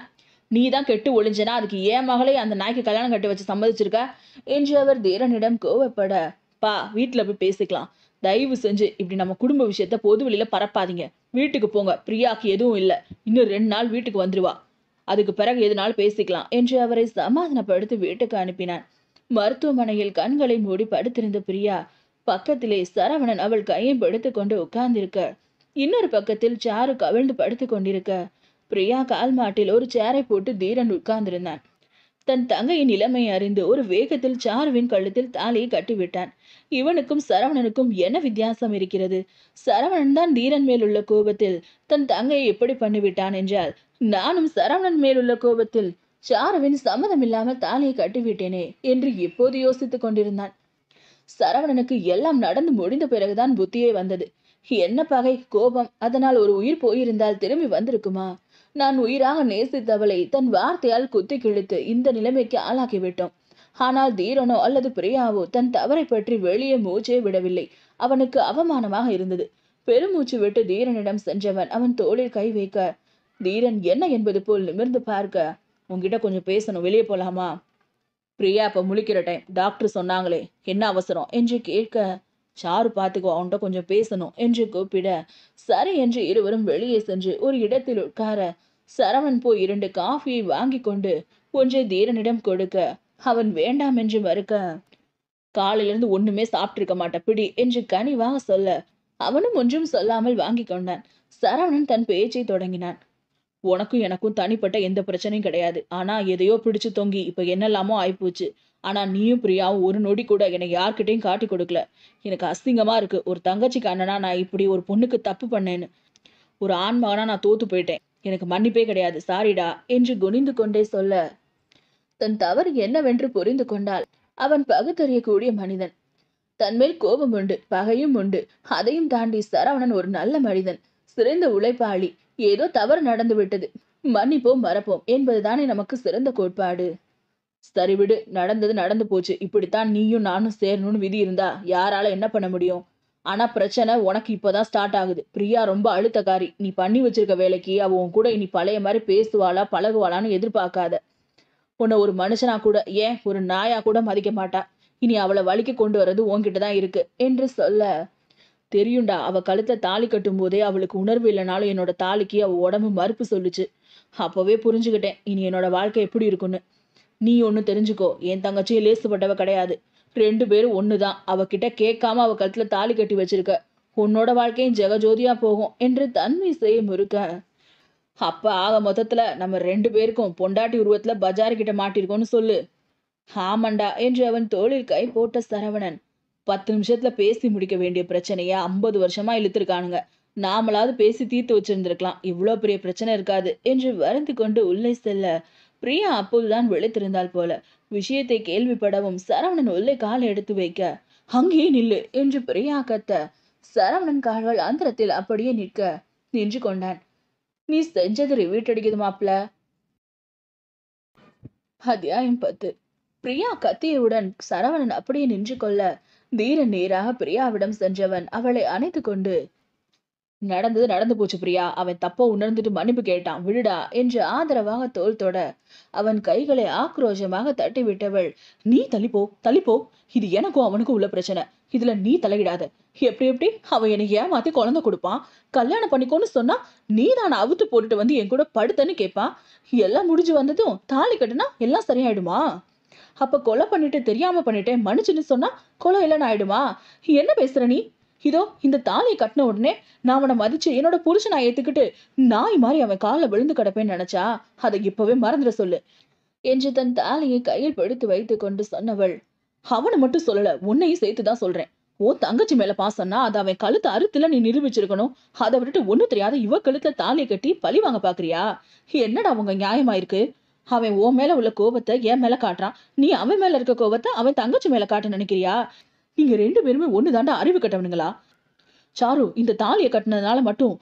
நீ தான் கெட்டு ஒளிஞ்சனா அதுக்கு ஏன் மகளை அந்த நாய்க்கு கல்யாணம் கட்டி வச்சு சம்மதிச்சிருக்க என்று அவர் தீரனிடம் கோவப்பட பா வீட்டில் போய் பேசிக்கலாம் தயவு செஞ்சு இப்படி நம்ம குடும்ப விஷயத்த பொது வெளியில பரப்பாதீங்க வீட்டுக்கு போங்க பிரியாக்கு எதுவும் இல்லை இன்னும் ரெண்டு நாள் வீட்டுக்கு வந்துருவா அதுக்கு பிறகு எதுனாலும் பேசிக்கலாம் என்று அவரை சமாதானப்படுத்தி வீட்டுக்கு அனுப்பினான் மருத்துவமனையில் கண்களை மூடி படுத்திருந்த பிரியா பக்கத்திலே சரவணன் அவள் கையை பிடித்து கொண்டு உட்கார்ந்திருக்க இன்னொரு பக்கத்தில் சாரு கவிழ்ந்து படுத்து கொண்டிருக்க பிரியா கால் மாட்டில் ஒரு சேரை போட்டு தீரன் உட்கார்ந்திருந்தான் தன் தங்கையின் நிலைமை அறிந்து ஒரு வேகத்தில் சாருவின் கழுத்தில் தாலியை கட்டிவிட்டான் இவனுக்கும் சரவணனுக்கும் என்ன வித்தியாசம் இருக்கிறது சரவணன் தான் தீரன் மேலுள்ள கோபத்தில் தன் தங்கையை எப்படி பண்ணிவிட்டான் என்றால் நானும் சரவணன் மேலுள்ள கோபத்தில் சாருவின் சம்மதம் இல்லாமல் தாலியை கட்டிவிட்டேனே என்று எப்போது யோசித்துக் கொண்டிருந்தான் சரவணனுக்கு எல்லாம் நடந்து முடிந்த பிறகுதான் புத்தியே வந்தது என்ன பகை கோபம் அதனால் ஒரு உயிர் போயிருந்தால் திரும்பி வந்திருக்குமா நான் உயிராக நேசித்தவளை தன் வார்த்தையால் குத்தி கிழித்து இந்த நிலைமைக்கு ஆளாக்கிவிட்டோம் ஆனால் தீரனோ அல்லது பிரியாவோ தன் தவறை பற்றி வெளியே மூச்சே விடவில்லை அவனுக்கு அவமானமாக இருந்தது பெருமூச்சு விட்டு தீரனிடம் சென்றவன் அவன் தோளில் கை வைக்க தீரன் என்ன என்பது போல் நிமிர்ந்து பார்க்க உங்ககிட்ட கொஞ்சம் பேசணும் வெளியே போலாமா பிரியா இப்போ முழிக்கிற டைம் டாக்டர் சொன்னாங்களே என்ன அவசரம் என்று கேட்க சாரு பாத்துக்கோ அவன்கிட்ட கொஞ்சம் பேசணும் என்று கூப்பிட சரி என்று இருவரும் வெளியே சென்று ஒரு இடத்தில் உட்கார சரவன் போய் இரண்டு காஃபியை வாங்கி கொண்டு ஒன்றை தீரனிடம் கொடுக்க அவன் வேண்டாம் என்று மறுக்க காலையிலிருந்து ஒண்ணுமே சாப்பிட்டிருக்க மாட்டேன் பிடி என்று கனிவாக சொல்ல அவனும் ஒன்றும் சொல்லாமல் வாங்கி கொண்டான் சரவணன் தன் பேச்சை தொடங்கினான் உனக்கும் எனக்கும் தனிப்பட்ட எந்த பிரச்சனையும் கிடையாது ஆனா எதையோ பிடிச்சு தொங்கி இப்ப என்னெல்லாமோ ஆயிப்போச்சு ஆனா நீயும் பிரியாவும் ஒரு நொடி கூட என்னை யார்கிட்டையும் காட்டி கொடுக்கல எனக்கு அசிங்கமா இருக்கு ஒரு தங்கச்சிக்கு அண்ணனா நான் இப்படி ஒரு பொண்ணுக்கு தப்பு பண்ணேன்னு ஒரு ஆண்மகனா நான் தோத்து போயிட்டேன் எனக்கு மன்னிப்பே கிடையாது சாரிடா என்று குனிந்து கொண்டே சொல்ல தன் தவறு என்னவென்று புரிந்து கொண்டாள் அவன் பகுத்தறியக்கூடிய மனிதன் தன்மேல் கோபம் உண்டு பகையும் உண்டு அதையும் தாண்டி சரவணன் ஒரு நல்ல மனிதன் சிறந்த உழைப்பாளி ஏதோ தவறு நடந்து விட்டது மன்னிப்போம் மறப்போம் என்பதுதானே நமக்கு சிறந்த கோட்பாடு சரி விடு நடந்தது நடந்து போச்சு இப்படித்தான் நீயும் நானும் சேரணும்னு விதி இருந்தா யாரால என்ன பண்ண முடியும் ஆனா பிரச்சனை உனக்கு இப்பதான் ஸ்டார்ட் ஆகுது பிரியா ரொம்ப அழுத்தக்காரி நீ பண்ணி வச்சிருக்க வேலைக்கு அவன் உன் கூட இனி பழைய மாதிரி பேசுவாளா பழகுவாளான்னு எதிர்பார்க்காத உன்னை ஒரு மனுஷனா கூட ஏன் ஒரு நாயா கூட மதிக்க மாட்டா இனி அவளை வலிக்கு கொண்டு வர்றது உன்கிட்ட தான் இருக்கு என்று சொல்ல தெரியும்டா அவ கழுத்தை தாலி கட்டும் போதே அவளுக்கு உணர்வு இல்லைனாலும் என்னோட தாலிக்கு அவ உடம்பு மறுப்பு சொல்லுச்சு அப்போவே புரிஞ்சுக்கிட்டேன் இனி என்னோட வாழ்க்கை எப்படி இருக்குன்னு நீ ஒன்று தெரிஞ்சுக்கோ என் தங்கச்சி லேசுப்பட்டவ கிடையாது ரெண்டு பேரும் ஒன்று தான் அவகிட்ட கேட்காம அவ கழுத்தில் தாலி கட்டி வச்சிருக்க உன்னோட வாழ்க்கையும் ஜெகஜோதியா போகும் என்று தன்மை செய்ய முறுக்க அப்போ ஆக மொத்தத்தில் நம்ம ரெண்டு பேருக்கும் பொண்டாட்டி உருவத்தில் பஜார்கிட்ட மாட்டிருக்கோம்னு சொல்லு ஆமண்டா என்று அவன் தோளில் கை போட்ட சரவணன் பத்து நிமிஷத்துல பேசி முடிக்க வேண்டிய பிரச்சனையை ஐம்பது வருஷமா இழுத்துருக்கானுங்க நாமளாவது பேசி தீர்த்து வச்சிருந்திருக்கலாம் இவ்வளோ பெரிய பிரச்சனை இருக்காது என்று வருந்து கொண்டு உள்ளே செல்ல பிரியா அப்போதுதான் விழித்திருந்தாள் போல விஷயத்தை கேள்விப்படவும் சரவணன் உள்ளே காலை எடுத்து வைக்க அங்கேயே நில்லு என்று பிரியா கத்த சரவணன் கால்கள் அந்தரத்தில் அப்படியே நிற்க நின்று கொண்டான் நீ செஞ்சது ரிவீட் அடிக்குது மாப்பிள்ள அத்தியாயம் பத்து பிரியா கத்தியவுடன் சரவணன் அப்படியே நின்று கொள்ள தீர நேராக பிரியாவிடம் சென்றவன் அவளை அணைத்துக் கொண்டு நடந்தது நடந்து போச்சு பிரியா அவன் தப்ப உணர்ந்துட்டு மன்னிப்பு கேட்டான் விடுடா என்று ஆதரவாக தோல் தொட அவன் கைகளை ஆக்ரோஷமாக தட்டி விட்டவள் நீ தள்ளிப்போ தள்ளிப்போ இது எனக்கும் அவனுக்கும் உள்ள பிரச்சனை இதுல நீ தலையிடாத எப்படி எப்படி அவன் என்னை ஏமாத்தி குழந்தை கொடுப்பான் கல்யாணம் பண்ணிக்கோன்னு சொன்னா நீ நான் அவுத்து போட்டுட்டு வந்து என் கூட படுத்தன்னு கேட்பான் எல்லாம் முடிஞ்சு வந்ததும் தாலி கட்டுனா எல்லாம் சரியாயிடுமா அப்ப கொலை பண்ணிட்டு தெரியாம பண்ணிட்டேன் மனுச்சுன்னு சொன்னா கொலை இல்லைன்னு ஆயிடுமா என்ன பேசுற நீ இதோ இந்த தாலியை கட்டின உடனே நான் அவனை மதிச்சு என்னோட புருஷன் நான் ஏத்துக்கிட்டு நாய் மாதிரி அவன் காலில் விழுந்து கிடப்பேன்னு நினைச்சா அதை இப்பவே மறந்துட சொல்லு என்று தன் தாலியை கையில் படுத்து வைத்து கொண்டு சொன்னவள் அவனை மட்டும் சொல்லல உன்னையும் சேர்த்து தான் சொல்றேன் ஓ தங்கச்சி மேல பாசம்னா அதை அவன் கழுத்து அறுத்துல நீ நிரூபிச்சிருக்கணும் அதை விட்டுட்டு ஒண்ணு தெரியாத இவ கழுத்துல தாலியை கட்டி பழி வாங்க பாக்குறியா என்னடா உங்க நியாயமா இருக்கு அவன் ஓ மேல உள்ள கோபத்தை என் மேல காட்டுறான் நீ அவன் மேல இருக்க கோபத்தை அவன் தங்கச்சி மேல காட்ட நினைக்கிறியா நீங்க ரெண்டு பேருமே ஒன்று தாண்டா அறிவு கட்டவனுங்களா சாரு இந்த தாலியை கட்டினதுனால மட்டும்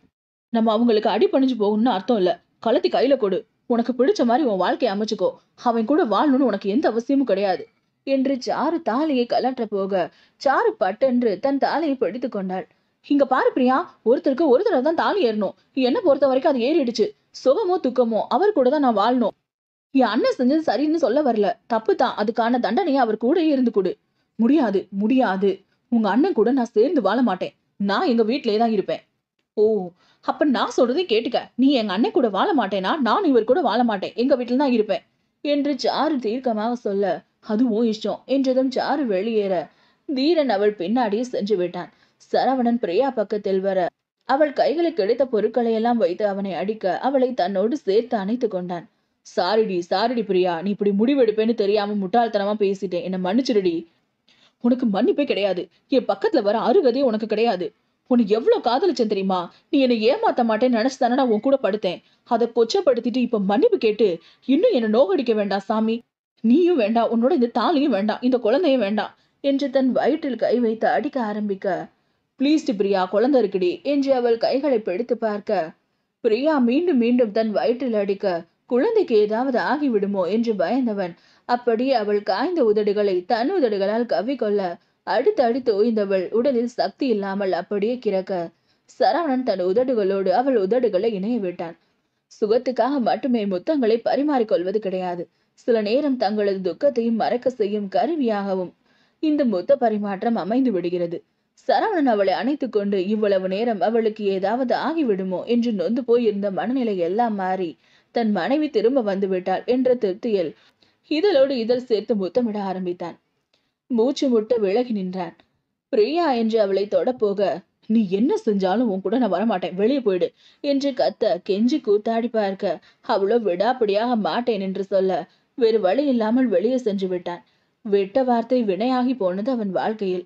நம்ம அவங்களுக்கு அடி பணிஞ்சு போகணும்னு அர்த்தம் இல்லை கலத்தி கையில கொடு உனக்கு பிடிச்ச மாதிரி உன் வாழ்க்கைய அமைச்சுக்கோ அவன் கூட வாழணும்னு உனக்கு எந்த அவசியமும் கிடையாது என்று சாரு தாலியை கலாற்ற போக சாரு பட்டென்று தன் தாலியை பிடித்து கொண்டாள் இங்க பாரு பிரியா ஒருத்தருக்கு ஒரு தடவை தான் தாலி ஏறணும் என்ன பொறுத்த வரைக்கும் அது ஏறிடுச்சு சுகமோ துக்கமோ அவர் கூட தான் நான் வாழணும் என் அண்ணன் செஞ்சது சரின்னு சொல்ல வரல தப்பு தான் அதுக்கான தண்டனையை அவர் கூட இருந்து கொடு முடியாது முடியாது உங்க அண்ணன் கூட நான் சேர்ந்து வாழ மாட்டேன் நான் எங்க வீட்டிலே தான் இருப்பேன் ஓ அப்ப நான் சொல்றதை கேட்டுக்க நீ எங்க அண்ணன் கூட வாழ மாட்டேனா நான் இவர் கூட வாழ மாட்டேன் எங்க வீட்டில் தான் இருப்பேன் என்று சாரு தீர்க்கமாக சொல்ல அதுவும் இஷ்டம் என்றதும் சாரு வெளியேற தீரன் அவள் பின்னாடியே சென்று விட்டான் சரவணன் பிரியா பக்கத்தில் வர அவள் கைகளுக்கு கிடைத்த பொருட்களை எல்லாம் வைத்து அவனை அடிக்க அவளை தன்னோடு சேர்த்து அணைத்து கொண்டான் சாரிடி சாரிடி பிரியா நீ இப்படி முடிவெடுப்பேன்னு தெரியாம முட்டாள்தனமா பேசிட்டேன் என்னை மன்னிச்சிருடி உனக்கு மன்னிப்பே கிடையாது என் பக்கத்துல வர அருகதே உனக்கு கிடையாது உனக்கு எவ்வளவு காதலிச்சேன் தெரியுமா நீ என்னை ஏமாத்த மாட்டேன்னு நினச்சி தானே நான் உன் கூட படுத்தேன் அதை கொச்சப்படுத்திட்டு இப்ப மன்னிப்பு கேட்டு இன்னும் என்னை நோகடிக்க வேண்டாம் சாமி நீயும் வேண்டாம் உன்னோட இந்த தாலியும் வேண்டாம் இந்த குழந்தையும் வேண்டாம் என்று தன் வயிற்றில் கை வைத்து அடிக்க ஆரம்பிக்க பிளீஸ் பிரியா குழந்தை இருக்குடி என்று அவள் கைகளை பிடித்து பார்க்க பிரியா மீண்டும் மீண்டும் தன் வயிற்றில் அடிக்க குழந்தைக்கு ஏதாவது ஆகிவிடுமோ என்று பயந்தவன் அப்படி அவள் காய்ந்த உதடுகளை தன் உதடுகளால் கவிக்கொள்ள அடுத்து அடுத்தடுத்து ஓய்ந்தவள் உடலில் சக்தி இல்லாமல் அப்படியே கிறக்க சரவணன் தன் உதடுகளோடு அவள் உதடுகளை இணைய விட்டான் சுகத்துக்காக மட்டுமே முத்தங்களை பரிமாறிக்கொள்வது கிடையாது சில நேரம் தங்களது துக்கத்தையும் மறக்க செய்யும் கருவியாகவும் இந்த முத்த பரிமாற்றம் அமைந்து விடுகிறது சரவணன் அவளை அணைத்துக் கொண்டு இவ்வளவு நேரம் அவளுக்கு ஏதாவது ஆகிவிடுமோ என்று நொந்து போயிருந்த மனநிலை எல்லாம் மாறி தன் மனைவி திரும்ப வந்துவிட்டாள் என்ற திருப்தியில் இதழோடு இதழ் சேர்த்து முத்தமிட ஆரம்பித்தான் மூச்சு முட்ட விலகி நின்றான் பிரியா என்று அவளை தொடப்போக நீ என்ன செஞ்சாலும் உன் கூட நான் வரமாட்டேன் வெளியே போயிடு என்று கத்த கெஞ்சி கூத்தாடி பார்க்க அவ்வளவு விடாப்படியாக மாட்டேன் என்று சொல்ல வேறு வழி இல்லாமல் வெளியே சென்று விட்டான் விட்ட வார்த்தை வினையாகி போனது அவன் வாழ்க்கையில்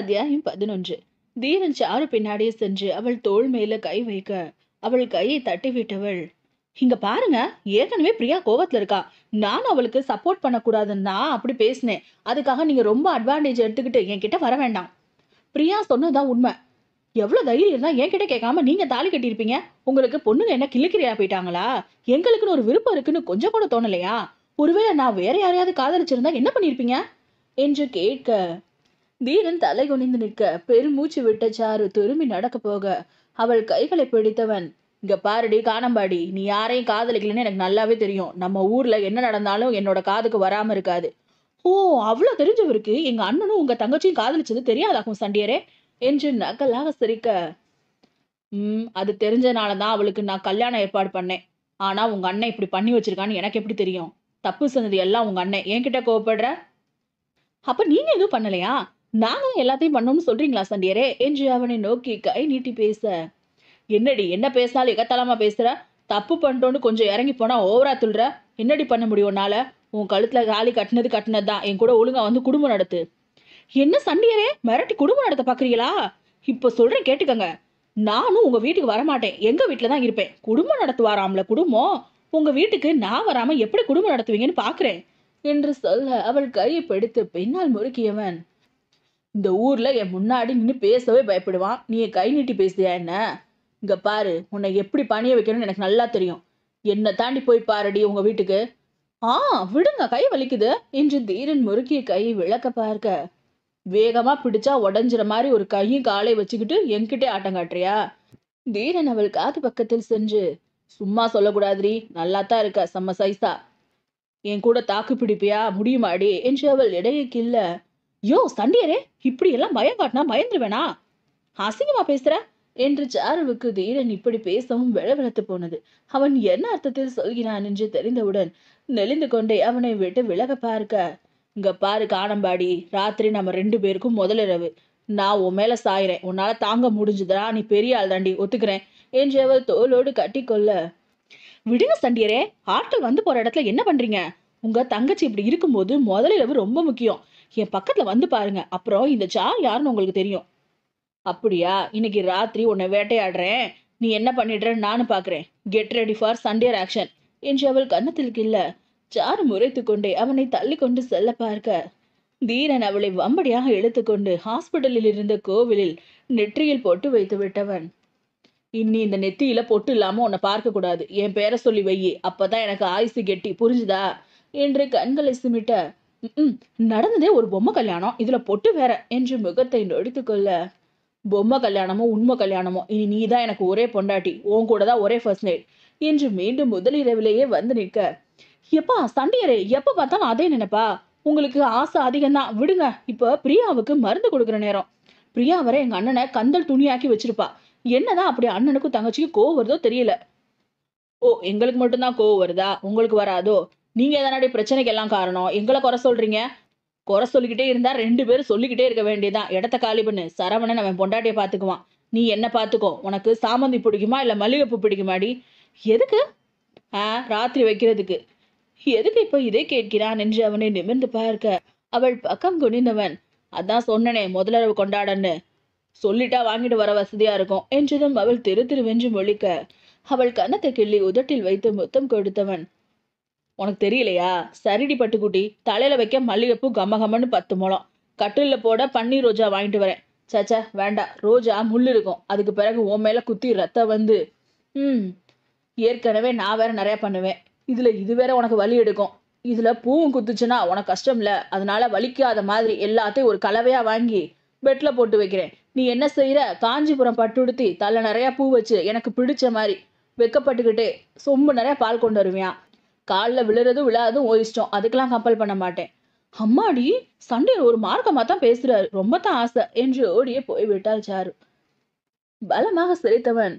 அத்தியாயம் பதினொன்று தீரன் சாறு பின்னாடியே சென்று அவள் தோள் மேல கை வைக்க அவள் கையை தட்டிவிட்டவள் இங்க பாருங்க ஏற்கனவே பிரியா கோவத்துல இருக்கா நான் அவளுக்கு சப்போர்ட் பண்ணக்கூடாதுன்னு நான் அப்படி பேசினேன் அதுக்காக நீங்க ரொம்ப அட்வான்டேஜ் எடுத்துக்கிட்டு என் கிட்ட வர வேண்டாம் பிரியா சொன்னதுதான் உண்மை எவ்வளோ தைரியம் இருந்தால் என்கிட்ட கேட்காம நீங்கள் தாலி கட்டியிருப்பீங்க உங்களுக்கு பொண்ணுங்க என்ன கிள்ளிக்கிறியா போயிட்டாங்களா எங்களுக்குன்னு ஒரு விருப்பம் இருக்குன்னு கொஞ்சம் கூட தோணலையா ஒருவேளை நான் வேற யாரையாவது காதலிச்சிருந்தா என்ன பண்ணியிருப்பீங்க என்று கேட்க தீரன் தலை குனிந்து நிற்க பெருமூச்சு விட்ட சாரு திரும்பி நடக்க போக அவள் கைகளை பிடித்தவன் இங்கே பாருடி காணம்பாடி நீ யாரையும் காதலிக்கலன்னு எனக்கு நல்லாவே தெரியும் நம்ம ஊரில் என்ன நடந்தாலும் என்னோட காதுக்கு வராமல் இருக்காது ஓ அவ்வளோ தெரிஞ்சவருக்கு எங்கள் அண்ணனும் உங்கள் தங்கச்சியும் காதலிச்சது தெரியாதாகும் சண்டியரே என்று நகலாக சிரிக்க ம் அது தெரிஞ்சனால தான் அவளுக்கு நான் கல்யாணம் ஏற்பாடு பண்ணேன் ஆனால் உங்கள் அண்ணன் இப்படி பண்ணி வச்சிருக்கான்னு எனக்கு எப்படி தெரியும் தப்பு செஞ்சது எல்லாம் உங்கள் அண்ணன் என்கிட்ட கோவப்படுற அப்போ நீங்கள் எதுவும் பண்ணலையா நானும் எல்லாத்தையும் பண்ணோம்னு சொல்றீங்களா சண்டியரே என்று அவனை நோக்கி கை நீட்டி பேச என்னடி என்ன பேசினாலும் எகத்தாளமாக பேசுற தப்பு பண்ணிட்டோன்னு கொஞ்சம் இறங்கி போனால் ஓவரா துள்ற என்னடி பண்ண முடியும் உன்னால் உன் கழுத்தில் காலி கட்டினது கட்டினது தான் என் கூட ஒழுங்காக வந்து குடும்பம் நடத்து என்ன சண்டியரே மிரட்டி குடும்பம் நடத்த பார்க்குறீங்களா இப்போ சொல்கிறேன் கேட்டுக்கங்க நானும் உங்கள் வீட்டுக்கு வரமாட்டேன் எங்கள் வீட்டில் தான் இருப்பேன் குடும்பம் நடத்துவாராம்ல குடும்பம் உங்கள் வீட்டுக்கு நான் வராமல் எப்படி குடும்பம் நடத்துவீங்கன்னு பார்க்குறேன் என்று சொல்ல அவள் கையை பிடித்து பின்னால் முறுக்கியவன் இந்த ஊரில் என் முன்னாடி நின்று பேசவே பயப்படுவான் நீ கை நீட்டி பேசுதியா என்ன இங்கே பாரு உன்னை எப்படி பணிய வைக்கணும்னு எனக்கு நல்லா தெரியும் என்னை தாண்டி போய் பாருடி உங்கள் வீட்டுக்கு ஆ விடுங்க கை வலிக்குது என்று தீரன் முறுக்கிய கை விளக்க பார்க்க வேகமாக பிடிச்சா உடஞ்சிற மாதிரி ஒரு கையும் காலை வச்சுக்கிட்டு என்கிட்டே ஆட்டம் காட்டுறியா தீரன் அவள் காது பக்கத்தில் சென்று சும்மா சொல்லக்கூடாதுரி நல்லா தான் இருக்க செம்ம சைஸா என் கூட தாக்கு பிடிப்பியா முடியுமாடி என்று அவள் இடையே கில்ல யோ சண்டியரே இப்படி எல்லாம் பயம் காட்டினா பயந்துருவேனா அசிங்கமா பேசுற என்று சாருவுக்கு தீரன் இப்படி பேசவும் வெளவெளத்து போனது அவன் என்ன அர்த்தத்தில் சொல்கிறான் என்று தெரிந்தவுடன் நெளிந்து கொண்டே அவனை விட்டு விலக பார்க்க இங்க பாரு காணம்பாடி ராத்திரி நம்ம ரெண்டு பேருக்கும் முதலிரவு நான் உன் மேல சாயிறேன் உன்னால தாங்க முடிஞ்சுதா நீ பெரிய ஆள் தாண்டி ஒத்துக்கிறேன் என்று அவள் தோலோடு கட்டிக்கொள்ள விடுங்க சண்டியரே ஆட்கள் வந்து போற இடத்துல என்ன பண்றீங்க உங்க தங்கச்சி இப்படி இருக்கும்போது முதலிரவு ரொம்ப முக்கியம் என் பக்கத்துல வந்து பாருங்க அப்புறம் இந்த சார் யாருன்னு உங்களுக்கு தெரியும் அப்படியா இன்னைக்கு ராத்திரி உன்னை வேட்டையாடுறேன் நீ என்ன பண்ணிடுறன்னு நானும் பார்க்குறேன் get ready for Sunday action என்று அவள் கன்னத்தில் கில்ல சாரு முறைத்து கொண்டே அவனை தள்ளி கொண்டு செல்ல பார்க்க தீரன் அவளை வம்படியாக இழுத்துக்கொண்டு ஹாஸ்பிட்டலில் இருந்த கோவிலில் நெற்றியில் போட்டு வைத்து விட்டவன் இன்னி இந்த நெத்தியில பொட்டு இல்லாம உன்னை பார்க்க கூடாது என் பேரை சொல்லி வையி அப்பதான் எனக்கு ஆயுசு கெட்டி புரிஞ்சுதா என்று கண்களை சிமிட்ட நடந்ததே ஒரு பொம்மை கல்யாணம் இதுல பொட்டு வேற என்று முகத்தை நொடித்து கொள்ள பொம்மை கல்யாணமோ உண்மை கல்யாணமோ இனி நீ தான் எனக்கு ஒரே பொண்டாட்டி உன் கூட தான் ஒரே ஃபர்ஸ்ட் நைட் என்று மீண்டும் முதலிரவிலேயே வந்து நிற்க எப்பா சண்டியரே எப்ப பார்த்தாலும் அதே நினைப்பா உங்களுக்கு ஆசை அதிகம் தான் விடுங்க இப்போ பிரியாவுக்கு மருந்து கொடுக்குற நேரம் பிரியா வர எங்க அண்ணனை கந்தல் துணியாக்கி வச்சிருப்பா என்னதான் அப்படி அண்ணனுக்கும் தங்கச்சிக்கும் கோவம் வருதோ தெரியல ஓ எங்களுக்கு மட்டும்தான் கோவம் வருதா உங்களுக்கு வராதோ நீங்க எதனாடி பிரச்சனைக்கு எல்லாம் காரணம் எங்களை குறை சொல்றீங்க குறை சொல்லிக்கிட்டே இருந்தா ரெண்டு பேரும் சொல்லிக்கிட்டே இருக்க வேண்டியதான் இடத்த காலி பண்ணு சரவணன் அவன் பொண்டாட்டியை பார்த்துக்குவான் நீ என்ன பார்த்துக்கோ உனக்கு சாமந்தி பிடிக்குமா இல்லை மல்லிகைப்பூ பிடிக்குமாடி எதுக்கு ஆ ராத்திரி வைக்கிறதுக்கு எதுக்கு இப்போ இதை கேட்கிறான் என்று அவனை நிமிர்ந்து பார்க்க அவள் பக்கம் குனிந்தவன் அதான் சொன்னனே முதலரவு கொண்டாடன்னு சொல்லிட்டா வாங்கிட்டு வர வசதியா இருக்கும் என்றதும் அவள் திரு திருவென்று மொழிக்க அவள் கன்னத்தை கிள்ளி உதட்டில் வைத்து முத்தம் கொடுத்தவன் உனக்கு தெரியலையா சரிடி பட்டுக்குட்டி தலையில் வைக்க மல்லிகைப்பூ கமகமன்னு பத்து மூலம் கட்டிலில் போட பன்னீர் ரோஜா வாங்கிட்டு வரேன் சச்சா வேண்டாம் ரோஜா முள் இருக்கும் அதுக்கு பிறகு உன் மேலே குத்தி ரத்தம் வந்து ம் ஏற்கனவே நான் வேற நிறையா பண்ணுவேன் இதில் இது வேற உனக்கு வலி எடுக்கும் இதில் பூவும் குத்துச்சுன்னா உனக்கு கஷ்டம் இல்லை அதனால வலிக்காத மாதிரி எல்லாத்தையும் ஒரு கலவையாக வாங்கி பெட்டில் போட்டு வைக்கிறேன் நீ என்ன செய்யற காஞ்சிபுரம் பட்டுடுத்தி தலை நிறையா பூ வச்சு எனக்கு பிடிச்ச மாதிரி வெக்கப்பட்டுக்கிட்டே சொம்பு நிறையா பால் கொண்டு வருவியான் காலில் விழுறதும் விழாதும் ஒரு அதுக்கெல்லாம் கம்பல் பண்ண மாட்டேன் அம்மாடி சண்டே ஒரு மார்க்கமாக தான் பேசுறாரு ரொம்ப தான் ஆசை என்று ஓடியே போய் விட்டாள் சாரு பலமாக சிரித்தவன்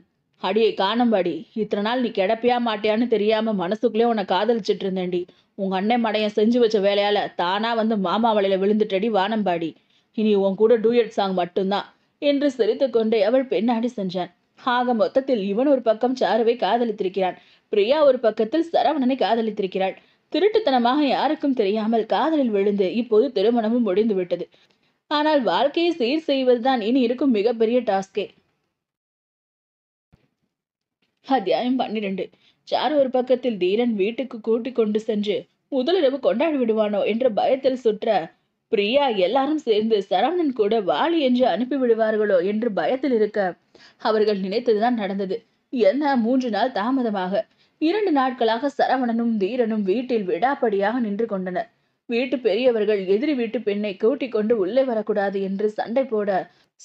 அடியை காணம்பாடி இத்தனை நாள் நீ கிடப்பியா மாட்டியான்னு தெரியாம மனசுக்குள்ளே உன்னை காதலிச்சிட்டு இருந்தேன்டி உங்க அண்ணன் மடைய செஞ்சு வச்ச வேலையால தானா வந்து மாமா வலையில விழுந்துட்டடி வானம்பாடி இனி உன் கூட டூயட் சாங் மட்டும்தான் என்று சிரித்து கொண்டே அவள் பெண்ணாடி சென்றான் ஆக மொத்தத்தில் இவன் ஒரு பக்கம் சாருவை காதலித்திருக்கிறான் பிரியா ஒரு பக்கத்தில் சரவணனை காதலித்திருக்கிறாள் திருட்டுத்தனமாக யாருக்கும் தெரியாமல் காதலில் விழுந்து இப்போது திருமணமும் முடிந்து விட்டது ஆனால் வாழ்க்கையை சீர் செய்வதுதான் இனி இருக்கும் மிகப்பெரிய டாஸ்கே அத்தியாயம் பன்னிரண்டு சார் ஒரு பக்கத்தில் தீரன் வீட்டுக்கு கூட்டிக் கொண்டு சென்று முதலிரவு கொண்டாடி விடுவானோ என்ற பயத்தில் சுற்ற பிரியா எல்லாரும் சேர்ந்து சரவணன் கூட வாலி என்று அனுப்பி விடுவார்களோ என்று பயத்தில் இருக்க அவர்கள் நினைத்ததுதான் நடந்தது என்ன மூன்று நாள் தாமதமாக இரண்டு நாட்களாக சரவணனும் தீரனும் வீட்டில் விடாப்படியாக நின்று கொண்டனர் வீட்டு பெரியவர்கள் எதிரி வீட்டு பெண்ணை கூட்டிக் கொண்டு உள்ளே வரக்கூடாது என்று சண்டை போட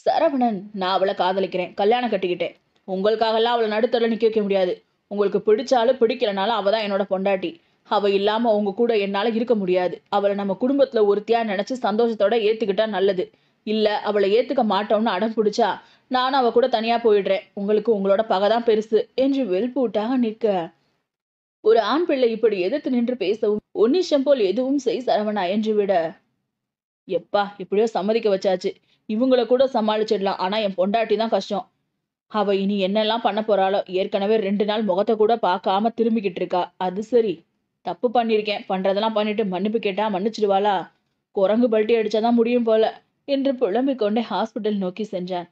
சரவணன் நான் அவளை காதலிக்கிறேன் கல்யாணம் கட்டிக்கிட்டேன் உங்களுக்காகலாம் அவளை நடுத்தர நிற்க வைக்க முடியாது உங்களுக்கு பிடிச்சாலும் பிடிக்கலனாலும் அவள் தான் என்னோட பொண்டாட்டி அவள் இல்லாமல் உங்க கூட என்னால் இருக்க முடியாது அவளை நம்ம குடும்பத்தில் ஒருத்தியாக நினச்சி சந்தோஷத்தோட ஏத்துக்கிட்டா நல்லது இல்லை அவளை ஏற்றுக்க மாட்டோம்னு அடம் பிடிச்சா நானும் அவள் கூட தனியாக போயிடுறேன் உங்களுக்கு உங்களோட பகை தான் பெருசு என்று வெல்பூட்டாக நிற்க ஒரு ஆண் பிள்ளை இப்படி எதிர்த்து நின்று பேசவும் உன்னிஷம் போல் எதுவும் செய் சரவணா என்று விட எப்பா இப்படியோ சம்மதிக்க வச்சாச்சு இவங்கள கூட சமாளிச்சிடலாம் ஆனா என் பொண்டாட்டி தான் கஷ்டம் அவ இனி என்னெல்லாம் பண்ண போறாளோ ஏற்கனவே ரெண்டு நாள் முகத்தை கூட பார்க்காம திரும்பிக்கிட்டு இருக்கா அது சரி தப்பு பண்ணியிருக்கேன் பண்றதெல்லாம் பண்ணிட்டு மன்னிப்பு கேட்டா மன்னிச்சிடுவாளா குரங்கு பல்ட்டி அடிச்சாதான் முடியும் போல என்று புலம்பிக் கொண்டே ஹாஸ்பிட்டல் நோக்கி சென்றான்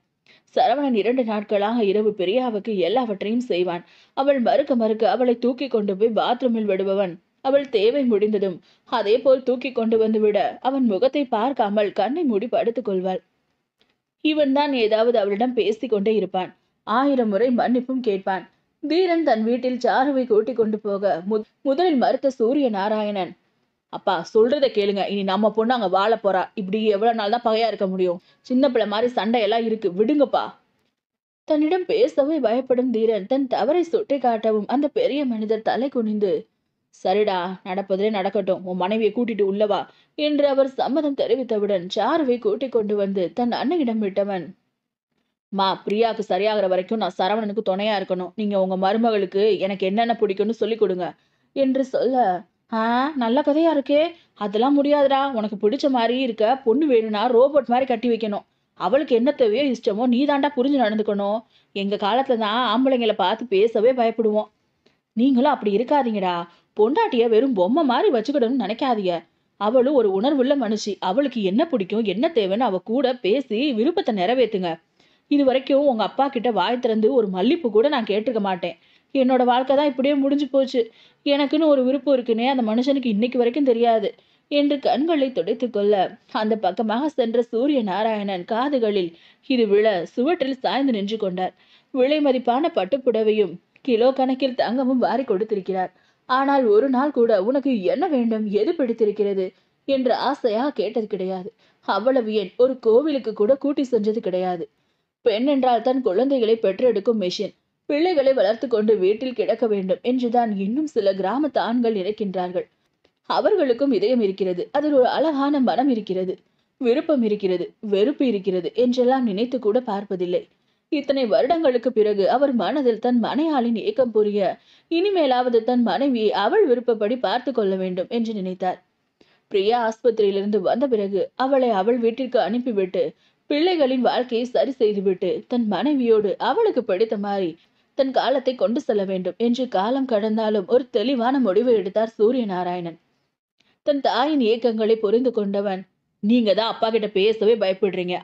சரவணன் இரண்டு நாட்களாக இரவு பெரியாவுக்கு எல்லாவற்றையும் செய்வான் அவள் மறுக்க மறுக்க அவளை தூக்கி கொண்டு போய் பாத்ரூமில் விடுபவன் அவள் தேவை முடிந்ததும் அதே போல் தூக்கி கொண்டு வந்து விட அவன் முகத்தை பார்க்காமல் கண்ணை மூடி படுத்துக் கொள்வாள் இவன்தான் ஏதாவது அவளிடம் பேசிக்கொண்டே இருப்பான் ஆயிரம் முறை மன்னிப்பும் கேட்பான் தீரன் தன் வீட்டில் சாருவை கூட்டிக் கொண்டு போக முதலில் மறுத்த சூரிய நாராயணன் அப்பா சொல்றதை கேளுங்க இனி நம்ம பொண்ணு அங்கே வாழ போறா இப்படி எவ்வளோ நாள் தான் பகையா இருக்க முடியும் சின்ன பிள்ளை மாதிரி சண்டையெல்லாம் இருக்கு விடுங்கப்பா தன்னிடம் பேசவே பயப்படும் தீரன் தன் தவறை சுட்டி காட்டவும் அந்த பெரிய மனிதர் தலை குனிந்து சரிடா நடப்பதிலே நடக்கட்டும் உன் மனைவியை கூட்டிட்டு உள்ளவா என்று அவர் சம்மதம் தெரிவித்தவுடன் சாருவை கூட்டிக் கொண்டு வந்து தன் அன்னையிடம் விட்டவன் மா பிரியாவுக்கு சரியாகிற வரைக்கும் நான் சரவணனுக்கு துணையா இருக்கணும் நீங்க உங்க மருமகளுக்கு எனக்கு என்னென்ன பிடிக்கும்னு சொல்லிக் கொடுங்க என்று சொல்ல ஆ நல்ல கதையா இருக்கே அதெல்லாம் முடியாதுடா உனக்கு பிடிச்ச மாதிரி இருக்க பொண்ணு வேணும்னா ரோபோட் மாதிரி கட்டி வைக்கணும் அவளுக்கு என்ன தேவையோ இஷ்டமோ நீ தாண்டா புரிஞ்சு நடந்துக்கணும் எங்கள் காலத்தில் தான் ஆம்பளைங்களை பார்த்து பேசவே பயப்படுவோம் நீங்களும் அப்படி இருக்காதீங்கடா பொண்டாட்டிய வெறும் பொம்மை மாதிரி வச்சுக்கணும்னு நினைக்காதீங்க அவளும் ஒரு உணர்வுள்ள மனுஷி அவளுக்கு என்ன பிடிக்கும் என்ன தேவைன்னு அவ கூட பேசி விருப்பத்தை நிறைவேற்றுங்க இது வரைக்கும் உங்கள் அப்பா கிட்ட வாய் திறந்து ஒரு மல்லிப்பு கூட நான் கேட்டிருக்க மாட்டேன் என்னோடய வாழ்க்கை தான் இப்படியே முடிஞ்சு போச்சு எனக்குன்னு ஒரு விருப்பம் இருக்குன்னே அந்த மனுஷனுக்கு இன்னைக்கு வரைக்கும் தெரியாது என்று கண்களை துடைத்து கொள்ள அந்த பக்கமாக சென்ற சூரிய நாராயணன் காதுகளில் இது விழ சுவற்றில் சாய்ந்து நின்று கொண்டார் விலை மதிப்பான பட்டுப்புடவையும் கிலோ கணக்கில் தங்கமும் வாரி கொடுத்திருக்கிறார் ஆனால் ஒரு நாள் கூட உனக்கு என்ன வேண்டும் எது பிடித்திருக்கிறது என்று ஆசையாக கேட்டது கிடையாது அவ்வளவு ஏன் ஒரு கோவிலுக்கு கூட கூட்டி சென்றது கிடையாது பெண் என்றால் தன் குழந்தைகளை பெற்றெடுக்கும் மெஷின் பிள்ளைகளை வளர்த்து கொண்டு வீட்டில் கிடக்க வேண்டும் என்றுதான் இன்னும் சில கிராம தான்கள் நினைக்கின்றார்கள் அவர்களுக்கும் இதயம் இருக்கிறது அதில் ஒரு அழகான மனம் இருக்கிறது விருப்பம் இருக்கிறது வெறுப்பு இருக்கிறது என்றெல்லாம் நினைத்து கூட பார்ப்பதில்லை இத்தனை வருடங்களுக்கு பிறகு அவர் மனதில் தன் மனையாளின் ஏக்கம் புரிய இனிமேலாவது தன் மனைவியை அவள் விருப்பப்படி பார்த்து கொள்ள வேண்டும் என்று நினைத்தார் பிரியா ஆஸ்பத்திரியிலிருந்து வந்த பிறகு அவளை அவள் வீட்டிற்கு அனுப்பிவிட்டு பிள்ளைகளின் வாழ்க்கையை சரி செய்துவிட்டு தன் மனைவியோடு அவளுக்கு பிடித்த மாதிரி தன் காலத்தை கொண்டு செல்ல வேண்டும் என்று காலம் கடந்தாலும் ஒரு தெளிவான முடிவு எடுத்தார் சூரிய நாராயணன் தன் தாயின் இயக்கங்களை புரிந்து கொண்டவன் நீங்க தான் அப்பா கிட்ட பேசவே பயப்படுறீங்க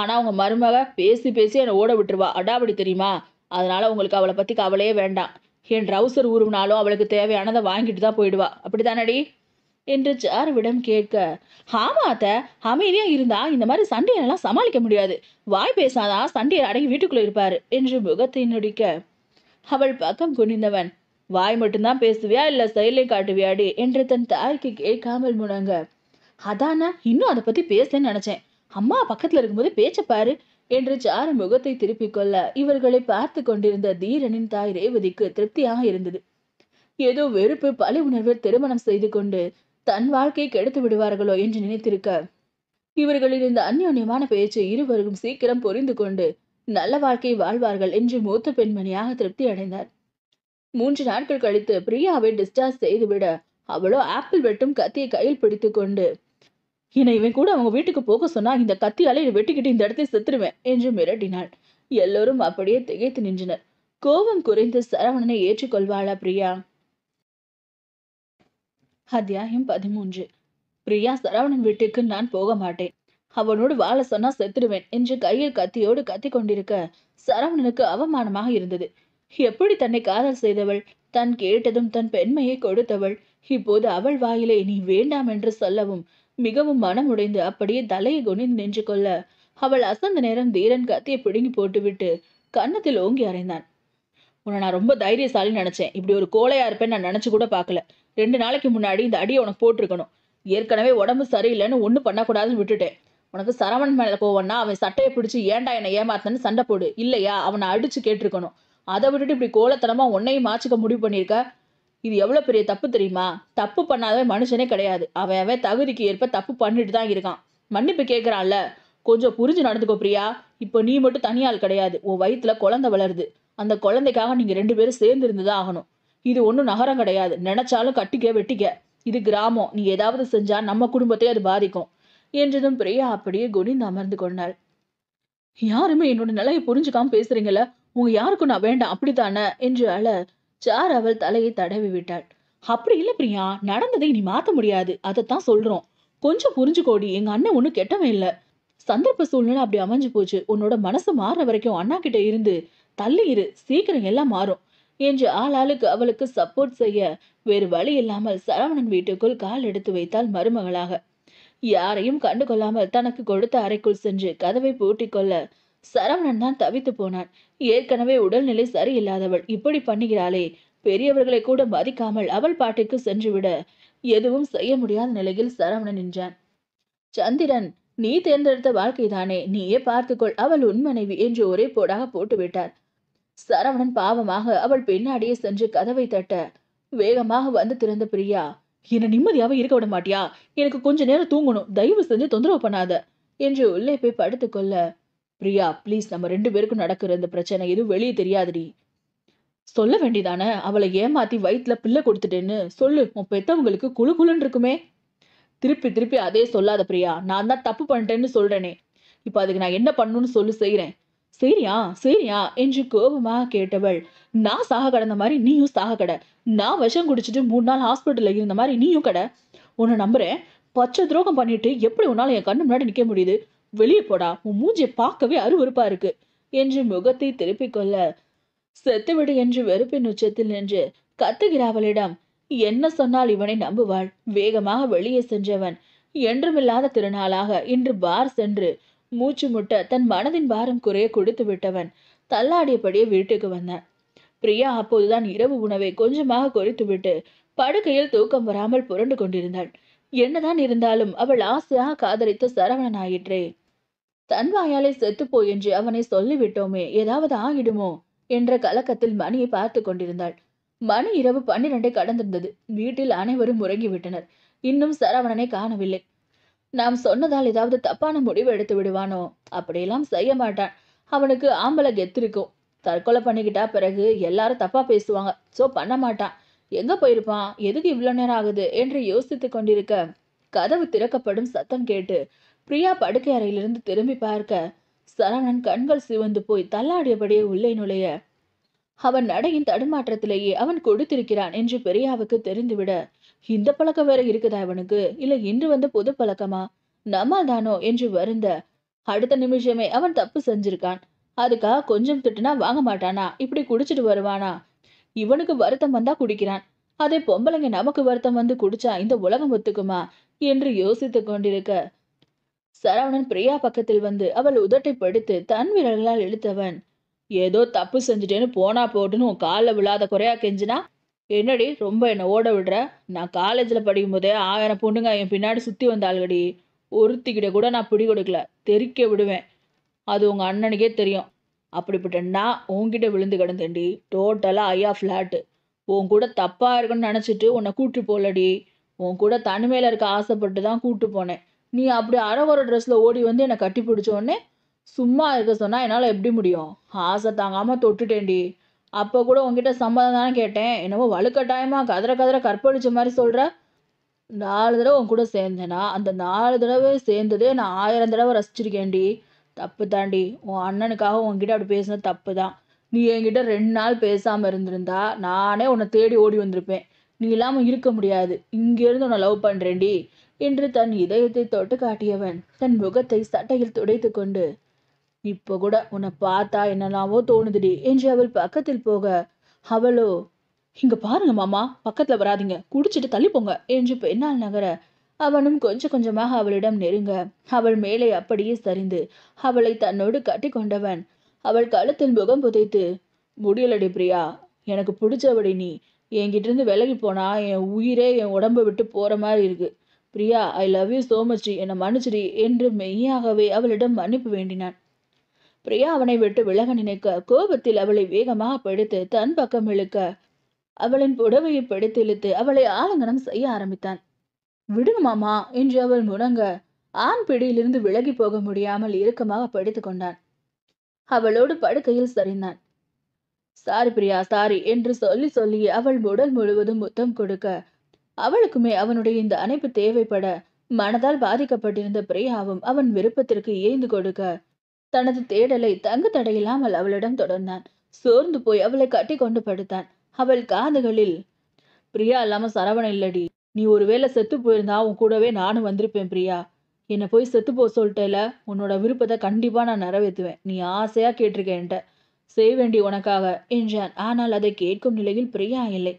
ஆனா உங்க மருமக பேசி பேசி என்னை ஓட விட்டுருவா அடாபடி தெரியுமா அதனால உங்களுக்கு அவளை பத்தி கவலையே வேண்டாம் என் ட்ரௌசர் உருவினாலும் அவளுக்கு தேவையானதை வாங்கிட்டு தான் போயிடுவா அப்படித்தானடி என்று சாருவிடம் கேட்க ஹாமாத்த அமைதியா இருந்தா இந்த மாதிரி சண்டையெல்லாம் சமாளிக்க முடியாது வாய் பேசாதா சண்டையை அடங்கி வீட்டுக்குள்ள இருப்பாரு என்று முகத்தை நொடிக்க அவள் பக்கம் குனிந்தவன் வாய் மட்டும்தான் பேசுவியா இல்ல செயலை காட்டுவியாடி என்று தன் தாய்க்கு கேட்காமல் முடங்க அதான இன்னும் அதை பத்தி பேசலன்னு நினைச்சேன் அம்மா பக்கத்துல இருக்கும்போது பேச்ச பாரு என்று சாரு முகத்தை திருப்பி கொள்ள இவர்களை பார்த்து கொண்டிருந்த தீரனின் தாய் ரேவதிக்கு திருப்தியாக இருந்தது ஏதோ வெறுப்பு பழி உணர்வு திருமணம் செய்து கொண்டு தன் வாழ்க்கை கெடுத்து விடுவார்களோ என்று நினைத்திருக்க இவர்களின் இந்த அந்யோன்யமான பேச்சை இருவரும் சீக்கிரம் புரிந்து கொண்டு நல்ல வாழ்க்கை வாழ்வார்கள் என்று மூத்த பெண்மணியாக திருப்தி அடைந்தார் மூன்று நாட்கள் கழித்து பிரியாவை டிஸ்சார்ஜ் செய்துவிட அவளோ ஆப்பிள் வெட்டும் கத்தியை கையில் பிடித்து கொண்டு என்னை இவன் கூட அவங்க வீட்டுக்கு போக சொன்னா இந்த கத்தியால இதை வெட்டிக்கிட்டு இந்த இடத்தை செத்துருவேன் என்று மிரட்டினாள் எல்லோரும் அப்படியே திகைத்து நின்றனர் கோபம் குறைந்து சரவணனை ஏற்றுக்கொள்வாளா பிரியா அத்தியாயம் பதிமூன்று பிரியா சரவணன் வீட்டுக்கு நான் போக மாட்டேன் அவனோடு வாழ சொன்னா செத்துடுவேன் என்று கையில் கத்தியோடு கத்தி கொண்டிருக்க சரவணனுக்கு அவமானமாக இருந்தது எப்படி தன்னை காதல் செய்தவள் தன் கேட்டதும் தன் பெண்மையை கொடுத்தவள் இப்போது அவள் வாயிலே நீ வேண்டாம் என்று சொல்லவும் மிகவும் மனம் உடைந்து அப்படியே தலையை குனிந்து நின்று கொள்ள அவள் அசந்த நேரம் தீரன் கத்தியை பிடுங்கி போட்டுவிட்டு கன்னத்தில் ஓங்கி அறைந்தான் உன்னை நான் ரொம்ப தைரியசாலி நினைச்சேன் இப்படி ஒரு கோலையா இருப்பேன் நான் நினைச்சு கூட பார்க்கல ரெண்டு நாளைக்கு முன்னாடி இந்த அடியை உனக்கு போட்டிருக்கணும் ஏற்கனவே உடம்பு சரியில்லைன்னு ஒன்றும் பண்ணக்கூடாதுன்னு விட்டுட்டேன் உனக்கு சரவணன் மேலே கோவம்னா அவன் சட்டையை பிடிச்சி ஏண்டா என்னை ஏமாத்தன்னு சண்டை போடு இல்லையா அவனை அடிச்சு கேட்டிருக்கணும் அதை விட்டுட்டு இப்படி கோலத்தனமாக உன்னையும் மாச்சிக்க முடிவு பண்ணியிருக்க இது எவ்வளோ பெரிய தப்பு தெரியுமா தப்பு பண்ணாதவன் மனுஷனே கிடையாது அவன் அவன் தகுதிக்கு ஏற்ப தப்பு பண்ணிட்டு தான் இருக்கான் மன்னிப்பு கேட்குறான்ல கொஞ்சம் புரிஞ்சு நடந்துக்கோ பிரியா இப்போ நீ மட்டும் தனியால் கிடையாது உன் வயிற்றுல குழந்தை வளருது அந்த குழந்தைக்காக நீங்கள் ரெண்டு பேரும் சேர்ந்து இருந்து தான் ஆகணும் இது ஒன்றும் நகரம் கிடையாது நினைச்சாலும் கட்டிக்க வெட்டிக்க இது கிராமம் நீ ஏதாவது செஞ்சா நம்ம குடும்பத்தை அது பாதிக்கும் என்றதும் பிரியா அப்படியே குனிந்து அமர்ந்து கொண்டாள் யாருமே என்னோட நிலையை புரிஞ்சுக்காம பேசுறீங்கள உங்க யாருக்கும் நான் வேண்டாம் அப்படித்தானே என்று அழ சார் அவள் தலையை தடவி விட்டாள் அப்படி இல்லை பிரியா நடந்ததை நீ மாற்ற முடியாது அதைத்தான் சொல்றோம் கொஞ்சம் புரிஞ்சுக்கோடி எங்க அண்ணன் ஒன்றும் கெட்டவன் இல்லை சந்தர்ப்ப சூழ்நிலை அப்படி அமைஞ்சு போச்சு உன்னோட மனசு மாறுற வரைக்கும் அண்ணா கிட்ட இருந்து தள்ளி இரு சீக்கிரம் எல்லாம் மாறும் என்று ஆளாளுக்கு அவளுக்கு சப்போர்ட் செய்ய வேறு வழி இல்லாமல் சரவணன் வீட்டுக்குள் கால் எடுத்து வைத்தாள் மருமகளாக யாரையும் கண்டு கொள்ளாமல் தனக்கு கொடுத்த அறைக்குள் சென்று கதவை பூட்டிக்கொள்ள சரவணன் தான் தவித்து போனான் ஏற்கனவே உடல்நிலை சரியில்லாதவள் இப்படி பண்ணுகிறாளே பெரியவர்களை கூட மதிக்காமல் அவள் பாட்டுக்கு சென்றுவிட எதுவும் செய்ய முடியாத நிலையில் சரவணன் நின்றான் சந்திரன் நீ தேர்ந்தெடுத்த வாழ்க்கைதானே நீயே பார்த்துக்கொள் அவள் உன் மனைவி என்று ஒரே போடாக போட்டுவிட்டார் சரவணன் பாவமாக அவள் பின்னாடியே சென்று கதவை தட்ட வேகமாக வந்து திறந்த பிரியா என்னை நிம்மதியாவே இருக்க விட மாட்டியா எனக்கு கொஞ்ச நேரம் தூங்கணும் தயவு செஞ்சு தொந்தரவு பண்ணாத என்று உள்ளே போய் படுத்துக்கொள்ள பிரியா ப்ளீஸ் நம்ம ரெண்டு பேருக்கும் நடக்கிற இந்த பிரச்சனை எதுவும் வெளியே தெரியாதுடி சொல்ல வேண்டிதானே அவளை ஏமாத்தி வயிற்றுல பிள்ளை கொடுத்துட்டேன்னு சொல்லு உன் பெத்தவங்களுக்கு குழு குழுன் இருக்குமே திருப்பி திருப்பி அதே சொல்லாத பிரியா நான் தான் தப்பு பண்ணிட்டேன்னு சொல்றேனே இப்போ அதுக்கு நான் என்ன பண்ணணும்னு சொல்லு செய்கிறேன் சரியா சரியா என்று கோபமாக கேட்டவள் நான் சாக கடந்த மாதிரி நீயும் சாக கடை நான் விஷம் குடிச்சிட்டு மூணு நாள் ஹாஸ்பிட்டலில் இருந்த மாதிரி நீயும் கடை உன்னை நம்புறேன் பச்சை துரோகம் பண்ணிட்டு எப்படி உன்னால் என் கண்ணு முன்னாடி நிற்க முடியுது வெளியே போடா உன் மூஞ்சியை பார்க்கவே அருவறுப்பா இருக்கு என்று முகத்தை திருப்பிக் கொள்ள செத்துவிடு என்று வெறுப்பின் உச்சத்தில் நின்று கத்துகிற அவளிடம் என்ன சொன்னால் இவனை நம்புவாள் வேகமாக வெளியே சென்றவன் என்றுமில்லாத திருநாளாக இன்று பார் சென்று மூச்சு முட்ட தன் மனதின் பாரம் குறைய கொடுத்து விட்டவன் தள்ளாடியபடியே வீட்டுக்கு வந்தான் பிரியா அப்போதுதான் இரவு உணவை கொஞ்சமாக குறைத்துவிட்டு படுக்கையில் தூக்கம் வராமல் புரண்டு கொண்டிருந்தாள் என்னதான் இருந்தாலும் அவள் ஆசையாக காதலித்து சரவணன் ஆயிற்றே தன் வாயாலே செத்துப்போய் என்று அவனை சொல்லிவிட்டோமே ஏதாவது ஆகிடுமோ என்ற கலக்கத்தில் மணியை பார்த்து கொண்டிருந்தாள் மணி இரவு பன்னிரண்டை கடந்திருந்தது வீட்டில் அனைவரும் உறங்கிவிட்டனர் இன்னும் சரவணனை காணவில்லை நாம் சொன்னதால் ஏதாவது தப்பான முடிவு எடுத்து விடுவானோ அப்படியெல்லாம் செய்ய மாட்டான் அவனுக்கு ஆம்பளை கெத்திருக்கும் தற்கொலை பண்ணிக்கிட்டா பிறகு எல்லாரும் தப்பாக பேசுவாங்க ஸோ பண்ண மாட்டான் எங்கே போயிருப்பான் எதுக்கு இவ்வளோ நேரம் ஆகுது என்று யோசித்து கொண்டிருக்க கதவு திறக்கப்படும் சத்தம் கேட்டு பிரியா படுக்கை அறையிலிருந்து திரும்பி பார்க்க சரணன் கண்கள் சிவந்து போய் தள்ளாடியபடியே உள்ளே நுழைய அவன் நடையின் தடுமாற்றத்திலேயே அவன் கொடுத்திருக்கிறான் என்று பெரியாவுக்கு தெரிந்துவிட இந்த பழக்கம் வேற இருக்குதா இவனுக்கு இல்ல இன்று வந்து புது பழக்கமா நம்ம தானோ என்று வருந்த அடுத்த நிமிஷமே அவன் தப்பு செஞ்சிருக்கான் அதுக்காக கொஞ்சம் திட்டுனா வாங்க மாட்டானா இப்படி குடிச்சிட்டு வருவானா இவனுக்கு வருத்தம் வந்தா குடிக்கிறான் அதே பொம்பளைங்க நமக்கு வருத்தம் வந்து குடிச்சா இந்த உலகம் ஒத்துக்குமா என்று யோசித்து கொண்டிருக்க சரவணன் பிரியா பக்கத்தில் வந்து அவள் உதட்டை படுத்து தன் விரல்களால் இழுத்தவன் ஏதோ தப்பு செஞ்சுட்டேன்னு போனா போட்டுன்னு உன் காலில் விழாத குறையா கெஞ்சினா என்னடி ரொம்ப என்னை ஓட விடுற நான் காலேஜில் படிக்கும்போதே ஆயிரம் பொண்ணுங்க என் பின்னாடி சுற்றி வந்தாள்கடி ஒருத்திக்கிட்ட கூட நான் பிடி கொடுக்கல தெறிக்க விடுவேன் அது உங்கள் அண்ணனுக்கே தெரியும் அப்படிப்பட்ட நான் உங்ககிட்ட விழுந்து கிடந்தேன்டி டோட்டலாக ஐயா ஃப்ளாட்டு உன் கூட தப்பாக இருக்குன்னு நினச்சிட்டு உன்னை கூட்டு போகலடி உன் கூட தனிமையில் இருக்க ஆசைப்பட்டு தான் கூட்டு போனேன் நீ அப்படி அரவர ட்ரெஸ்ஸில் ஓடி வந்து என்னை கட்டி பிடிச்ச உடனே சும்மா இருக்க சொன்னால் என்னால் எப்படி முடியும் ஆசை தாங்காமல் தொட்டுட்டேன்டி அப்போ கூட உங்ககிட்ட சம்மதம் தானே கேட்டேன் என்னவோ வலுக்கட்டாயமாக கதற கதற கற்பழிச்ச மாதிரி சொல்கிற நாலு தடவை உன் கூட சேர்ந்தேனா அந்த நாலு தடவை சேர்ந்ததே நான் ஆயிரம் தடவை ரசிச்சிருக்கேன்டி தப்பு தாண்டி உன் அண்ணனுக்காக உன்கிட்ட அப்படி பேசினது தப்பு தான் நீ என்கிட்ட ரெண்டு நாள் பேசாமல் இருந்திருந்தா நானே உன்னை தேடி ஓடி வந்திருப்பேன் நீ இல்லாமல் இருக்க முடியாது இங்கேருந்து உன்னை லவ் பண்ணுறேன்டி என்று தன் இதயத்தை தொட்டு காட்டியவன் தன் முகத்தை சட்டையில் துடைத்து கொண்டு இப்போ கூட உன்னை பார்த்தா என்னெல்லாமோ தோணுதுடி என்று அவள் பக்கத்தில் போக அவளோ இங்க பாருங்க மாமா பக்கத்துல வராதிங்க குடிச்சிட்டு தள்ளி போங்க என்று பெண்ணால் நகர அவனும் கொஞ்சம் கொஞ்சமாக அவளிடம் நெருங்க அவள் மேலே அப்படியே சரிந்து அவளை தன்னோடு கட்டி கொண்டவன் அவள் கழுத்தில் முகம் புதைத்து முடியலடி பிரியா எனக்கு பிடிச்சபடி நீ இருந்து விலகி போனா என் உயிரே என் உடம்பை விட்டு போற மாதிரி இருக்கு Priya I love you so much என்னை மன்னிச்சிடி என்று மெய்யாகவே அவளிடம் மன்னிப்பு வேண்டினான் பிரியா அவனை விட்டு விலக நினைக்க கோபத்தில் அவளை வேகமாக பிடித்து தன் பக்கம் இழுக்க அவளின் புடவையை பிடித்து இழுத்து அவளை ஆலங்கனம் செய்ய ஆரம்பித்தான் விடுமாமா என்று அவள் முணங்க ஆண் பிடியிலிருந்து விலகி போக முடியாமல் இறுக்கமாக படித்து கொண்டான் அவளோடு படுக்கையில் சரிந்தான் சாரி பிரியா சாரி என்று சொல்லி சொல்லி அவள் உடல் முழுவதும் முத்தம் கொடுக்க அவளுக்குமே அவனுடைய இந்த அணைப்பு தேவைப்பட மனதால் பாதிக்கப்பட்டிருந்த பிரியாவும் அவன் விருப்பத்திற்கு இயந்து கொடுக்க தனது தேடலை தங்கு தடையில்லாமல் அவளிடம் தொடர்ந்தான் சோர்ந்து போய் அவளை கட்டி கொண்டு படுத்தான் அவள் காதுகளில் பிரியா இல்லாம சரவணன் இல்லடி நீ ஒருவேளை செத்து போயிருந்தா உன் கூடவே நானும் வந்திருப்பேன் பிரியா என்னை போய் செத்து போ சொல்லிட்டேல உன்னோட விருப்பத்தை கண்டிப்பா நான் நிறைவேற்றுவேன் நீ ஆசையா கேட்டிருக்கேன்ட்ட செய்ய வேண்டி உனக்காக என்றான் ஆனால் அதை கேட்கும் நிலையில் பிரியா இல்லை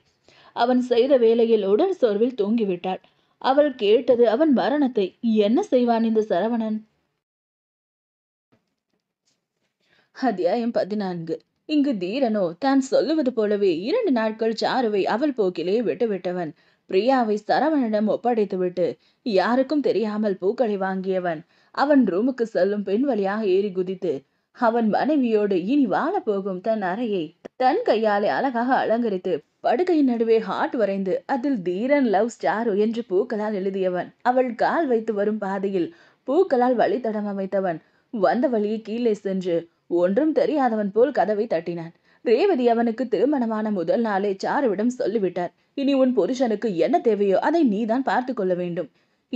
அவன் செய்த வேலையில் உடல் சோர்வில் தூங்கிவிட்டாள் அவள் கேட்டது அவன் மரணத்தை என்ன செய்வான் இந்த சரவணன் அத்தியாயம் பதினான்கு இங்கு தீரனோ தான் சொல்லுவது போலவே இரண்டு நாட்கள் சாருவை அவள் போக்கிலே விட்டுவிட்டவன் பிரியாவை சரவணனிடம் ஒப்படைத்துவிட்டு யாருக்கும் தெரியாமல் பூக்களை வாங்கியவன் அவன் ரூமுக்கு செல்லும் பெண் வழியாக ஏறி குதித்து அவன் மனைவியோடு இனி வாழப்போகும் தன் அறையை தன் கையாலே அழகாக அலங்கரித்து படுக்கையின் நடுவே ஹார்ட் வரைந்து அதில் தீரன் லவ் ஸ்டாரு என்று பூக்களால் எழுதியவன் அவள் கால் வைத்து வரும் பாதையில் பூக்களால் வழித்தடம் அமைத்தவன் வந்த வழியை கீழே சென்று ஒன்றும் தெரியாதவன் போல் கதவை தட்டினான் ரேவதி அவனுக்கு திருமணமான முதல் நாளே சாருவிடம் சொல்லிவிட்டார் இனி உன் புருஷனுக்கு என்ன தேவையோ அதை நீதான் பார்த்து கொள்ள வேண்டும்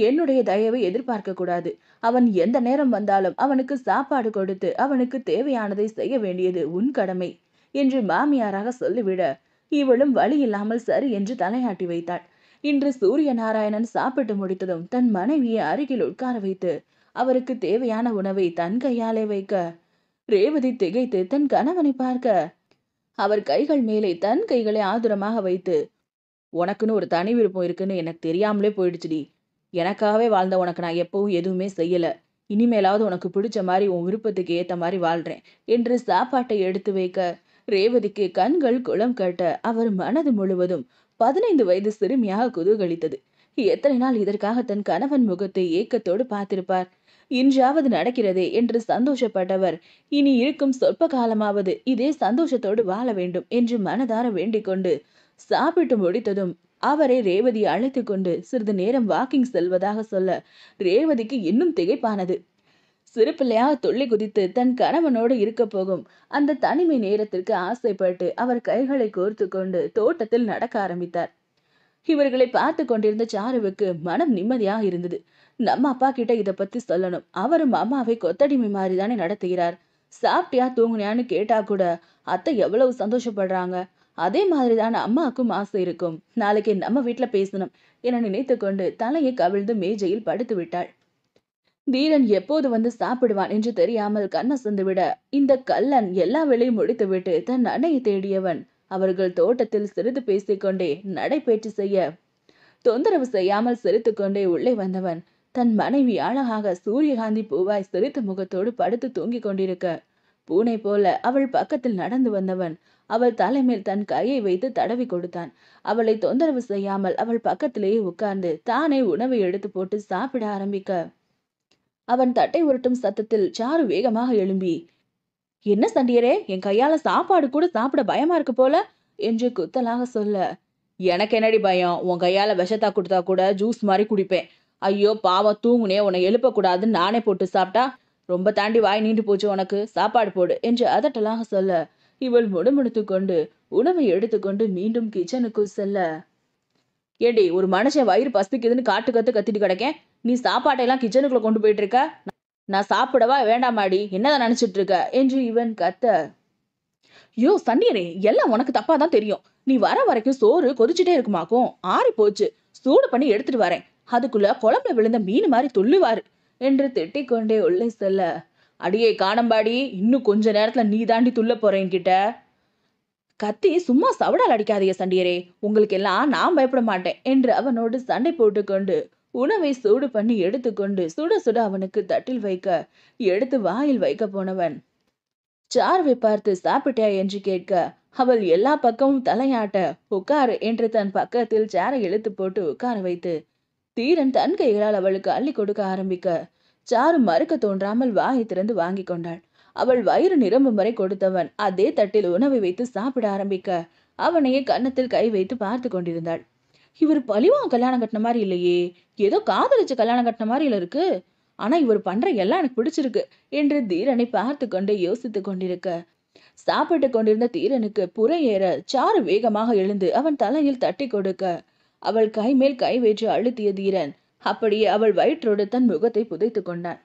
என்னுடைய தயவை எதிர்பார்க்க கூடாது அவன் எந்த நேரம் வந்தாலும் அவனுக்கு சாப்பாடு கொடுத்து அவனுக்கு தேவையானதை செய்ய வேண்டியது உன் கடமை என்று மாமியாராக சொல்லிவிட இவளும் வழி இல்லாமல் சரி என்று தலையாட்டி வைத்தாள் இன்று சூரிய நாராயணன் சாப்பிட்டு முடித்ததும் தன் மனைவியை அருகில் உட்கார வைத்து அவருக்கு தேவையான உணவை தன் கையாலே வைக்க ரேவதி திகைத்து தன் கணவனை பார்க்க அவர் கைகள் மேலே தன் கைகளை ஆதுரமாக வைத்து உனக்குன்னு ஒரு தனி விருப்பம் இருக்குன்னு எனக்கு தெரியாமலே போயிடுச்சுடி எனக்காகவே வாழ்ந்த உனக்கு நான் எப்பவும் எதுவுமே செய்யல இனிமேலாவது உனக்கு பிடிச்ச மாதிரி உன் விருப்பத்துக்கு ஏத்த மாதிரி வாழ்றேன் என்று சாப்பாட்டை எடுத்து வைக்க ரேவதிக்கு கண்கள் குளம் கட்ட அவர் மனது முழுவதும் பதினைந்து வயது சிறுமியாக குதூகலித்தது எத்தனை நாள் இதற்காக தன் கணவன் முகத்தை ஏக்கத்தோடு பார்த்திருப்பார் இன்றாவது நடக்கிறது என்று சந்தோஷப்பட்டவர் இனி இருக்கும் சொற்ப காலமாவது இதே சந்தோஷத்தோடு வாழ வேண்டும் என்று மனதார வேண்டிக்கொண்டு சாப்பிட்டு முடித்ததும் அவரை ரேவதி அழைத்து கொண்டு சிறிது நேரம் வாக்கிங் செல்வதாக சொல்ல ரேவதிக்கு இன்னும் திகைப்பானது சிறு பிள்ளையாக துள்ளி குதித்து தன் கணவனோடு இருக்க போகும் அந்த தனிமை நேரத்திற்கு ஆசைப்பட்டு அவர் கைகளை கோர்த்து கொண்டு தோட்டத்தில் நடக்க ஆரம்பித்தார் இவர்களை பார்த்து கொண்டிருந்த சாருவுக்கு மனம் நிம்மதியாக இருந்தது நம்ம அப்பா கிட்ட இதை பத்தி சொல்லணும் அவரும் மாமாவை கொத்தடிமை மாதிரி தானே நடத்துகிறார் சாப்பிட்டியா தூங்குனியான்னு கேட்டா கூட அத்தை எவ்வளவு சந்தோஷப்படுறாங்க அதே மாதிரி தானே அம்மாவுக்கும் ஆசை இருக்கும் நாளைக்கு நம்ம வீட்டுல பேசணும் என நினைத்து கொண்டு தலையை கவிழ்ந்து மேஜையில் படுத்து விட்டாள் தீரன் எப்போது வந்து சாப்பிடுவான் என்று தெரியாமல் கண்ணசந்து விட இந்த கல்லன் எல்லா வேலையும் முடித்துவிட்டு தன் அன்னையை தேடியவன் அவர்கள் தோட்டத்தில் சிறிது பேசிக்கொண்டே நடைபயிற்சி செய்ய தொந்தரவு செய்யாமல் சிரித்துக்கொண்டே உள்ளே வந்தவன் தன் மனைவி அழகாக சூரியகாந்தி பூவாய் சிரித்த முகத்தோடு படுத்து தூங்கிக் கொண்டிருக்க பூனை போல அவள் பக்கத்தில் நடந்து வந்தவன் அவள் தலைமேல் தன் கையை வைத்து தடவி கொடுத்தான் அவளை தொந்தரவு செய்யாமல் அவள் பக்கத்திலேயே உட்கார்ந்து தானே உணவை எடுத்து போட்டு சாப்பிட ஆரம்பிக்க அவன் தட்டை உருட்டும் சத்தத்தில் சாரு வேகமாக எழும்பி என்ன சண்டியரே என் கையால சாப்பாடு கூட சாப்பிட பயமா இருக்கு போல என்று குத்தலாக சொல்ல எனக்கு என்னடி பயம் உன் கையால விஷத்தா கொடுத்தா கூட ஜூஸ் மாதிரி குடிப்பேன் ஐயோ பாவம் தூங்குனே உன்னை எழுப்பக்கூடாதுன்னு நானே போட்டு சாப்பிட்டா ரொம்ப தாண்டி வாய் நீண்டு போச்சு உனக்கு சாப்பாடு போடு என்று அதட்டலாக சொல்ல இவள் முடுமுடுத்து கொண்டு உணவை எடுத்துக்கொண்டு மீண்டும் கிச்சனுக்குள் செல்ல ஏடி ஒரு மனுஷன் வயிறு பசிக்குதுன்னு காட்டு கத்து கத்திட்டு கிடக்கேன் நீ சாப்பாட்டையெல்லாம் கிச்சனுக்குள்ள கொண்டு போயிட்டு இருக்க நான் சாப்பிடவா வேண்டாமாடி என்னதான் நினைச்சிட்டு இருக்க என்று இவன் கத்த யோ சண்டீரே எல்லாம் உனக்கு தப்பா தான் தெரியும் நீ வர வரைக்கும் சோறு கொதிச்சுட்டே இருக்குமாக்கும் ஆறி போச்சு சூடு பண்ணி எடுத்துட்டு வரேன் அதுக்குள்ள குழம்புல விழுந்த மீன் மாதிரி துள்ளுவாரு என்று திட்டிக்கொண்டே உள்ளே செல்ல அடியை காணம்பாடி இன்னும் கொஞ்ச நேரத்துல நீ தாண்டி துள்ள கிட்ட கத்தி சும்மா சவடால் அடிக்காதைய சண்டியரே உங்களுக்கு எல்லாம் நான் பயப்பட மாட்டேன் என்று அவனோடு சண்டை போட்டுக்கொண்டு உணவை சூடு பண்ணி எடுத்துக்கொண்டு சுட சுட அவனுக்கு தட்டில் வைக்க எடுத்து வாயில் வைக்க போனவன் சார்வை பார்த்து சாப்பிட்டியா என்று கேட்க அவள் எல்லா பக்கமும் தலையாட்ட உட்காரு என்று தன் பக்கத்தில் சேரை இழுத்து போட்டு உட்கார வைத்து தீரன் தன் கைகளால் அவளுக்கு அள்ளி கொடுக்க ஆரம்பிக்க சாரு மறுக்க தோன்றாமல் வாயை திறந்து வாங்கி கொண்டாள் அவள் வயிறு நிரம்பும் வரை கொடுத்தவன் அதே தட்டில் உணவை வைத்து சாப்பிட ஆரம்பிக்க அவனையே கன்னத்தில் கை வைத்து பார்த்து கொண்டிருந்தாள் இவர் பழிவான் கல்யாணம் கட்டின மாதிரி இல்லையே ஏதோ காதலிச்சு கல்யாணம் கட்டின மாதிரி இல்ல இருக்கு ஆனா இவர் பண்ற எல்லாம் எனக்கு பிடிச்சிருக்கு என்று தீரனை பார்த்து கொண்டு யோசித்து கொண்டிருக்க சாப்பிட்டு கொண்டிருந்த தீரனுக்கு புற ஏற சாறு வேகமாக எழுந்து அவன் தலையில் தட்டி கொடுக்க அவள் கை மேல் கை வைத்து அழுத்திய தீரன் அப்படியே அவள் வயிற்றோடு தன் முகத்தை புதைத்து கொண்டான்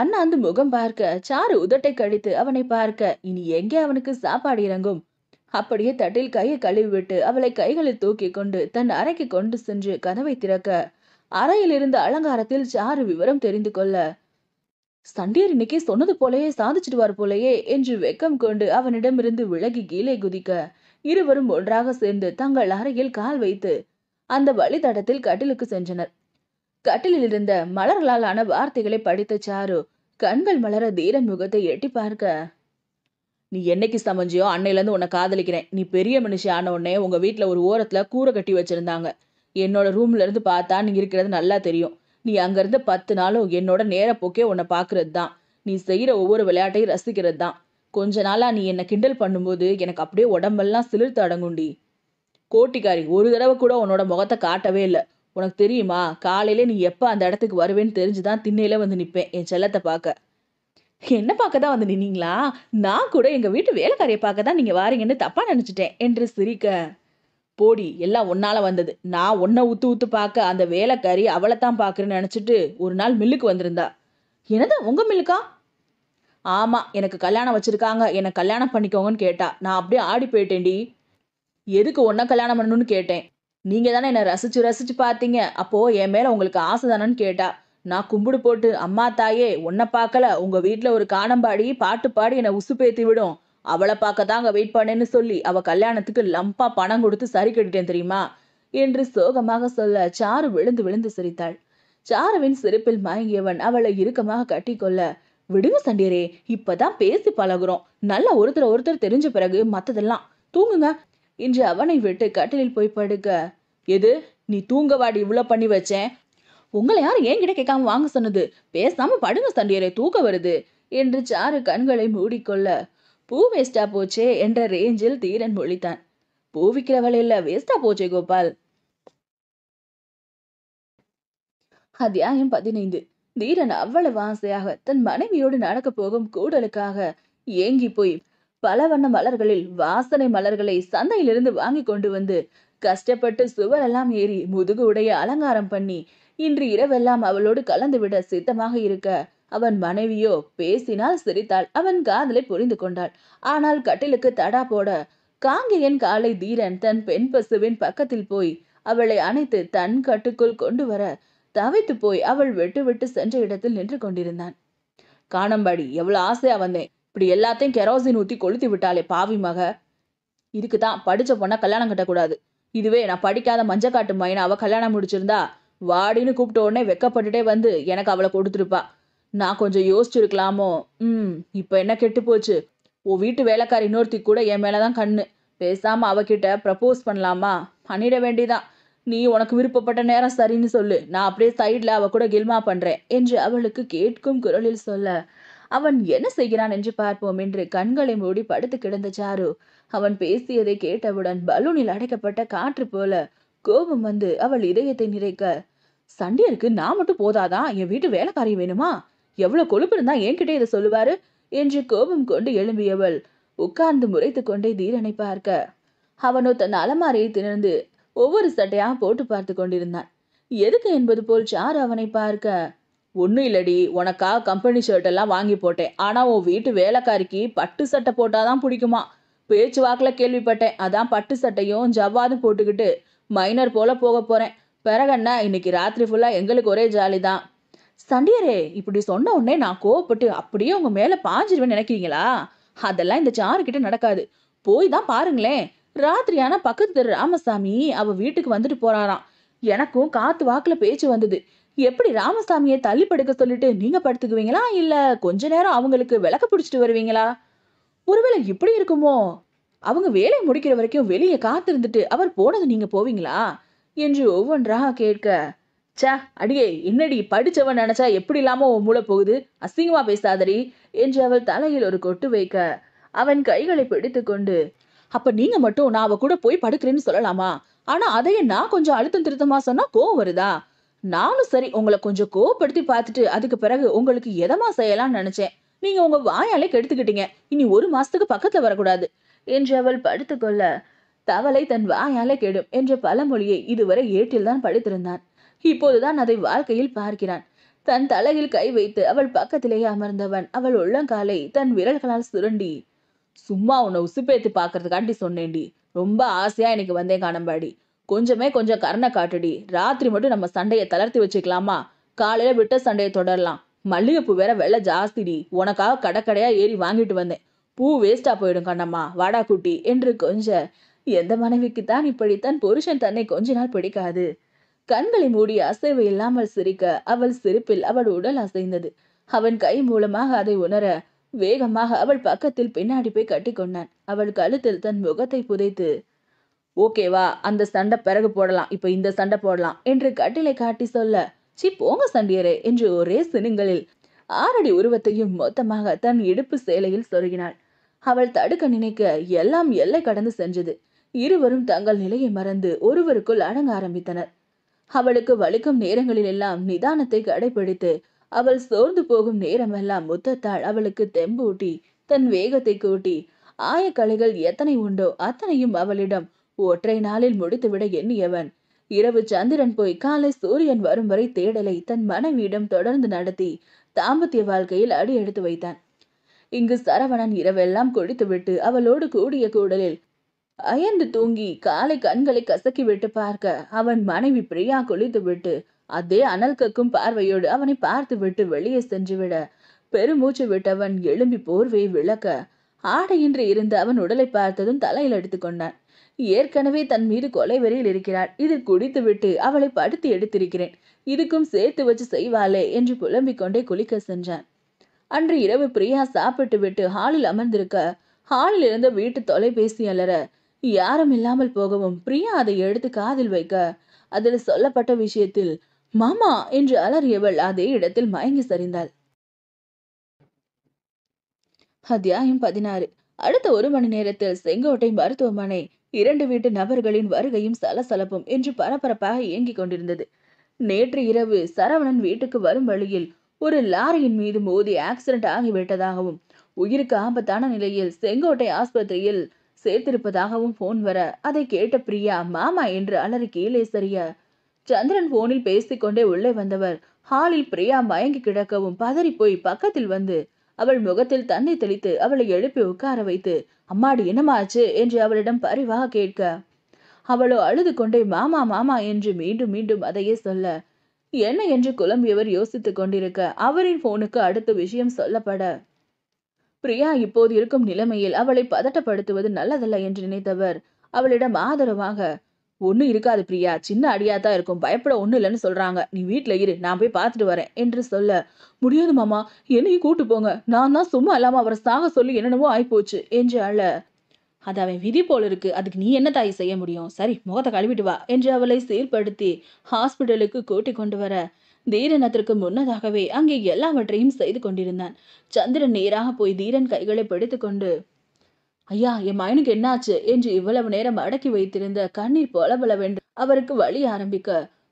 அண்ணாந்து முகம் பார்க்க சாறு உதட்டை கழித்து அவனை பார்க்க இனி எங்கே அவனுக்கு சாப்பாடு இறங்கும் அப்படியே தட்டில் கையை கழுவிவிட்டு அவளை கைகளில் தூக்கி கொண்டு தன் அறைக்கு கொண்டு சென்று கதவை திறக்க அறையில் இருந்த அலங்காரத்தில் சாறு விவரம் தெரிந்து கொள்ள சண்டியர் இன்னைக்கு சொன்னது போலயே சாதிச்சிடுவார் போலயே என்று வெக்கம் கொண்டு அவனிடமிருந்து விலகி கீழே குதிக்க இருவரும் ஒன்றாக சேர்ந்து தங்கள் அறையில் கால் வைத்து அந்த வழித்தடத்தில் கட்டிலுக்கு சென்றனர் கட்டிலில் இருந்த மலர்களால் ஆன வார்த்தைகளை படித்த சாரு கண்கள் மலர தீரன் முகத்தை எட்டி பார்க்க நீ என்னைக்கு சமைஞ்சியோ அன்னையிலேருந்து உன்னை காதலிக்கிறேன் நீ பெரிய மனுஷி ஆன உடனே உங்கள் வீட்டில் ஒரு ஓரத்தில் கூரை கட்டி வச்சுருந்தாங்க என்னோட ரூம்ல இருந்து பார்த்தா நீ இருக்கிறது நல்லா தெரியும் நீ அங்கேருந்து பத்து நாளும் என்னோட நேரப்போக்கே உன்னை பார்க்கறது தான் நீ செய்கிற ஒவ்வொரு விளையாட்டையும் ரசிக்கிறது தான் கொஞ்ச நாளாக நீ என்னை கிண்டல் பண்ணும்போது எனக்கு அப்படியே உடம்பெல்லாம் சிலிர்த்து அடங்குண்டி கோட்டிக்காரி ஒரு தடவை கூட உன்னோட முகத்தை காட்டவே இல்லை உனக்கு தெரியுமா காலையில நீ எப்போ அந்த இடத்துக்கு வருவேன்னு தெரிஞ்சுதான் திண்ணையில வந்து நிற்பேன் என் செல்லத்தை பார்க்க என்ன பார்க்க தான் வந்து நின்னீங்களா நான் கூட எங்கள் வீட்டு வேலைக்காரியை பார்க்க தான் நீங்கள் வாரீங்கன்னு தப்பாக நினச்சிட்டேன் என்று சிரிக்க போடி எல்லாம் ஒன்னால வந்தது நான் ஒன்றை ஊத்து ஊத்து பார்க்க அந்த வேலைக்காரி அவளை தான் பார்க்குறேன்னு நினச்சிட்டு ஒரு நாள் மில்லுக்கு வந்திருந்தா என்னதான் உங்கள் மில்லுக்கா ஆமாம் எனக்கு கல்யாணம் வச்சுருக்காங்க என்னை கல்யாணம் பண்ணிக்கோங்கன்னு கேட்டா நான் அப்படியே ஆடி போயிட்டேன்டி எதுக்கு ஒன்றா கல்யாணம் பண்ணணும்னு கேட்டேன் நீங்கள் தானே என்னை ரசித்து ரசித்து பார்த்தீங்க அப்போது என் மேலே உங்களுக்கு ஆசை தானேன்னு கேட்டா நான் கும்பிடு போட்டு அம்மா தாயே உன்னை பார்க்கல உங்கள் வீட்டில் ஒரு காணம்பாடி பாட்டு பாடி என்னை உசு பேத்தி விடும் அவளை பார்க்க தாங்க வெயிட் பண்ணேன்னு சொல்லி அவள் கல்யாணத்துக்கு லம்பா பணம் கொடுத்து சரி கட்டிட்டேன் தெரியுமா என்று சோகமாக சொல்ல சாரு விழுந்து விழுந்து சிரித்தாள் சாருவின் சிரிப்பில் மயங்கியவன் அவளை இறுக்கமாக கட்டிக்கொள்ள விடுங்க சண்டியரே இப்பதான் பேசி பழகுறோம் நல்ல ஒருத்தர் ஒருத்தர் தெரிஞ்ச பிறகு மற்றதெல்லாம் தூங்குங்க என்று அவனை விட்டு கட்டிலில் போய் படுக்க எது நீ தூங்க வாடி இவ்வளோ பண்ணி வச்சேன் உங்களை யாரும் ஏன் கிட்ட கேட்காம வாங்க சொன்னது பேசாம படுங்க சண்டியரே தூக்க வருது என்று சாரு கண்களை மூடிக்கொள்ள பூ வேஸ்டா போச்சே என்ற ரேஞ்சில் தீரன் மொழித்தான் பூ விற்கிறவள் இல்ல வேஸ்டா போச்சே கோபால் அத்தியாயம் பதினைந்து வீரன் அவ்வளவு ஆசையாக தன் மனைவியோடு நடக்கப் போகும் கூடலுக்காக ஏங்கி போய் பல வண்ண மலர்களில் வாசனை மலர்களை சந்தையிலிருந்து வாங்கி கொண்டு வந்து கஷ்டப்பட்டு சுவரெல்லாம் ஏறி முதுகு உடைய அலங்காரம் பண்ணி இன்று இரவெல்லாம் அவளோடு கலந்துவிட சித்தமாக இருக்க அவன் மனைவியோ பேசினால் சிரித்தாள் அவன் காதலை புரிந்து கொண்டாள் ஆனால் கட்டிலுக்கு தடா போட காங்கேயன் காலை தீரன் தன் பெண் பசுவின் பக்கத்தில் போய் அவளை அணைத்து தன் கட்டுக்குள் கொண்டு வர தவித்து போய் அவள் விட்டு விட்டு சென்ற இடத்தில் நின்று கொண்டிருந்தான் காணம்பாடி எவ்வளோ ஆசையா வந்தேன் இப்படி எல்லாத்தையும் கெரோசின் ஊற்றி கொளுத்தி விட்டாளே பாவி மக இதுக்கு தான் படித்த பொண்ணை கல்யாணம் கட்டக்கூடாது இதுவே நான் படிக்காத மஞ்சக்காட்டு மையனை அவள் கல்யாணம் முடிச்சிருந்தா வாடின்னு கூப்பிட்ட உடனே வெக்கப்பட்டுட்டே வந்து எனக்கு அவளை கொடுத்துருப்பா நான் கொஞ்சம் யோசிச்சிருக்கலாமோ ம் இப்போ என்ன கெட்டு போச்சு ஓ வீட்டு வேலைக்காரி இன்னொருத்தி கூட என் மேலே தான் கண்ணு பேசாமல் அவகிட்ட ப்ரப்போஸ் பண்ணலாமா பண்ணிட வேண்டிதான் நீ உனக்கு விருப்பப்பட்ட நேரம் சரின்னு சொல்லு நான் அப்படியே சைடில் அவ கூட கில்மா பண்ணுறேன் என்று அவளுக்கு கேட்கும் குரலில் சொல்ல அவன் என்ன செய்கிறான் என்று பார்ப்போம் என்று கண்களை மூடி படுத்து கிடந்த சாரு அவன் பேசியதை கேட்டவுடன் பலூனில் அடைக்கப்பட்ட காற்று போல கோபம் வந்து அவள் இதயத்தை நிறைக்க சண்டியருக்கு நான் மட்டும் போதாதான் என் வீட்டு வேலைக்காரி வேணுமா எவ்வளோ கொழுப்பு இருந்தா என்கிட்ட இதை சொல்லுவாரு என்று கோபம் கொண்டு எழும்பியவள் உட்கார்ந்து முறைத்து கொண்டே தீரனை பார்க்க அவனோ தன் அலமாரியை திறந்து ஒவ்வொரு சட்டையாக போட்டு பார்த்து கொண்டிருந்தான் எதுக்கு என்பது போல் சார் அவனை பார்க்க ஒன்றும் இல்லடி உனக்கா கம்பெனி ஷர்ட் எல்லாம் வாங்கி போட்டேன் ஆனால் உன் வீட்டு வேலைக்காரிக்கு பட்டு சட்டை போட்டால் தான் பிடிக்குமா பேச்சு வாக்கில் கேள்விப்பட்டேன் அதான் பட்டு சட்டையும் ஜவ்வாதும் போட்டுக்கிட்டு மைனர் போல போக போகிறேன் பிறகண்ணா இன்னைக்கு ராத்திரி ஃபுல்லாக எங்களுக்கு ஒரே ஜாலி தான் சண்டியரே இப்படி சொன்ன உடனே நான் கோவப்பட்டு அப்படியே உங்கள் மேலே பாஞ்சிருவேன்னு நினைக்கிறீங்களா அதெல்லாம் இந்த சாருக்கிட்ட நடக்காது போய் தான் பாருங்களேன் ராத்திரியான பக்கத்து ராமசாமி அவ வீட்டுக்கு வந்துட்டு போறாராம் எனக்கும் காத்து வாக்குல பேச்சு வந்தது எப்படி ராமசாமியை தள்ளி படுக்க சொல்லிட்டு நீங்க படுத்துக்குவீங்களா இல்ல கொஞ்ச நேரம் அவங்களுக்கு விளக்க பிடிச்சிட்டு வருவீங்களா ஒருவேளை இப்படி இருக்குமோ அவங்க வேலை முடிக்கிற வரைக்கும் வெளியே காத்திருந்துட்டு அவர் போனது நீங்க போவீங்களா என்று ஒவ்வொன்றாக கேட்க சா அடியே என்னடி படிச்சவன் நினைச்சா எப்படி இல்லாம உன் மூளை போகுது அசிங்கமா பேசாதடி என்று அவள் தலையில் ஒரு கொட்டு வைக்க அவன் கைகளை பிடித்து கொண்டு அப்ப நீங்க மட்டும் நான் அவ கூட போய் படுக்கிறேன்னு சொல்லலாமா ஆனா அதையே நான் கொஞ்சம் அழுத்தம் திருத்தமா சொன்னா கோவம் வருதா நானும் சரி உங்களை கொஞ்சம் கோவப்படுத்தி பார்த்துட்டு அதுக்கு பிறகு உங்களுக்கு எதமா செய்யலாம்னு நினைச்சேன் நீங்க உங்க வாயாலே கெடுத்துக்கிட்டீங்க இனி ஒரு மாசத்துக்கு பக்கத்துல வரக்கூடாது என்று அவள் படுத்துக்கொள்ள தவளை தன் வாயாலே கெடும் என்ற பழமொழியை இதுவரை ஏட்டில் தான் படித்திருந்தான் இப்போதுதான் அதை வாழ்க்கையில் பார்க்கிறான் தன் தலையில் கை வைத்து அவள் பக்கத்திலேயே அமர்ந்தவன் அவள் உள்ளங்காலை தன் விரல்களால் சுருண்டி சும்மா உன்னை உசுப்பேத்தி பார்க்கறதுக்காண்டி சொன்னேன்டி ரொம்ப ஆசையாக எனக்கு வந்தேன் காணம்பாடி கொஞ்சமே கொஞ்சம் கருணை காட்டுடி ராத்திரி மட்டும் நம்ம சண்டையை தளர்த்தி வச்சுக்கலாமா காலையில் விட்ட சண்டையை தொடரலாம் மல்லிகைப்பூ வேற வெள்ளை ஜாஸ்திடி உனக்காக கடக்கடையாக ஏறி வாங்கிட்டு வந்தேன் பூ வேஸ்டா போயிடும் கண்ணம்மா வாடா குட்டி என்று கொஞ்ச எந்த மனைவிக்கு தான் இப்படித்தான் புருஷன் தன்னை கொஞ்ச நாள் பிடிக்காது கண்களை மூடி அசைவு இல்லாமல் சிரிக்க அவள் சிரிப்பில் அவள் உடல் அசைந்தது அவன் கை மூலமாக அதை உணர வேகமாக அவள் பக்கத்தில் பின்னாடி போய் கட்டிக்கொண்டான் அவள் கழுத்தில் தன் முகத்தை புதைத்து ஓகேவா அந்த சண்டை பிறகு போடலாம் இப்ப இந்த சண்டை போடலாம் என்று கட்டிலை காட்டி சொல்ல சி போங்க சண்டியரே என்று ஒரே சினுங்களில் ஆறடி உருவத்தையும் மொத்தமாக தன் இடுப்பு சேலையில் சொருகினாள் அவள் தடுக்க நினைக்க எல்லாம் எல்லை கடந்து சென்றது இருவரும் தங்கள் நிலையை மறந்து ஒருவருக்குள் அடங்க ஆரம்பித்தனர் அவளுக்கு வலிக்கும் நேரங்களிலெல்லாம் நிதானத்தை கடைபிடித்து அவள் சோர்ந்து போகும் நேரமெல்லாம் முத்தத்தாள் அவளுக்கு தெம்பூட்டி தன் வேகத்தை கூட்டி ஆயக்கலைகள் எத்தனை உண்டோ அத்தனையும் அவளிடம் ஒற்றை நாளில் முடித்துவிட எண்ணியவன் இரவு சந்திரன் போய் காலை சூரியன் வரும் வரை தேடலை தன் மனைவியிடம் தொடர்ந்து நடத்தி தாம்பத்திய வாழ்க்கையில் அடி எடுத்து வைத்தான் இங்கு சரவணன் இரவெல்லாம் விட்டு அவளோடு கூடிய கூடலில் அயர்ந்து தூங்கி காலை கண்களை கசக்கிவிட்டு பார்க்க அவன் மனைவி பிரியா குளித்துவிட்டு அதே அனல் கக்கும் பார்வையோடு அவனை பார்த்து விட்டு வெளியே சென்றுவிட பெருமூச்சு விட்டவன் எழும்பி போர்வை விளக்க ஆடையின்றி இருந்து அவன் உடலை பார்த்ததும் தலையில் எடுத்துக்கொண்டான் ஏற்கனவே தன் மீது கொலை வரையில் இருக்கிறாள் இது குடித்து விட்டு அவளை படுத்து எடுத்திருக்கிறேன் இதுக்கும் சேர்த்து வச்சு செய்வாளே என்று புலம்பிக் கொண்டே குளிக்க சென்றான் அன்று இரவு பிரியா சாப்பிட்டு விட்டு ஹாலில் அமர்ந்திருக்க ஹாலில் இருந்த வீட்டு தொலைபேசி அலற யாரும் இல்லாமல் போகவும் பிரியா அதை எடுத்து காதில் வைக்க அதில் சொல்லப்பட்ட விஷயத்தில் மாமா என்று அலறியவள் அதே இடத்தில் மயங்கி சரிந்தாள் அத்தியாயம் பதினாறு அடுத்த ஒரு மணி நேரத்தில் செங்கோட்டை மருத்துவமனை இரண்டு வீட்டு நபர்களின் வருகையும் சலசலப்பும் என்று பரபரப்பாக இயங்கிக் கொண்டிருந்தது நேற்று இரவு சரவணன் வீட்டுக்கு வரும் வழியில் ஒரு லாரியின் மீது மோதி ஆக்சிடென்ட் ஆகிவிட்டதாகவும் உயிருக்கு ஆபத்தான நிலையில் செங்கோட்டை ஆஸ்பத்திரியில் சேர்த்திருப்பதாகவும் போன் வர அதை கேட்ட பிரியா மாமா என்று அலறி கீழே சரிய சந்திரன் போனில் பேசிக்கொண்டே உள்ளே வந்தவர் ஹாலில் பிரியா மயங்கி கிடக்கவும் பதறி போய் பக்கத்தில் வந்து அவள் முகத்தில் தண்ணி தெளித்து அவளை எழுப்பி உட்கார வைத்து அம்மாடி என்னமாச்சு என்று அவளிடம் பரிவாக கேட்க அவளோ அழுது கொண்டே மாமா மாமா என்று மீண்டும் மீண்டும் அதையே சொல்ல என்ன என்று குழம்பியவர் யோசித்துக் கொண்டிருக்க அவரின் போனுக்கு அடுத்த விஷயம் சொல்லப்பட பிரியா இப்போது இருக்கும் நிலைமையில் அவளை பதட்டப்படுத்துவது நல்லதல்ல என்று நினைத்தவர் அவளிடம் ஆதரவாக ஒன்றும் இருக்காது பிரியா சின்ன அடியாக தான் இருக்கும் பயப்பட ஒன்றும் இல்லைன்னு சொல்கிறாங்க நீ வீட்டில் இரு நான் போய் பார்த்துட்டு வரேன் என்று சொல்ல முடியாது மாமா என்னையும் கூட்டு போங்க நான் தான் சும்மா இல்லாமல் அவரை சாக சொல்லி என்னென்னவோ ஆகிப்போச்சு என்று அழ அது அவன் விதி போல இருக்கு அதுக்கு நீ என்ன தாய் செய்ய முடியும் சரி முகத்தை கழுவிட்டு வா என்று அவளை செயல்படுத்தி ஹாஸ்பிட்டலுக்கு கூட்டி கொண்டு வர தீரனத்திற்கு முன்னதாகவே அங்கே எல்லாவற்றையும் செய்து கொண்டிருந்தான் சந்திரன் நேராக போய் தீரன் கைகளை பிடித்துக்கொண்டு ஐயா என் மயனுக்கு என்னாச்சு என்று இவ்வளவு நேரம் அடக்கி வைத்திருந்த கண்ணீர் பளபளவென்று அவருக்கு வழி ஆரம்பிக்க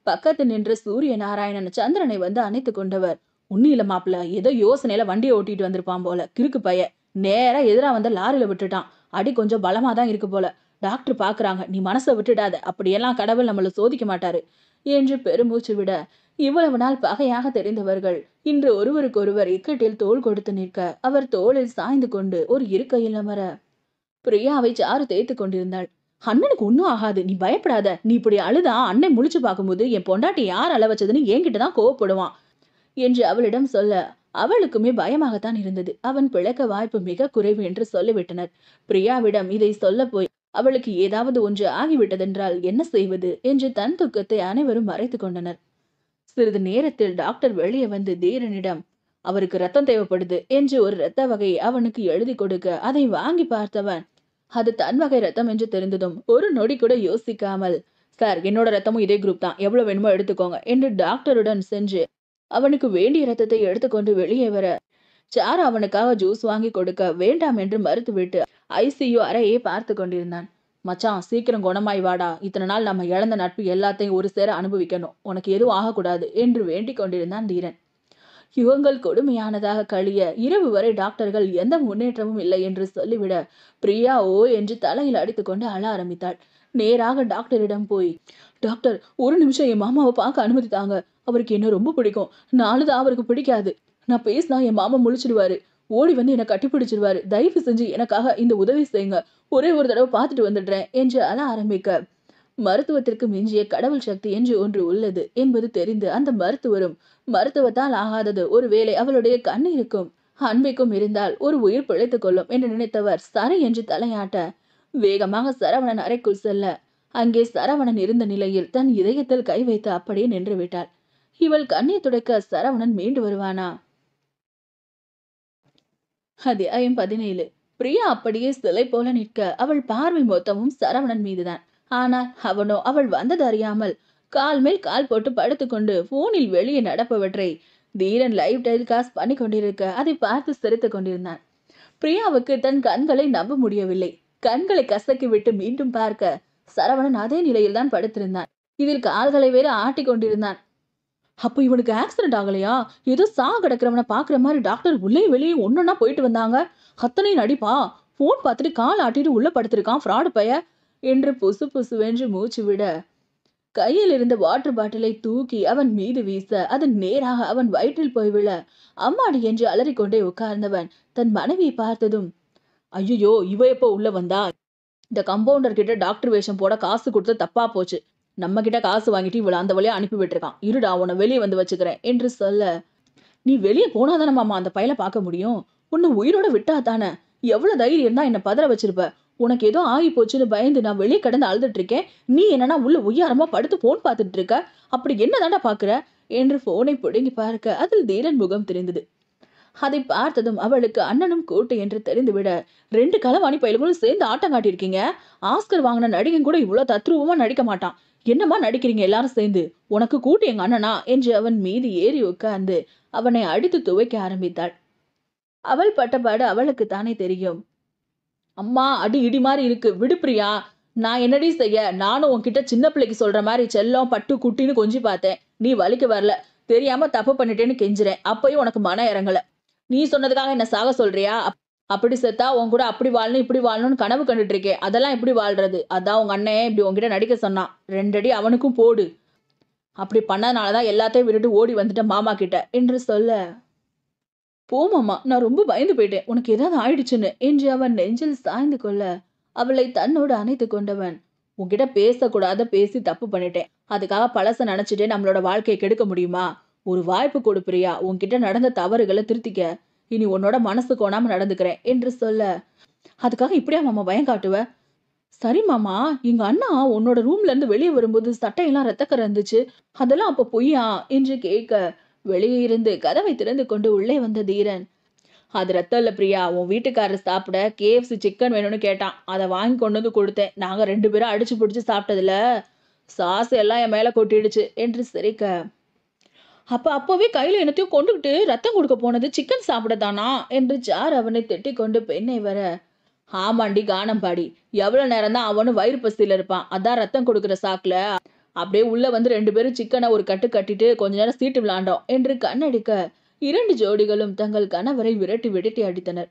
பக்கத்து நின்ற சூரிய நாராயணன் சந்திரனை வந்து அணைத்து கொண்டவர் ஒன்னும் இல்ல மாப்பிள்ள ஏதோ யோசனையில வண்டியை ஓட்டிட்டு வந்திருப்பான் போல கிறுக்கு பைய நேரா எதிரா வந்து லாரில விட்டுட்டான் அடி கொஞ்சம் பலமா தான் இருக்கு போல டாக்டர் பாக்குறாங்க நீ மனசை விட்டுடாத அப்படியெல்லாம் கடவுள் நம்மள சோதிக்க மாட்டாரு என்று பெருமூச்சு விட இவ்வளவு நாள் பகையாக தெரிந்தவர்கள் இன்று ஒருவருக்கொருவர் இக்கட்டில் தோல் கொடுத்து நிற்க அவர் தோளில் சாய்ந்து கொண்டு ஒரு இருக்கையில் அமர பிரியாவை சாறு தேய்த்து கொண்டிருந்தாள் அண்ணனுக்கு ஒன்றும் ஆகாது நீ பயப்படாத நீ இப்படி அழுதா அண்ணன் முழிச்சு பார்க்கும்போது என் பொண்டாட்டி யார் அள வச்சதுன்னு என்கிட்ட தான் கோவப்படுவான் என்று அவளிடம் சொல்ல அவளுக்குமே பயமாகத்தான் இருந்தது அவன் பிழைக்க வாய்ப்பு மிக குறைவு என்று சொல்லிவிட்டனர் பிரியாவிடம் இதை சொல்ல போய் அவளுக்கு ஏதாவது ஒன்று ஆகிவிட்டதென்றால் என்ன செய்வது என்று தன் துக்கத்தை அனைவரும் மறைத்து கொண்டனர் சிறிது நேரத்தில் டாக்டர் வெளியே வந்து தீரனிடம் அவருக்கு ரத்தம் தேவைப்படுது என்று ஒரு இரத்த வகையை அவனுக்கு எழுதி கொடுக்க அதை வாங்கி பார்த்தவன் அது தன் வகை ரத்தம் என்று தெரிந்ததும் ஒரு நொடி கூட யோசிக்காமல் சார் என்னோட ரத்தமும் இதே குரூப் தான் எவ்வளவு வேணுமோ எடுத்துக்கோங்க என்று டாக்டருடன் சென்று அவனுக்கு வேண்டிய ரத்தத்தை எடுத்துக்கொண்டு வெளியே வர சார் அவனுக்காக ஜூஸ் வாங்கி கொடுக்க வேண்டாம் என்று மறுத்துவிட்டு ஐசியு அறையே பார்த்து கொண்டிருந்தான் மச்சான் சீக்கிரம் குணமாய் வாடா இத்தனை நாள் நம்ம இழந்த நட்பு எல்லாத்தையும் ஒரு சேர அனுபவிக்கணும் உனக்கு எதுவும் ஆகக்கூடாது என்று வேண்டிக் கொண்டிருந்தான் தீரன் யுகங்கள் கொடுமையானதாக கழிய இரவு வரை டாக்டர்கள் எந்த முன்னேற்றமும் இல்லை என்று சொல்லிவிட பிரியா ஓ என்று தலையில் அடித்துக்கொண்டு அழ ஆரம்பித்தாள் நேராக டாக்டரிடம் போய் டாக்டர் ஒரு நிமிஷம் என் மாமாவை பார்க்க அனுமதித்தாங்க அவருக்கு என்ன ரொம்ப பிடிக்கும் நாலுதான் அவருக்கு பிடிக்காது நான் பேசினா என் மாமா முழிச்சிடுவாரு ஓடி வந்து என்னை கட்டிப்பிடிச்சிருவாரு தயவு செஞ்சு எனக்காக இந்த உதவி செய்யுங்க ஒரே ஒரு தடவை பார்த்துட்டு வந்துடுறேன் என்று அழ ஆரம்பிக்க மருத்துவத்திற்கு மிஞ்சிய கடவுள் சக்தி என்று ஒன்று உள்ளது என்பது தெரிந்து அந்த மருத்துவரும் மருத்துவத்தால் ஆகாதது ஒருவேளை அவளுடைய கண்ணீருக்கும் அன்பிக்கும் இருந்தால் ஒரு உயிர் பிழைத்துக் கொள்ளும் என்று நினைத்தவர் சரி என்று தலையாட்ட வேகமாக சரவணன் அறைக்குள் செல்ல அங்கே சரவணன் இருந்த நிலையில் தன் இதயத்தில் கை வைத்து அப்படியே நின்று விட்டாள் இவள் கண்ணீர் துடைக்க சரவணன் மீண்டு வருவானா அத்தியாயம் பதினேழு பிரியா அப்படியே சிலை போல நிற்க அவள் பார்வை மொத்தமும் சரவணன் மீதுதான் ஆனால் அவனோ அவள் வந்தது அறியாமல் கால் மேல் கால் போட்டு படுத்துக்கொண்டு போனில் வெளியே நடப்பவற்றை தீரன் லைவ் டெலிகாஸ்ட் பண்ணி கொண்டிருக்க அதை பார்த்து சிரித்துக் கொண்டிருந்தான் பிரியாவுக்கு தன் கண்களை நம்ப முடியவில்லை கண்களை கசக்கி விட்டு மீண்டும் பார்க்க சரவணன் அதே நிலையில் தான் படுத்திருந்தான் இதில் கால்களை வேறு ஆட்டி கொண்டிருந்தான் அப்போ இவனுக்கு ஆக்சிடென்ட் ஆகலையா ஏதோ சா கிடக்கிறவனை பார்க்குற மாதிரி டாக்டர் உள்ளே வெளியே ஒன்னொன்னா போயிட்டு வந்தாங்க அத்தனையும் நடிப்பா ஃபோன் பார்த்துட்டு கால் ஆட்டிட்டு உள்ளே படுத்திருக்கான் ஃப்ராடு பைய என்று புசு புசுவென்று மூச்சு விட கையில் இருந்த வாட்டர் பாட்டிலை தூக்கி அவன் மீது வீச அது நேராக அவன் வயிற்றில் போய் விழ அம்மாடி என்று அலறிக்கொண்டே உட்கார்ந்தவன் தன் மனைவியை பார்த்ததும் ஐயோ இவ எப்போ உள்ள வந்தா இந்த கம்பவுண்டர் கிட்ட டாக்டர் வேஷம் போட காசு கொடுத்து தப்பா போச்சு நம்ம கிட்ட காசு வாங்கிட்டு இவளை அந்த வழியா அனுப்பி விட்டுருக்கான் இருடா உன்னை வெளியே வந்து வச்சுக்கிறேன் என்று சொல்ல நீ வெளியே போனாதானே மாமா அந்த பையலை பார்க்க முடியும் உன்னை உயிரோட விட்டா தானே எவ்வளவு தைரியம் தான் என்னை பதற வச்சிருப்ப உனக்கு ஏதோ ஆகி போச்சுன்னு பயந்து நான் வெளியே கடந்து அழுதுட்டு இருக்கேன் நீ என்னன்னா உள்ள உயாரமா படுத்து போன் பார்த்துட்டு இருக்க அப்படி என்ன தாண்டா பாக்குற என்று போனை பிடுங்கி பார்க்க அதில் தீரன் முகம் தெரிந்தது அதை பார்த்ததும் அவளுக்கு அண்ணனும் கூட்டு என்று தெரிந்துவிட ரெண்டு களவாணி பயில்களும் சேர்ந்து ஆட்டம் காட்டியிருக்கீங்க ஆஸ்கர் வாங்கின நடிகன் கூட இவ்வளவு தத்ரூபமா நடிக்க மாட்டான் என்னம்மா நடிக்கிறீங்க எல்லாரும் சேர்ந்து உனக்கு கூட்டு எங்க அண்ணனா என்று அவன் மீது ஏறி உட்கார்ந்து அவனை அடித்து துவைக்க ஆரம்பித்தாள் அவள் பட்டபாடு அவளுக்கு தானே தெரியும் அம்மா அடி இடி மாதிரி இருக்கு விடுப்பிரியா நான் என்னடி செய்ய நானும் உன்கிட்ட சின்ன பிள்ளைக்கு சொல்ற மாதிரி செல்லம் பட்டு குட்டின்னு கொஞ்சி பார்த்தேன் நீ வலிக்கு வரல தெரியாம தப்பு பண்ணிட்டேன்னு கெஞ்சுறேன் அப்பயும் உனக்கு மன இறங்கல நீ சொன்னதுக்காக என்ன சாக சொல்றியா அப்படி செத்தா உன் கூட அப்படி வாழணும் இப்படி வாழணும்னு கனவு கண்டுட்டு இருக்கேன் அதெல்லாம் இப்படி வாழ்றது அதான் உங்க அண்ணன் இப்படி உங்ககிட்ட நடிக்க சொன்னான் ரெண்டடி அவனுக்கும் போடு அப்படி பண்ணதுனாலதான் எல்லாத்தையும் விட்டுட்டு ஓடி வந்துட்டேன் மாமா கிட்ட என்று சொல்ல போமாமா நான் ரொம்ப பயந்து போயிட்டேன் உனக்கு ஏதாவது ஆயிடுச்சுன்னு என்று அவன் நெஞ்சில் சாய்ந்து கொள்ள அவளை தன்னோடு அணைத்து கொண்டவன் உன்கிட்ட பேசக்கூடாத பேசி தப்பு பண்ணிட்டேன் அதுக்காக பழச நினைச்சிட்டே நம்மளோட வாழ்க்கையை கெடுக்க முடியுமா ஒரு வாய்ப்பு கொடு பிரியா உன்கிட்ட நடந்த தவறுகளை திருத்திக்க இனி உன்னோட மனசு கோணாம நடந்துக்கிறேன் என்று சொல்ல அதுக்காக இப்படியா மாமா பயம் காட்டுவ சரி மாமா எங்க அண்ணா உன்னோட ரூம்ல இருந்து வெளியே வரும்போது சட்டையெல்லாம் ரத்தக்கரை இருந்துச்சு அதெல்லாம் அப்ப பொய்யா என்று கேட்க வெளியே இருந்து கதவை திறந்து கொண்டு உள்ளே வந்த தீரன் அது ரத்தம் இல்லை பிரியா உன் வீட்டுக்காரர் சாப்பிட கேஎஃப்சி சிக்கன் வேணும்னு கேட்டான் அதை வாங்கி கொண்டு வந்து கொடுத்தேன் நாங்கள் ரெண்டு பேரும் அடிச்சு பிடிச்சி சாப்பிட்டதுல சாஸ் எல்லாம் என் மேலே கொட்டிடுச்சு என்று சரிக்க அப்போ அப்போவே கையில் என்னத்தையும் கொண்டுகிட்டு ரத்தம் கொடுக்க போனது சிக்கன் சாப்பிட தானா என்று ஜார் அவனை திட்டி கொண்டு பெண்ணை வர ஆமாண்டி கானம்பாடி எவ்வளோ நேரம் தான் அவனும் வயிறு பசியில் இருப்பான் அதான் ரத்தம் கொடுக்குற சாக்கில் அப்படியே உள்ளே வந்து ரெண்டு பேரும் சிக்கனை ஒரு கட்டு கட்டிட்டு கொஞ்ச நேரம் சீட்டு விளாண்டோம் என்று கண்ணடிக்க இரண்டு ஜோடிகளும் தங்கள் கணவரை விரட்டி விரட்டி அடித்தனர்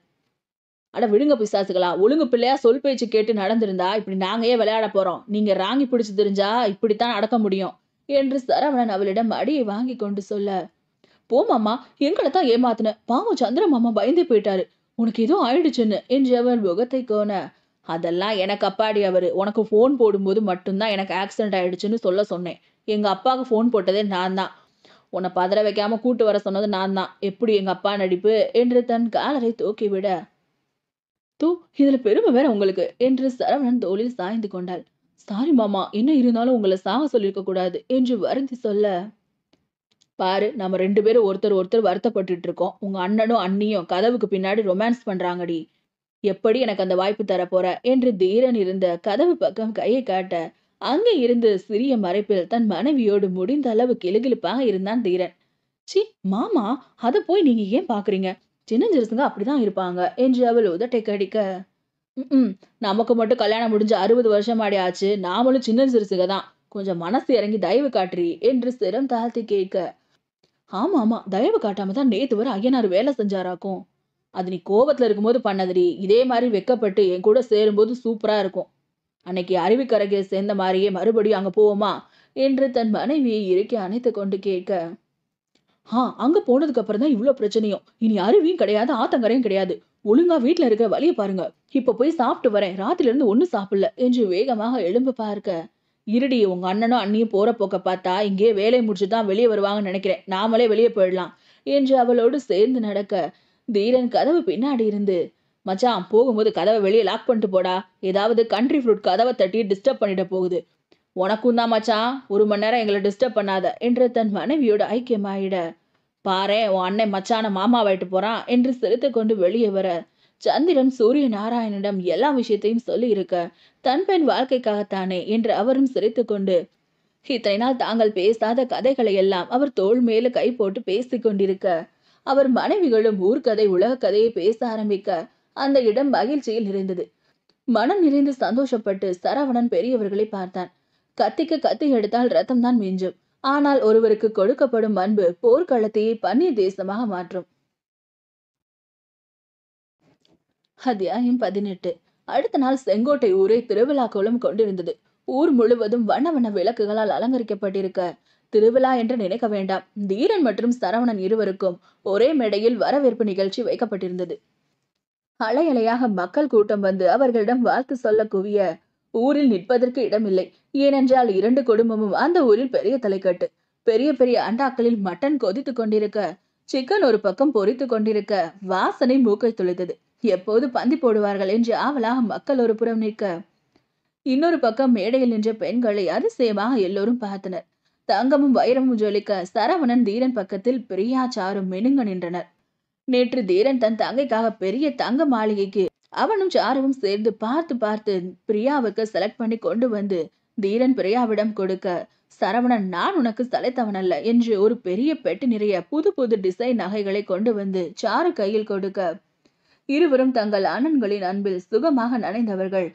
அட விடுங்க பிசாசுகளா ஒழுங்கு பிள்ளையா சொல் பேச்சு கேட்டு நடந்திருந்தா இப்படி நாங்க ஏன் விளையாட போறோம் நீங்க ராங்கி பிடிச்சு தெரிஞ்சா இப்படித்தான் நடக்க முடியும் என்று சரவணன் அவளிடம் அடியை வாங்கி கொண்டு சொல்ல போமாமா எங்களை தான் ஏமாத்தின பாவம் சந்திரமாமா மாமா பயந்து போயிட்டாரு உனக்கு எதுவும் ஆயிடுச்சுன்னு என்று அவள் முகத்தை கோன அதெல்லாம் எனக்கு அப்பாடி அவர் உனக்கு ஃபோன் போடும்போது மட்டும்தான் எனக்கு ஆக்சிடென்ட் ஆயிடுச்சுன்னு சொல்ல சொன்னேன் எங்கள் அப்பாவுக்கு ஃபோன் போட்டதே நான் தான் உன்னை பதற வைக்காம கூட்டு வர சொன்னது நான் தான் எப்படி எங்கள் அப்பா நடிப்பு என்று தன் காலரை தூக்கி விட தூ இதில் பெருமை வேற உங்களுக்கு என்று சரவணன் தோளில் சாய்ந்து கொண்டாள் சாரி மாமா என்ன இருந்தாலும் உங்களை சாக சொல்லியிருக்க கூடாது என்று வருந்தி சொல்ல பாரு நம்ம ரெண்டு பேரும் ஒருத்தர் ஒருத்தர் வருத்தப்பட்டுட்டு இருக்கோம் உங்க அண்ணனும் அண்ணியும் கதவுக்கு பின்னாடி ரொமான்ஸ் பண்றாங்கடி எப்படி எனக்கு அந்த வாய்ப்பு தரப்போற என்று தீரன் இருந்த கதவு பக்கம் கையை காட்ட அங்கே இருந்து சிறிய மறைப்பில் தன் மனைவியோடு முடிந்த அளவு கிளுகிழுப்பாக இருந்தான் தீரன் சி மாமா அதை போய் நீங்க ஏன் பாக்குறீங்க சின்னஞ்சிருசுங்க அப்படிதான் இருப்பாங்க என்று அவள் உதட்டை கடிக்க ம் நமக்கு மட்டும் கல்யாணம் முடிஞ்சு அறுபது வருஷம் ஆடியாச்சு ஆச்சு நாமளும் சின்ன தான் கொஞ்சம் மனசு இறங்கி தயவு காட்டுறி என்று சிரம் தாழ்த்தி கேட்க ஆமா ஆமா தயவு காட்டாம தான் நேத்து வர ஐயனார் வேலை செஞ்சாராக்கும் அது நீ கோபத்தில் இருக்கும்போது பண்ணதுடி இதே மாதிரி வெக்கப்பட்டு என் கூட சேரும்போது சூப்பராக இருக்கும் அன்னைக்கு அருவிக்கரைக்கு சேர்ந்த மாதிரியே மறுபடியும் அங்கே போவோமா என்று தன் மனைவியை இறக்கி அணைத்து கொண்டு கேட்க ஆ அங்கே போனதுக்கு அப்புறம் தான் இவ்வளோ பிரச்சனையும் இனி அருவியும் கிடையாது ஆத்தங்கரையும் கிடையாது ஒழுங்கா வீட்டில் இருக்கிற வழியை பாருங்க இப்போ போய் சாப்பிட்டு வரேன் இருந்து ஒன்றும் சாப்பிடல என்று வேகமாக எழும்பு பார்க்க இருடி உங்க அண்ணனும் அண்ணியும் போற போக்க பார்த்தா இங்கேயே வேலையை முடிச்சுதான் தான் வெளியே வருவாங்கன்னு நினைக்கிறேன் நாமளே வெளியே போயிடலாம் என்று அவளோடு சேர்ந்து நடக்க தீரன் கதவு பின்னாடி இருந்து மச்சான் போகும்போது கதவை வெளியே லாக் பண்ணிட்டு போடா ஏதாவது கண்ட்ரி ஃப்ரூட் கதவை தட்டி டிஸ்டர்ப் பண்ணிட போகுது உனக்கும் தான் மச்சான் ஒரு மணி நேரம் எங்களை டிஸ்டர்ப் பண்ணாத என்று தன் மனைவியோட ஐக்கியமாயிட பாரு உன் அண்ணன் மச்சான மாமாவாயிட்டு போறான் என்று சிரித்து கொண்டு வெளியே வர சந்திரன் சூரிய நாராயணனிடம் எல்லா விஷயத்தையும் சொல்லி இருக்க தன் பெண் வாழ்க்கைக்காகத்தானே என்று அவரும் சிரித்து கொண்டு இத்தனை நாள் தாங்கள் பேசாத கதைகளை எல்லாம் அவர் தோல் மேல கை போட்டு பேசிக் கொண்டிருக்க அவர் மனைவிகளும் ஊர்கதை உலக கதையை பேச ஆரம்பிக்க அந்த இடம் மகிழ்ச்சியில் நிறைந்தது மனம் நிறைந்து சந்தோஷப்பட்டு சரவணன் பெரியவர்களை பார்த்தான் கத்திக்கு கத்தி எடுத்தால் ரத்தம் தான் மிஞ்சும் ஆனால் ஒருவருக்கு கொடுக்கப்படும் அன்பு போர்க்களத்தையே பன்னீர் தேசமாக மாற்றும் அத்தியாயம் பதினெட்டு அடுத்த நாள் செங்கோட்டை ஊரை திருவிழாக்கோலம் கொண்டிருந்தது ஊர் முழுவதும் வண்ண வண்ண விளக்குகளால் அலங்கரிக்கப்பட்டிருக்க திருவிழா என்று நினைக்க வேண்டாம் தீரன் மற்றும் சரவணன் இருவருக்கும் ஒரே மேடையில் வரவேற்பு நிகழ்ச்சி வைக்கப்பட்டிருந்தது அலையலையாக மக்கள் கூட்டம் வந்து அவர்களிடம் வாழ்த்து சொல்ல குவிய ஊரில் நிற்பதற்கு இடமில்லை ஏனென்றால் இரண்டு குடும்பமும் அந்த ஊரில் பெரிய தலைக்கட்டு பெரிய பெரிய அண்டாக்களில் மட்டன் கொதித்து கொண்டிருக்க சிக்கன் ஒரு பக்கம் பொறித்து கொண்டிருக்க வாசனை மூக்கை துளைத்தது எப்போது பந்தி போடுவார்கள் என்று ஆவலாக மக்கள் ஒரு புறம் நிற்க இன்னொரு பக்கம் மேடையில் நின்ற பெண்களை அதிசயமாக எல்லோரும் பார்த்தனர் தங்கமும் வைரமும் ஜொலிக்க சரவணன் தீரன் பக்கத்தில் பிரியாச்சாரும் மெனுங்க நின்றனர் நேற்று தீரன் தன் தங்கைக்காக பெரிய தங்க மாளிகைக்கு அவனும் சாருவும் சேர்ந்து பார்த்து பார்த்து பிரியாவுக்கு செலக்ட் பண்ணி கொண்டு வந்து தீரன் பிரியாவிடம் கொடுக்க சரவணன் நான் உனக்கு சலைத்தவன் அல்ல என்று ஒரு பெரிய பெட்டு நிறைய புது புது டிசைன் நகைகளை கொண்டு வந்து சாரு கையில் கொடுக்க இருவரும் தங்கள் அண்ணன்களின் அன்பில் சுகமாக நனைந்தவர்கள்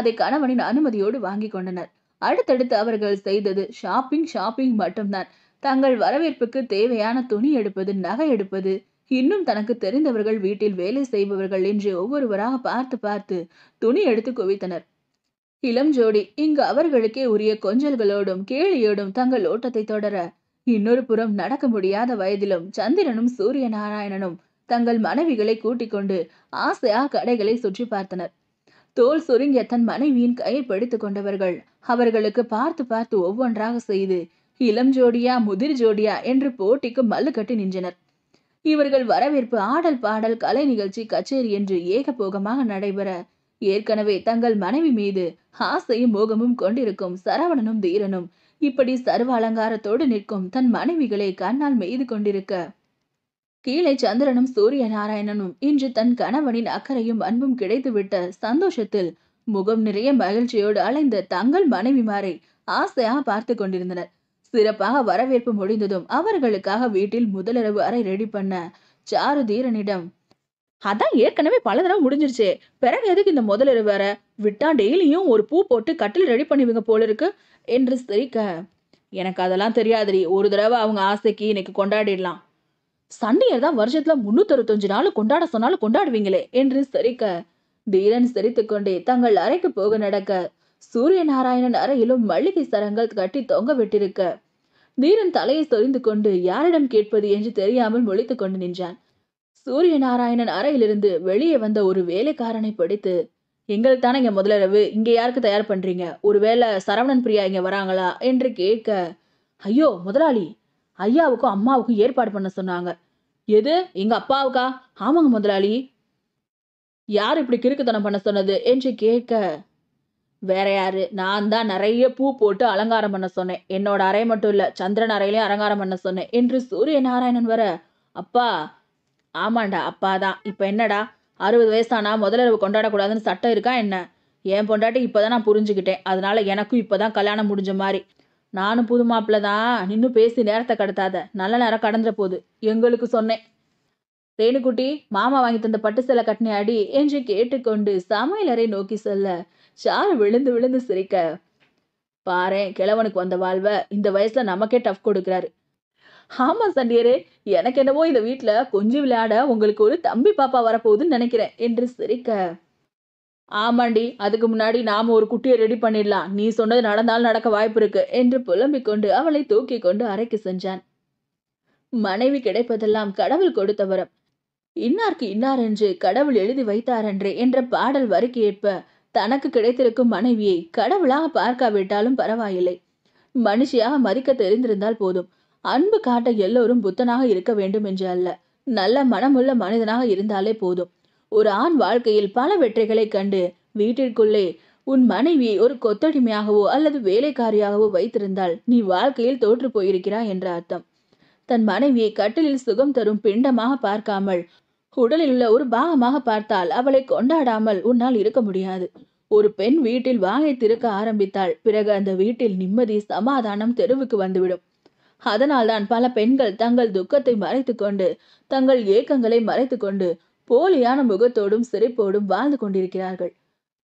அதை கணவனின் அனுமதியோடு வாங்கி கொண்டனர் அடுத்தடுத்து அவர்கள் செய்தது ஷாப்பிங் ஷாப்பிங் மட்டும்தான் தங்கள் வரவேற்புக்கு தேவையான துணி எடுப்பது நகை எடுப்பது இன்னும் தனக்கு தெரிந்தவர்கள் வீட்டில் வேலை செய்பவர்கள் என்று ஒவ்வொருவராக பார்த்து பார்த்து துணி எடுத்து குவித்தனர் இளம் ஜோடி இங்கு அவர்களுக்கே உரிய கொஞ்சல்களோடும் கேளியோடும் தங்கள் ஓட்டத்தை தொடர இன்னொரு புறம் நடக்க முடியாத வயதிலும் சந்திரனும் சூரிய நாராயணனும் தங்கள் மனைவிகளை கூட்டிக் கொண்டு ஆசையாக கடைகளை சுற்றி பார்த்தனர் தோல் சுருங்கிய தன் மனைவியின் கையை பிடித்து கொண்டவர்கள் அவர்களுக்கு பார்த்து பார்த்து ஒவ்வொன்றாக செய்து இளம் ஜோடியா முதிர் ஜோடியா என்று போட்டிக்கு மல்லு கட்டி நின்றனர் இவர்கள் வரவேற்பு ஆடல் பாடல் கலை நிகழ்ச்சி கச்சேரி என்று ஏகபோகமாக நடைபெற ஏற்கனவே தங்கள் மனைவி மீது ஆசையும் மோகமும் கொண்டிருக்கும் சரவணனும் தீரனும் இப்படி சர்வ அலங்காரத்தோடு நிற்கும் தன் மனைவிகளை கண்ணால் மெய்து கொண்டிருக்க கீழே சந்திரனும் சூரிய நாராயணனும் இன்று தன் கணவனின் அக்கறையும் அன்பும் கிடைத்துவிட்ட சந்தோஷத்தில் முகம் நிறைய மகிழ்ச்சியோடு அலைந்த தங்கள் மனைவிமாரை ஆசையாக பார்த்து கொண்டிருந்தனர் சிறப்பாக வரவேற்பு முடிந்ததும் அவர்களுக்காக வீட்டில் முதலிரவு அறை ரெடி பண்ண சாரு தீரனிடம் அதான் ஏற்கனவே பல தடவை முடிஞ்சிருச்சே பிறகு எதுக்கு இந்த முதலிரவு வேற விட்டா டெய்லியும் ஒரு பூ போட்டு கட்டில் ரெடி பண்ணுவீங்க போல இருக்கு என்று சிரிக்க எனக்கு அதெல்லாம் தெரியாதுடி ஒரு தடவை அவங்க ஆசைக்கு இன்னைக்கு கொண்டாடிடலாம் சண்டையர் தான் வருஷத்துல முன்னூத்தறுபத்தஞ்சு நாள் கொண்டாட சொன்னாலும் கொண்டாடுவீங்களே என்று சிரிக்க தீரன் கொண்டே தங்கள் அறைக்கு போக நடக்க சூரிய நாராயணன் அறையிலும் மல்லிகை சரங்கள் கட்டி தொங்க விட்டிருக்க தீரன் தலையை சொரிந்து கொண்டு யாரிடம் கேட்பது என்று தெரியாமல் முழித்துக் கொண்டு நின்றான் சூரிய நாராயணன் அறையிலிருந்து வெளியே வந்த ஒரு வேலைக்காரனை படித்து எங்களுக்கு தானே இங்க முதலிரவு இங்க யாருக்கு தயார் பண்றீங்க ஒருவேளை சரவணன் பிரியா இங்க வராங்களா என்று கேட்க ஐயோ முதலாளி ஐயாவுக்கும் அம்மாவுக்கும் ஏற்பாடு பண்ண சொன்னாங்க எது எங்க அப்பாவுக்கா ஆமாங்க முதலாளி யார் இப்படி கிறுக்குத்தனம் பண்ண சொன்னது என்று கேட்க வேற யாரு நான் தான் நிறைய பூ போட்டு அலங்காரம் பண்ண சொன்னேன் என்னோட அறை மட்டும் இல்ல சந்திரன் அறையிலையும் அலங்காரம் பண்ண சொன்னேன் என்று சூரிய நாராயணன் வர அப்பா ஆமாண்டா அப்பா தான் இப்போ என்னடா அறுபது வயசானா முதலிரவு கொண்டாடக்கூடாதுன்னு சட்டம் இருக்கா என்ன என் பொண்டாட்டி இப்பதான் நான் புரிஞ்சுக்கிட்டேன் அதனால எனக்கும் இப்பதான் கல்யாணம் முடிஞ்ச மாதிரி நானும் புது மாப்பிள்ள தான் நின்று பேசி நேரத்தை கடத்தாத நல்ல நேரம் கடந்துட போகுது எங்களுக்கு சொன்னேன் ரேணுக்குட்டி மாமா வாங்கி தந்த பட்டு சேலை கட்டின அடி என்று கேட்டுக்கொண்டு சமையலறை நோக்கி செல்ல சாரு விழுந்து விழுந்து சிரிக்க பாரு கிழவனுக்கு வந்த வாழ்வை இந்த வயசுல நமக்கே டஃப் கொடுக்குறாரு ஆமா சண்டியரே எனக்கு என்னவோ இந்த வீட்டுல கொஞ்சம் விளையாட உங்களுக்கு ஒரு தம்பி பாப்பா வரப்போகுதுன்னு நினைக்கிறேன் என்று சிரிக்க ஆமாண்டி அதுக்கு முன்னாடி நாம் ஒரு குட்டியை ரெடி பண்ணிடலாம் நீ சொன்னது நடந்தால் நடக்க வாய்ப்பு இருக்கு என்று புலம்பிக் கொண்டு அவளை தூக்கி கொண்டு அறைக்கு சென்றான் மனைவி கிடைப்பதெல்லாம் கடவுள் கொடுத்த வரம் இன்னார்க்கு இன்னார் என்று கடவுள் எழுதி வைத்தாரன்றே என்ற பாடல் வரிக்கு ஏற்ப தனக்கு கிடைத்திருக்கும் மனைவியை கடவுளாக பார்க்காவிட்டாலும் பரவாயில்லை மனுஷியாக மதிக்க தெரிந்திருந்தால் போதும் அன்பு காட்ட எல்லோரும் புத்தனாக இருக்க வேண்டும் என்று அல்ல நல்ல மனமுள்ள மனிதனாக இருந்தாலே போதும் ஒரு ஆண் வாழ்க்கையில் பல வெற்றிகளை கண்டு வீட்டிற்குள்ளே உன் மனைவி ஒரு கொத்தடிமையாகவோ அல்லது வேலைக்காரியாகவோ வைத்திருந்தால் நீ வாழ்க்கையில் தோற்று போயிருக்கிறாய் என்ற அர்த்தம் தன் மனைவியை கட்டிலில் சுகம் தரும் பிண்டமாக பார்க்காமல் உடலில் உள்ள ஒரு பாகமாக பார்த்தால் அவளை கொண்டாடாமல் உன்னால் இருக்க முடியாது ஒரு பெண் வீட்டில் வாயை திறக்க ஆரம்பித்தால் பிறகு அந்த வீட்டில் நிம்மதி சமாதானம் தெருவுக்கு வந்துவிடும் அதனால்தான் பல பெண்கள் தங்கள் துக்கத்தை மறைத்துக்கொண்டு தங்கள் ஏக்கங்களை மறைத்துக்கொண்டு போலியான முகத்தோடும் சிரிப்போடும் வாழ்ந்து கொண்டிருக்கிறார்கள்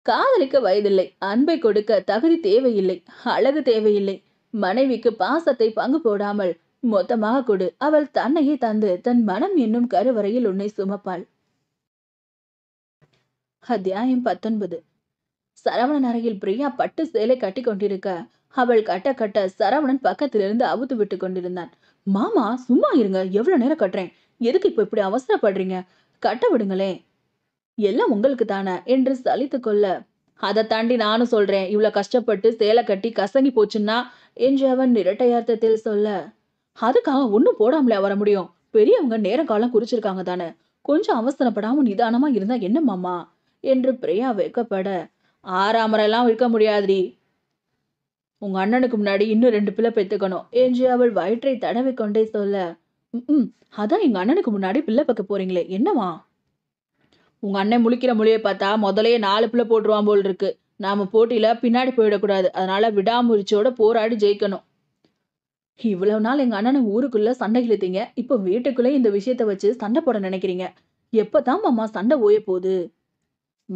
காதலிக்க வயதில்லை அன்பை கொடுக்க தகுதி தேவையில்லை அழகு தேவையில்லை மனைவிக்கு பாசத்தை பங்கு போடாமல் மொத்தமாக கொடு அவள் தன்னையே தந்து தன் மனம் என்னும் கருவறையில் உன்னை சுமப்பாள் அத்தியாயம் பத்தொன்பது சரவணன் அறையில் பிரியா பட்டு சேலை கட்டி கொண்டிருக்க அவள் கட்ட கட்ட சரவணன் பக்கத்திலிருந்து அவுத்து விட்டு கொண்டிருந்தான் மாமா சும்மா இருங்க எவ்வளவு நேரம் கட்டுறேன் எதுக்கு இப்ப இப்படி அவசரப்படுறீங்க கட்ட விடுங்களேன் எல்லாம் உங்களுக்கு தானே என்று சலித்து கொள்ள அதை தாண்டி நானும் சொல்றேன் இவ்வளவு கஷ்டப்பட்டு சேலை கட்டி கசங்கி போச்சுன்னா என்று அவன் இரட்டையார்த்தத்தில் சொல்ல அதுக்காக ஒன்றும் போடாமலே வர முடியும் பெரியவங்க நேர காலம் குறிச்சிருக்காங்க தானே கொஞ்சம் அவசரப்படாம நிதானமா இருந்தா என்னமாமா என்று பிரியா வைக்கப்பட ஆறாமரெல்லாம் இருக்க முடியாதுடி உங்க அண்ணனுக்கு முன்னாடி இன்னும் ரெண்டு பிள்ளை பெத்துக்கணும் என்று அவள் வயிற்றை தடவி கொண்டே சொல்ல ம் அதான் எங்கள் அண்ணனுக்கு முன்னாடி பிள்ளை பார்க்க போறீங்களே என்னவா உங்கள் அண்ணன் முழிக்கிற மொழியை பார்த்தா முதலே நாலு பிள்ளை போட்டுருவான் போல் இருக்கு நாம் போட்டியில் பின்னாடி போயிடக்கூடாது அதனால் விடாமுயற்சியோட போராடி ஜெயிக்கணும் இவ்வளவு நாள் எங்கள் அண்ணனை ஊருக்குள்ளே சண்டை இழுத்தீங்க இப்போ வீட்டுக்குள்ளே இந்த விஷயத்தை வச்சு சண்டை போட நினைக்கிறீங்க எப்போ மாமா சண்டை ஓய போகுது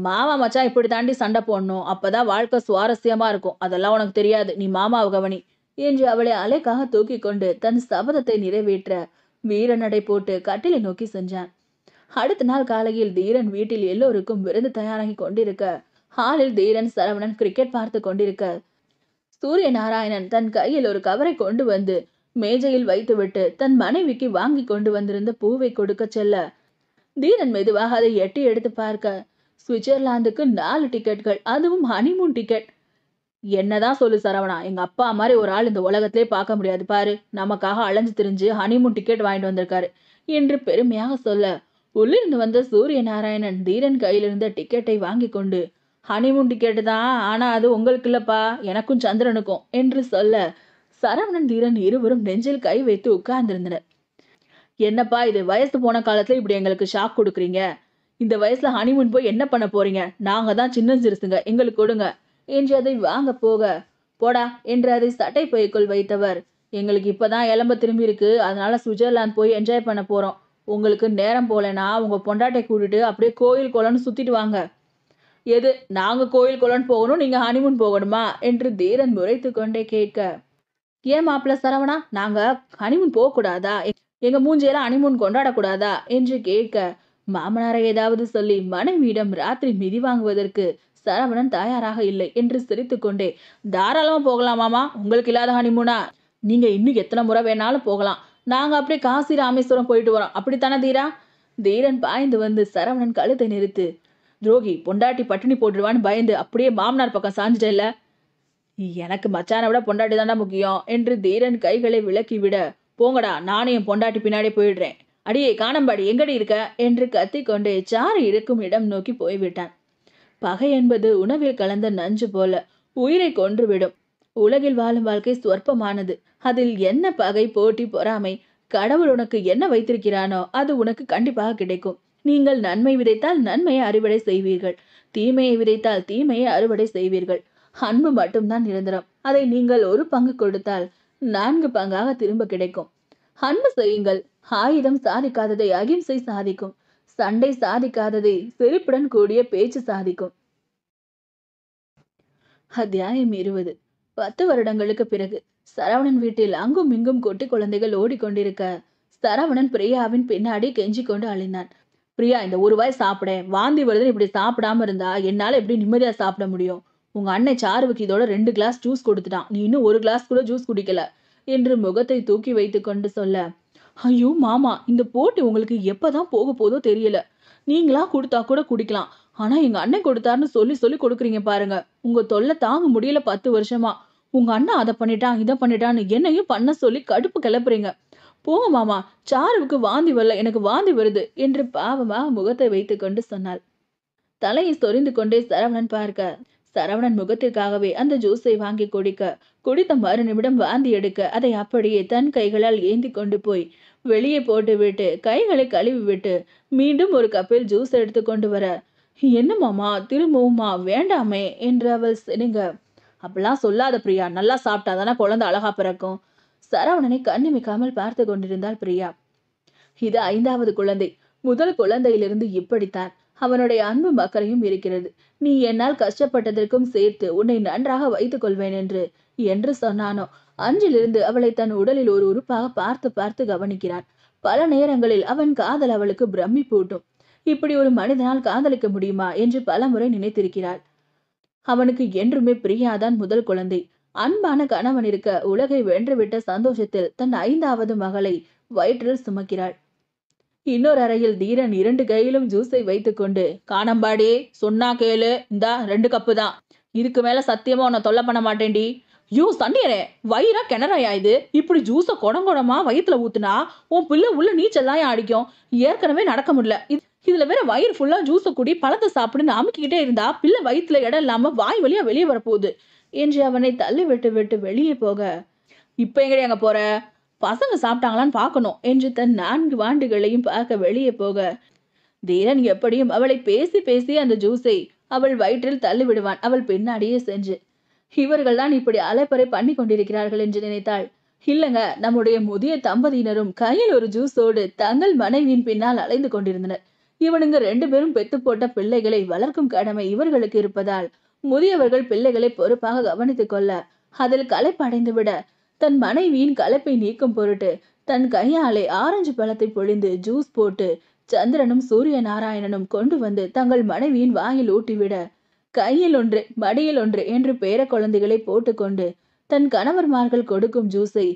மாமா மச்சான் இப்படி தாண்டி சண்டை போடணும் அப்பதான் வாழ்க்கை சுவாரஸ்யமா இருக்கும் அதெல்லாம் உனக்கு தெரியாது நீ மாமாவை கவனி என்று அவளை அலைக்காக தூக்கி கொண்டு தன் சபதத்தை நிறைவேற்ற வீர நடை போட்டு கட்டிலை நோக்கி சென்றான் அடுத்த நாள் காலையில் தீரன் வீட்டில் எல்லோருக்கும் விருந்து தயாராகி கொண்டிருக்க ஹாலில் தீரன் சரவணன் கிரிக்கெட் பார்த்து கொண்டிருக்க சூரிய நாராயணன் தன் கையில் ஒரு கவரை கொண்டு வந்து மேஜையில் வைத்துவிட்டு தன் மனைவிக்கு வாங்கி கொண்டு வந்திருந்த பூவை கொடுக்க செல்ல தீரன் மெதுவாக அதை எட்டி எடுத்து பார்க்க சுவிட்சர்லாந்துக்கு நாலு டிக்கெட்கள் அதுவும் ஹனிமூன் டிக்கெட் என்னதான் சொல்லு சரவணா எங்க அப்பா மாதிரி ஒரு ஆள் இந்த உலகத்திலே பார்க்க முடியாது பாரு நமக்காக அலைஞ்சு திரிஞ்சு ஹனிமூன் டிக்கெட் வாங்கிட்டு வந்திருக்காரு என்று பெருமையாக சொல்ல உள்ளிருந்து வந்த சூரிய நாராயணன் தீரன் கையிலிருந்த டிக்கெட்டை வாங்கி கொண்டு ஹனிமூன் டிக்கெட்டு தான் ஆனா அது உங்களுக்கு இல்லப்பா எனக்கும் சந்திரனுக்கும் என்று சொல்ல சரவணன் தீரன் இருவரும் நெஞ்சில் கை வைத்து உட்கார்ந்திருந்தனர் என்னப்பா இது வயசு போன காலத்துல இப்படி எங்களுக்கு ஷாக் கொடுக்குறீங்க இந்த வயசுல ஹனிமூன் போய் என்ன பண்ண போறீங்க நாங்க தான் சின்ன சிறுசுங்க எங்களுக்கு கொடுங்க என்று அதை வாங்க போக போடா என்று அதை சட்டை பைக்குள் வைத்தவர் எங்களுக்கு இப்பதான் எலம்ப திரும்பி இருக்கு அதனால சுவிட்சர்லாந்து போய் என்ஜாய் பண்ண போகிறோம் உங்களுக்கு நேரம் போலனா உங்க பொண்டாட்டை கூட்டிட்டு அப்படியே கோயில் குளம்னு சுத்திட்டு வாங்க எது நாங்க கோயில் குளம்னு போகணும் நீங்க ஹனிமூன் போகணுமா என்று தீரன் முறைத்து கொண்டே கேட்க ஏன் மாப்பிள்ள சரவணா நாங்க ஹனிமூன் போகக்கூடாதா எங்க மூஞ்சியெல்லாம் ஹனிமூன் கொண்டாடக்கூடாதா என்று கேட்க மாமனாரை ஏதாவது சொல்லி மனைவியிடம் ராத்திரி மிதி வாங்குவதற்கு சரவணன் தயாராக இல்லை என்று சிரித்துக்கொண்டே தாராளமா போகலாம் மாமா உங்களுக்கு இல்லாத ஹனிமூனா நீங்க இன்னும் எத்தனை முறை வேணாலும் போகலாம் நாங்க அப்படியே காசி ராமேஸ்வரம் போயிட்டு வரோம் அப்படித்தானே தீரா தீரன் பாய்ந்து வந்து சரவணன் கழுத்தை நிறுத்து துரோகி பொண்டாட்டி பட்டினி போட்டுடுவான்னு பயந்து அப்படியே மாமனார் பக்கம் சாஞ்சிட்டேல்ல எனக்கு மச்சானை விட பொண்டாட்டி தாண்டா முக்கியம் என்று தீரன் கைகளை விலக்கி விட போங்கடா நானும் என் பொண்டாட்டி பின்னாடி போயிடுறேன் அடியே காணம்பாடி எங்கடி இருக்க என்று கத்திக்கொண்டு சாறு இருக்கும் இடம் நோக்கி போய்விட்டான் பகை என்பது உணவில் கலந்த நஞ்சு போல உயிரை கொன்றுவிடும் உலகில் வாழும் வாழ்க்கை சொற்பமானது அதில் என்ன பகை போட்டி பொறாமை கடவுள் உனக்கு என்ன வைத்திருக்கிறானோ அது உனக்கு கண்டிப்பாக கிடைக்கும் நீங்கள் நன்மை விதைத்தால் நன்மையை அறுவடை செய்வீர்கள் தீமையை விதைத்தால் தீமையை அறுவடை செய்வீர்கள் அன்பு மட்டும்தான் நிரந்தரம் அதை நீங்கள் ஒரு பங்கு கொடுத்தால் நான்கு பங்காக திரும்ப கிடைக்கும் அன்பு செய்யுங்கள் ஆயுதம் சாதிக்காததை அகிம்சை சாதிக்கும் சண்டை சாதிக்காததை செழிப்புடன் கூடிய பேச்சு சாதிக்கும் அத்தியாயம் இருபது பத்து வருடங்களுக்கு பிறகு சரவணன் வீட்டில் அங்கும் இங்கும் கொட்டி குழந்தைகள் ஓடிக்கொண்டிருக்க சரவணன் பிரியாவின் பின்னாடி கெஞ்சி கொண்டு அழிந்தான் பிரியா இந்த ஒரு வாய் சாப்பிட வாந்தி வருதுன்னு இப்படி சாப்பிடாம இருந்தா என்னால எப்படி நிம்மதியா சாப்பிட முடியும் உங்க அண்ணன் சாருவுக்கு இதோட ரெண்டு கிளாஸ் ஜூஸ் கொடுத்துட்டான் நீ இன்னும் ஒரு கிளாஸ் கூட ஜூஸ் குடிக்கல என்று முகத்தை தூக்கி வைத்து கொண்டு சொல்ல ஐயோ மாமா இந்த போட்டி உங்களுக்கு எப்போ தான் போக போதோ தெரியல நீங்களா கொடுத்தா கூட குடிக்கலாம் ஆனால் எங்கள் அண்ணன் கொடுத்தாருன்னு சொல்லி சொல்லி கொடுக்குறீங்க பாருங்க உங்கள் தொல்லை தாங்க முடியல பத்து வருஷமா உங்கள் அண்ணன் அதை பண்ணிட்டான் இதை பண்ணிட்டான்னு என்னையும் பண்ண சொல்லி கடுப்பு கிளப்புறீங்க போங்க மாமா சாருவுக்கு வாந்தி வரல எனக்கு வாந்தி வருது என்று பாவமாக முகத்தை வைத்துக்கொண்டு சொன்னாள் தலையை சொரிந்து கொண்டே சரவணன் பார்க்க சரவணன் முகத்திற்காகவே அந்த ஜூஸை வாங்கி குடிக்க குடித்த மறு நிமிடம் வாந்தி எடுக்க அதை அப்படியே தன் கைகளால் ஏந்தி கொண்டு போய் வெளியே போட்டுவிட்டு கைகளை கழுவி விட்டு மீண்டும் ஒரு கப்பில் ஜூஸ் எடுத்து கொண்டு வர என்னமாமா திரும்பவுமா வேண்டாமே என்று அவள் சிரிங்க அப்படிலாம் சொல்லாத பிரியா நல்லா சாப்பிட்டா தானே குழந்தை அழகா பிறக்கும் சரவணனை கண்ணிமிக்காமல் பார்த்து கொண்டிருந்தாள் பிரியா இது ஐந்தாவது குழந்தை முதல் குழந்தையிலிருந்து இப்படித்தான் அவனுடைய அன்பு அக்கறையும் இருக்கிறது நீ என்னால் கஷ்டப்பட்டதற்கும் சேர்த்து உன்னை நன்றாக வைத்துக் கொள்வேன் என்று என்று சொன்னானோ அன்றிலிருந்து அவளை தன் உடலில் ஒரு உறுப்பாக பார்த்து பார்த்து கவனிக்கிறான் பல நேரங்களில் அவன் காதல் அவளுக்கு பிரமிப்பூட்டும் இப்படி ஒரு மனிதனால் காதலிக்க முடியுமா என்று பலமுறை நினைத்திருக்கிறாள் அவனுக்கு என்றுமே பிரியாதான் முதல் குழந்தை அன்பான கணவன் இருக்க உலகை வென்றுவிட்ட சந்தோஷத்தில் தன் ஐந்தாவது மகளை வயிற்றில் சுமக்கிறாள் இன்னொரு அறையில் தீரன் இரண்டு கையிலும் ஜூஸை வைத்துக்கொண்டு காணம்பாடி சொன்னா கேளு இந்தா ரெண்டு கப்பு தான் இதுக்கு மேல சத்தியமா உன்னை தொல்லை பண்ண மாட்டேன்டி ஐயோ சண்டியரே வயிறா கிணறாயா இது இப்படி ஜூஸை குடங்குடமா வயிற்றுல ஊத்துனா உன் பிள்ளை உள்ள நீச்சல் தான் அடிக்கும் ஏற்கனவே நடக்க முடியல இதுல வேற வயிறு ஃபுல்லா ஜூஸை குடி பழத்தை சாப்பிடுன்னு அமுக்கிக்கிட்டே இருந்தா பிள்ளை வயிற்றுல இடம் இல்லாம வாய் வழியா வெளியே வரப்போகுது என்று அவனை தள்ளி விட்டு விட்டு வெளியே போக இப்ப எங்கடி அங்க போற பசங்க சாப்பிட்டாங்களான்னு பார்க்கணும் என்று தன் நான்கு வாண்டுகளையும் பார்க்க வெளியே போக தீரன் எப்படியும் அவளை பேசி பேசி அந்த ஜூஸை அவள் வயிற்றில் தள்ளிவிடுவான் அவள் பின்னாடியே சென்று இவர்கள் தான் இப்படி அலைப்பறை பண்ணி கொண்டிருக்கிறார்கள் என்று நினைத்தாள் இல்லைங்க நம்முடைய முதிய தம்பதியினரும் கையில் ஒரு ஜூஸோடு தங்கள் மனைவியின் பின்னால் அலைந்து கொண்டிருந்தனர் இவனுங்க ரெண்டு பேரும் பெத்து போட்ட பிள்ளைகளை வளர்க்கும் கடமை இவர்களுக்கு இருப்பதால் முதியவர்கள் பிள்ளைகளை பொறுப்பாக கவனித்துக் கொள்ள அதில் களைப்படைந்து விட தன் மனைவியின் கலப்பை நீக்கும் பொருட்டு தன் கையாலே ஆரஞ்சு பழத்தை பொழிந்து ஜூஸ் போட்டு சந்திரனும் சூரிய நாராயணனும் கொண்டு வந்து தங்கள் மனைவியின் வாயில் ஊட்டிவிட கையில் ஒன்று மடியில் ஒன்று என்று பேர குழந்தைகளை போட்டுக்கொண்டு தன் கணவர்மார்கள் கொடுக்கும் ஜூஸை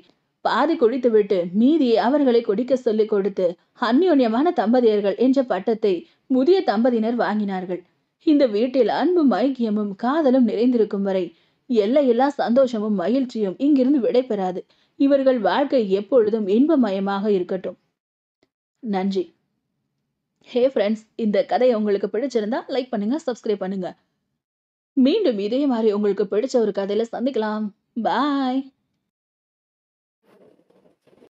பாதி குடித்துவிட்டு மீதியை அவர்களை குடிக்க சொல்லி கொடுத்து அந்யோன்யமான தம்பதியர்கள் என்ற பட்டத்தை முதிய தம்பதியினர் வாங்கினார்கள் இந்த வீட்டில் அன்பும் ஐக்கியமும் காதலும் நிறைந்திருக்கும் வரை எல்லையெல்லாம் சந்தோஷமும் மகிழ்ச்சியும் இங்கிருந்து விடைபெறாது இவர்கள் வாழ்க்கை எப்பொழுதும் இன்பமயமாக இருக்கட்டும் நன்றி ஹே ஃப்ரெண்ட்ஸ் இந்த கதை உங்களுக்கு பிடிச்சிருந்தா லைக் பண்ணுங்க சப்ஸ்கிரைப் பண்ணுங்க மீண்டும் இதே மாதிரி உங்களுக்கு பிடிச்ச ஒரு கதையில சந்திக்கலாம் பாய்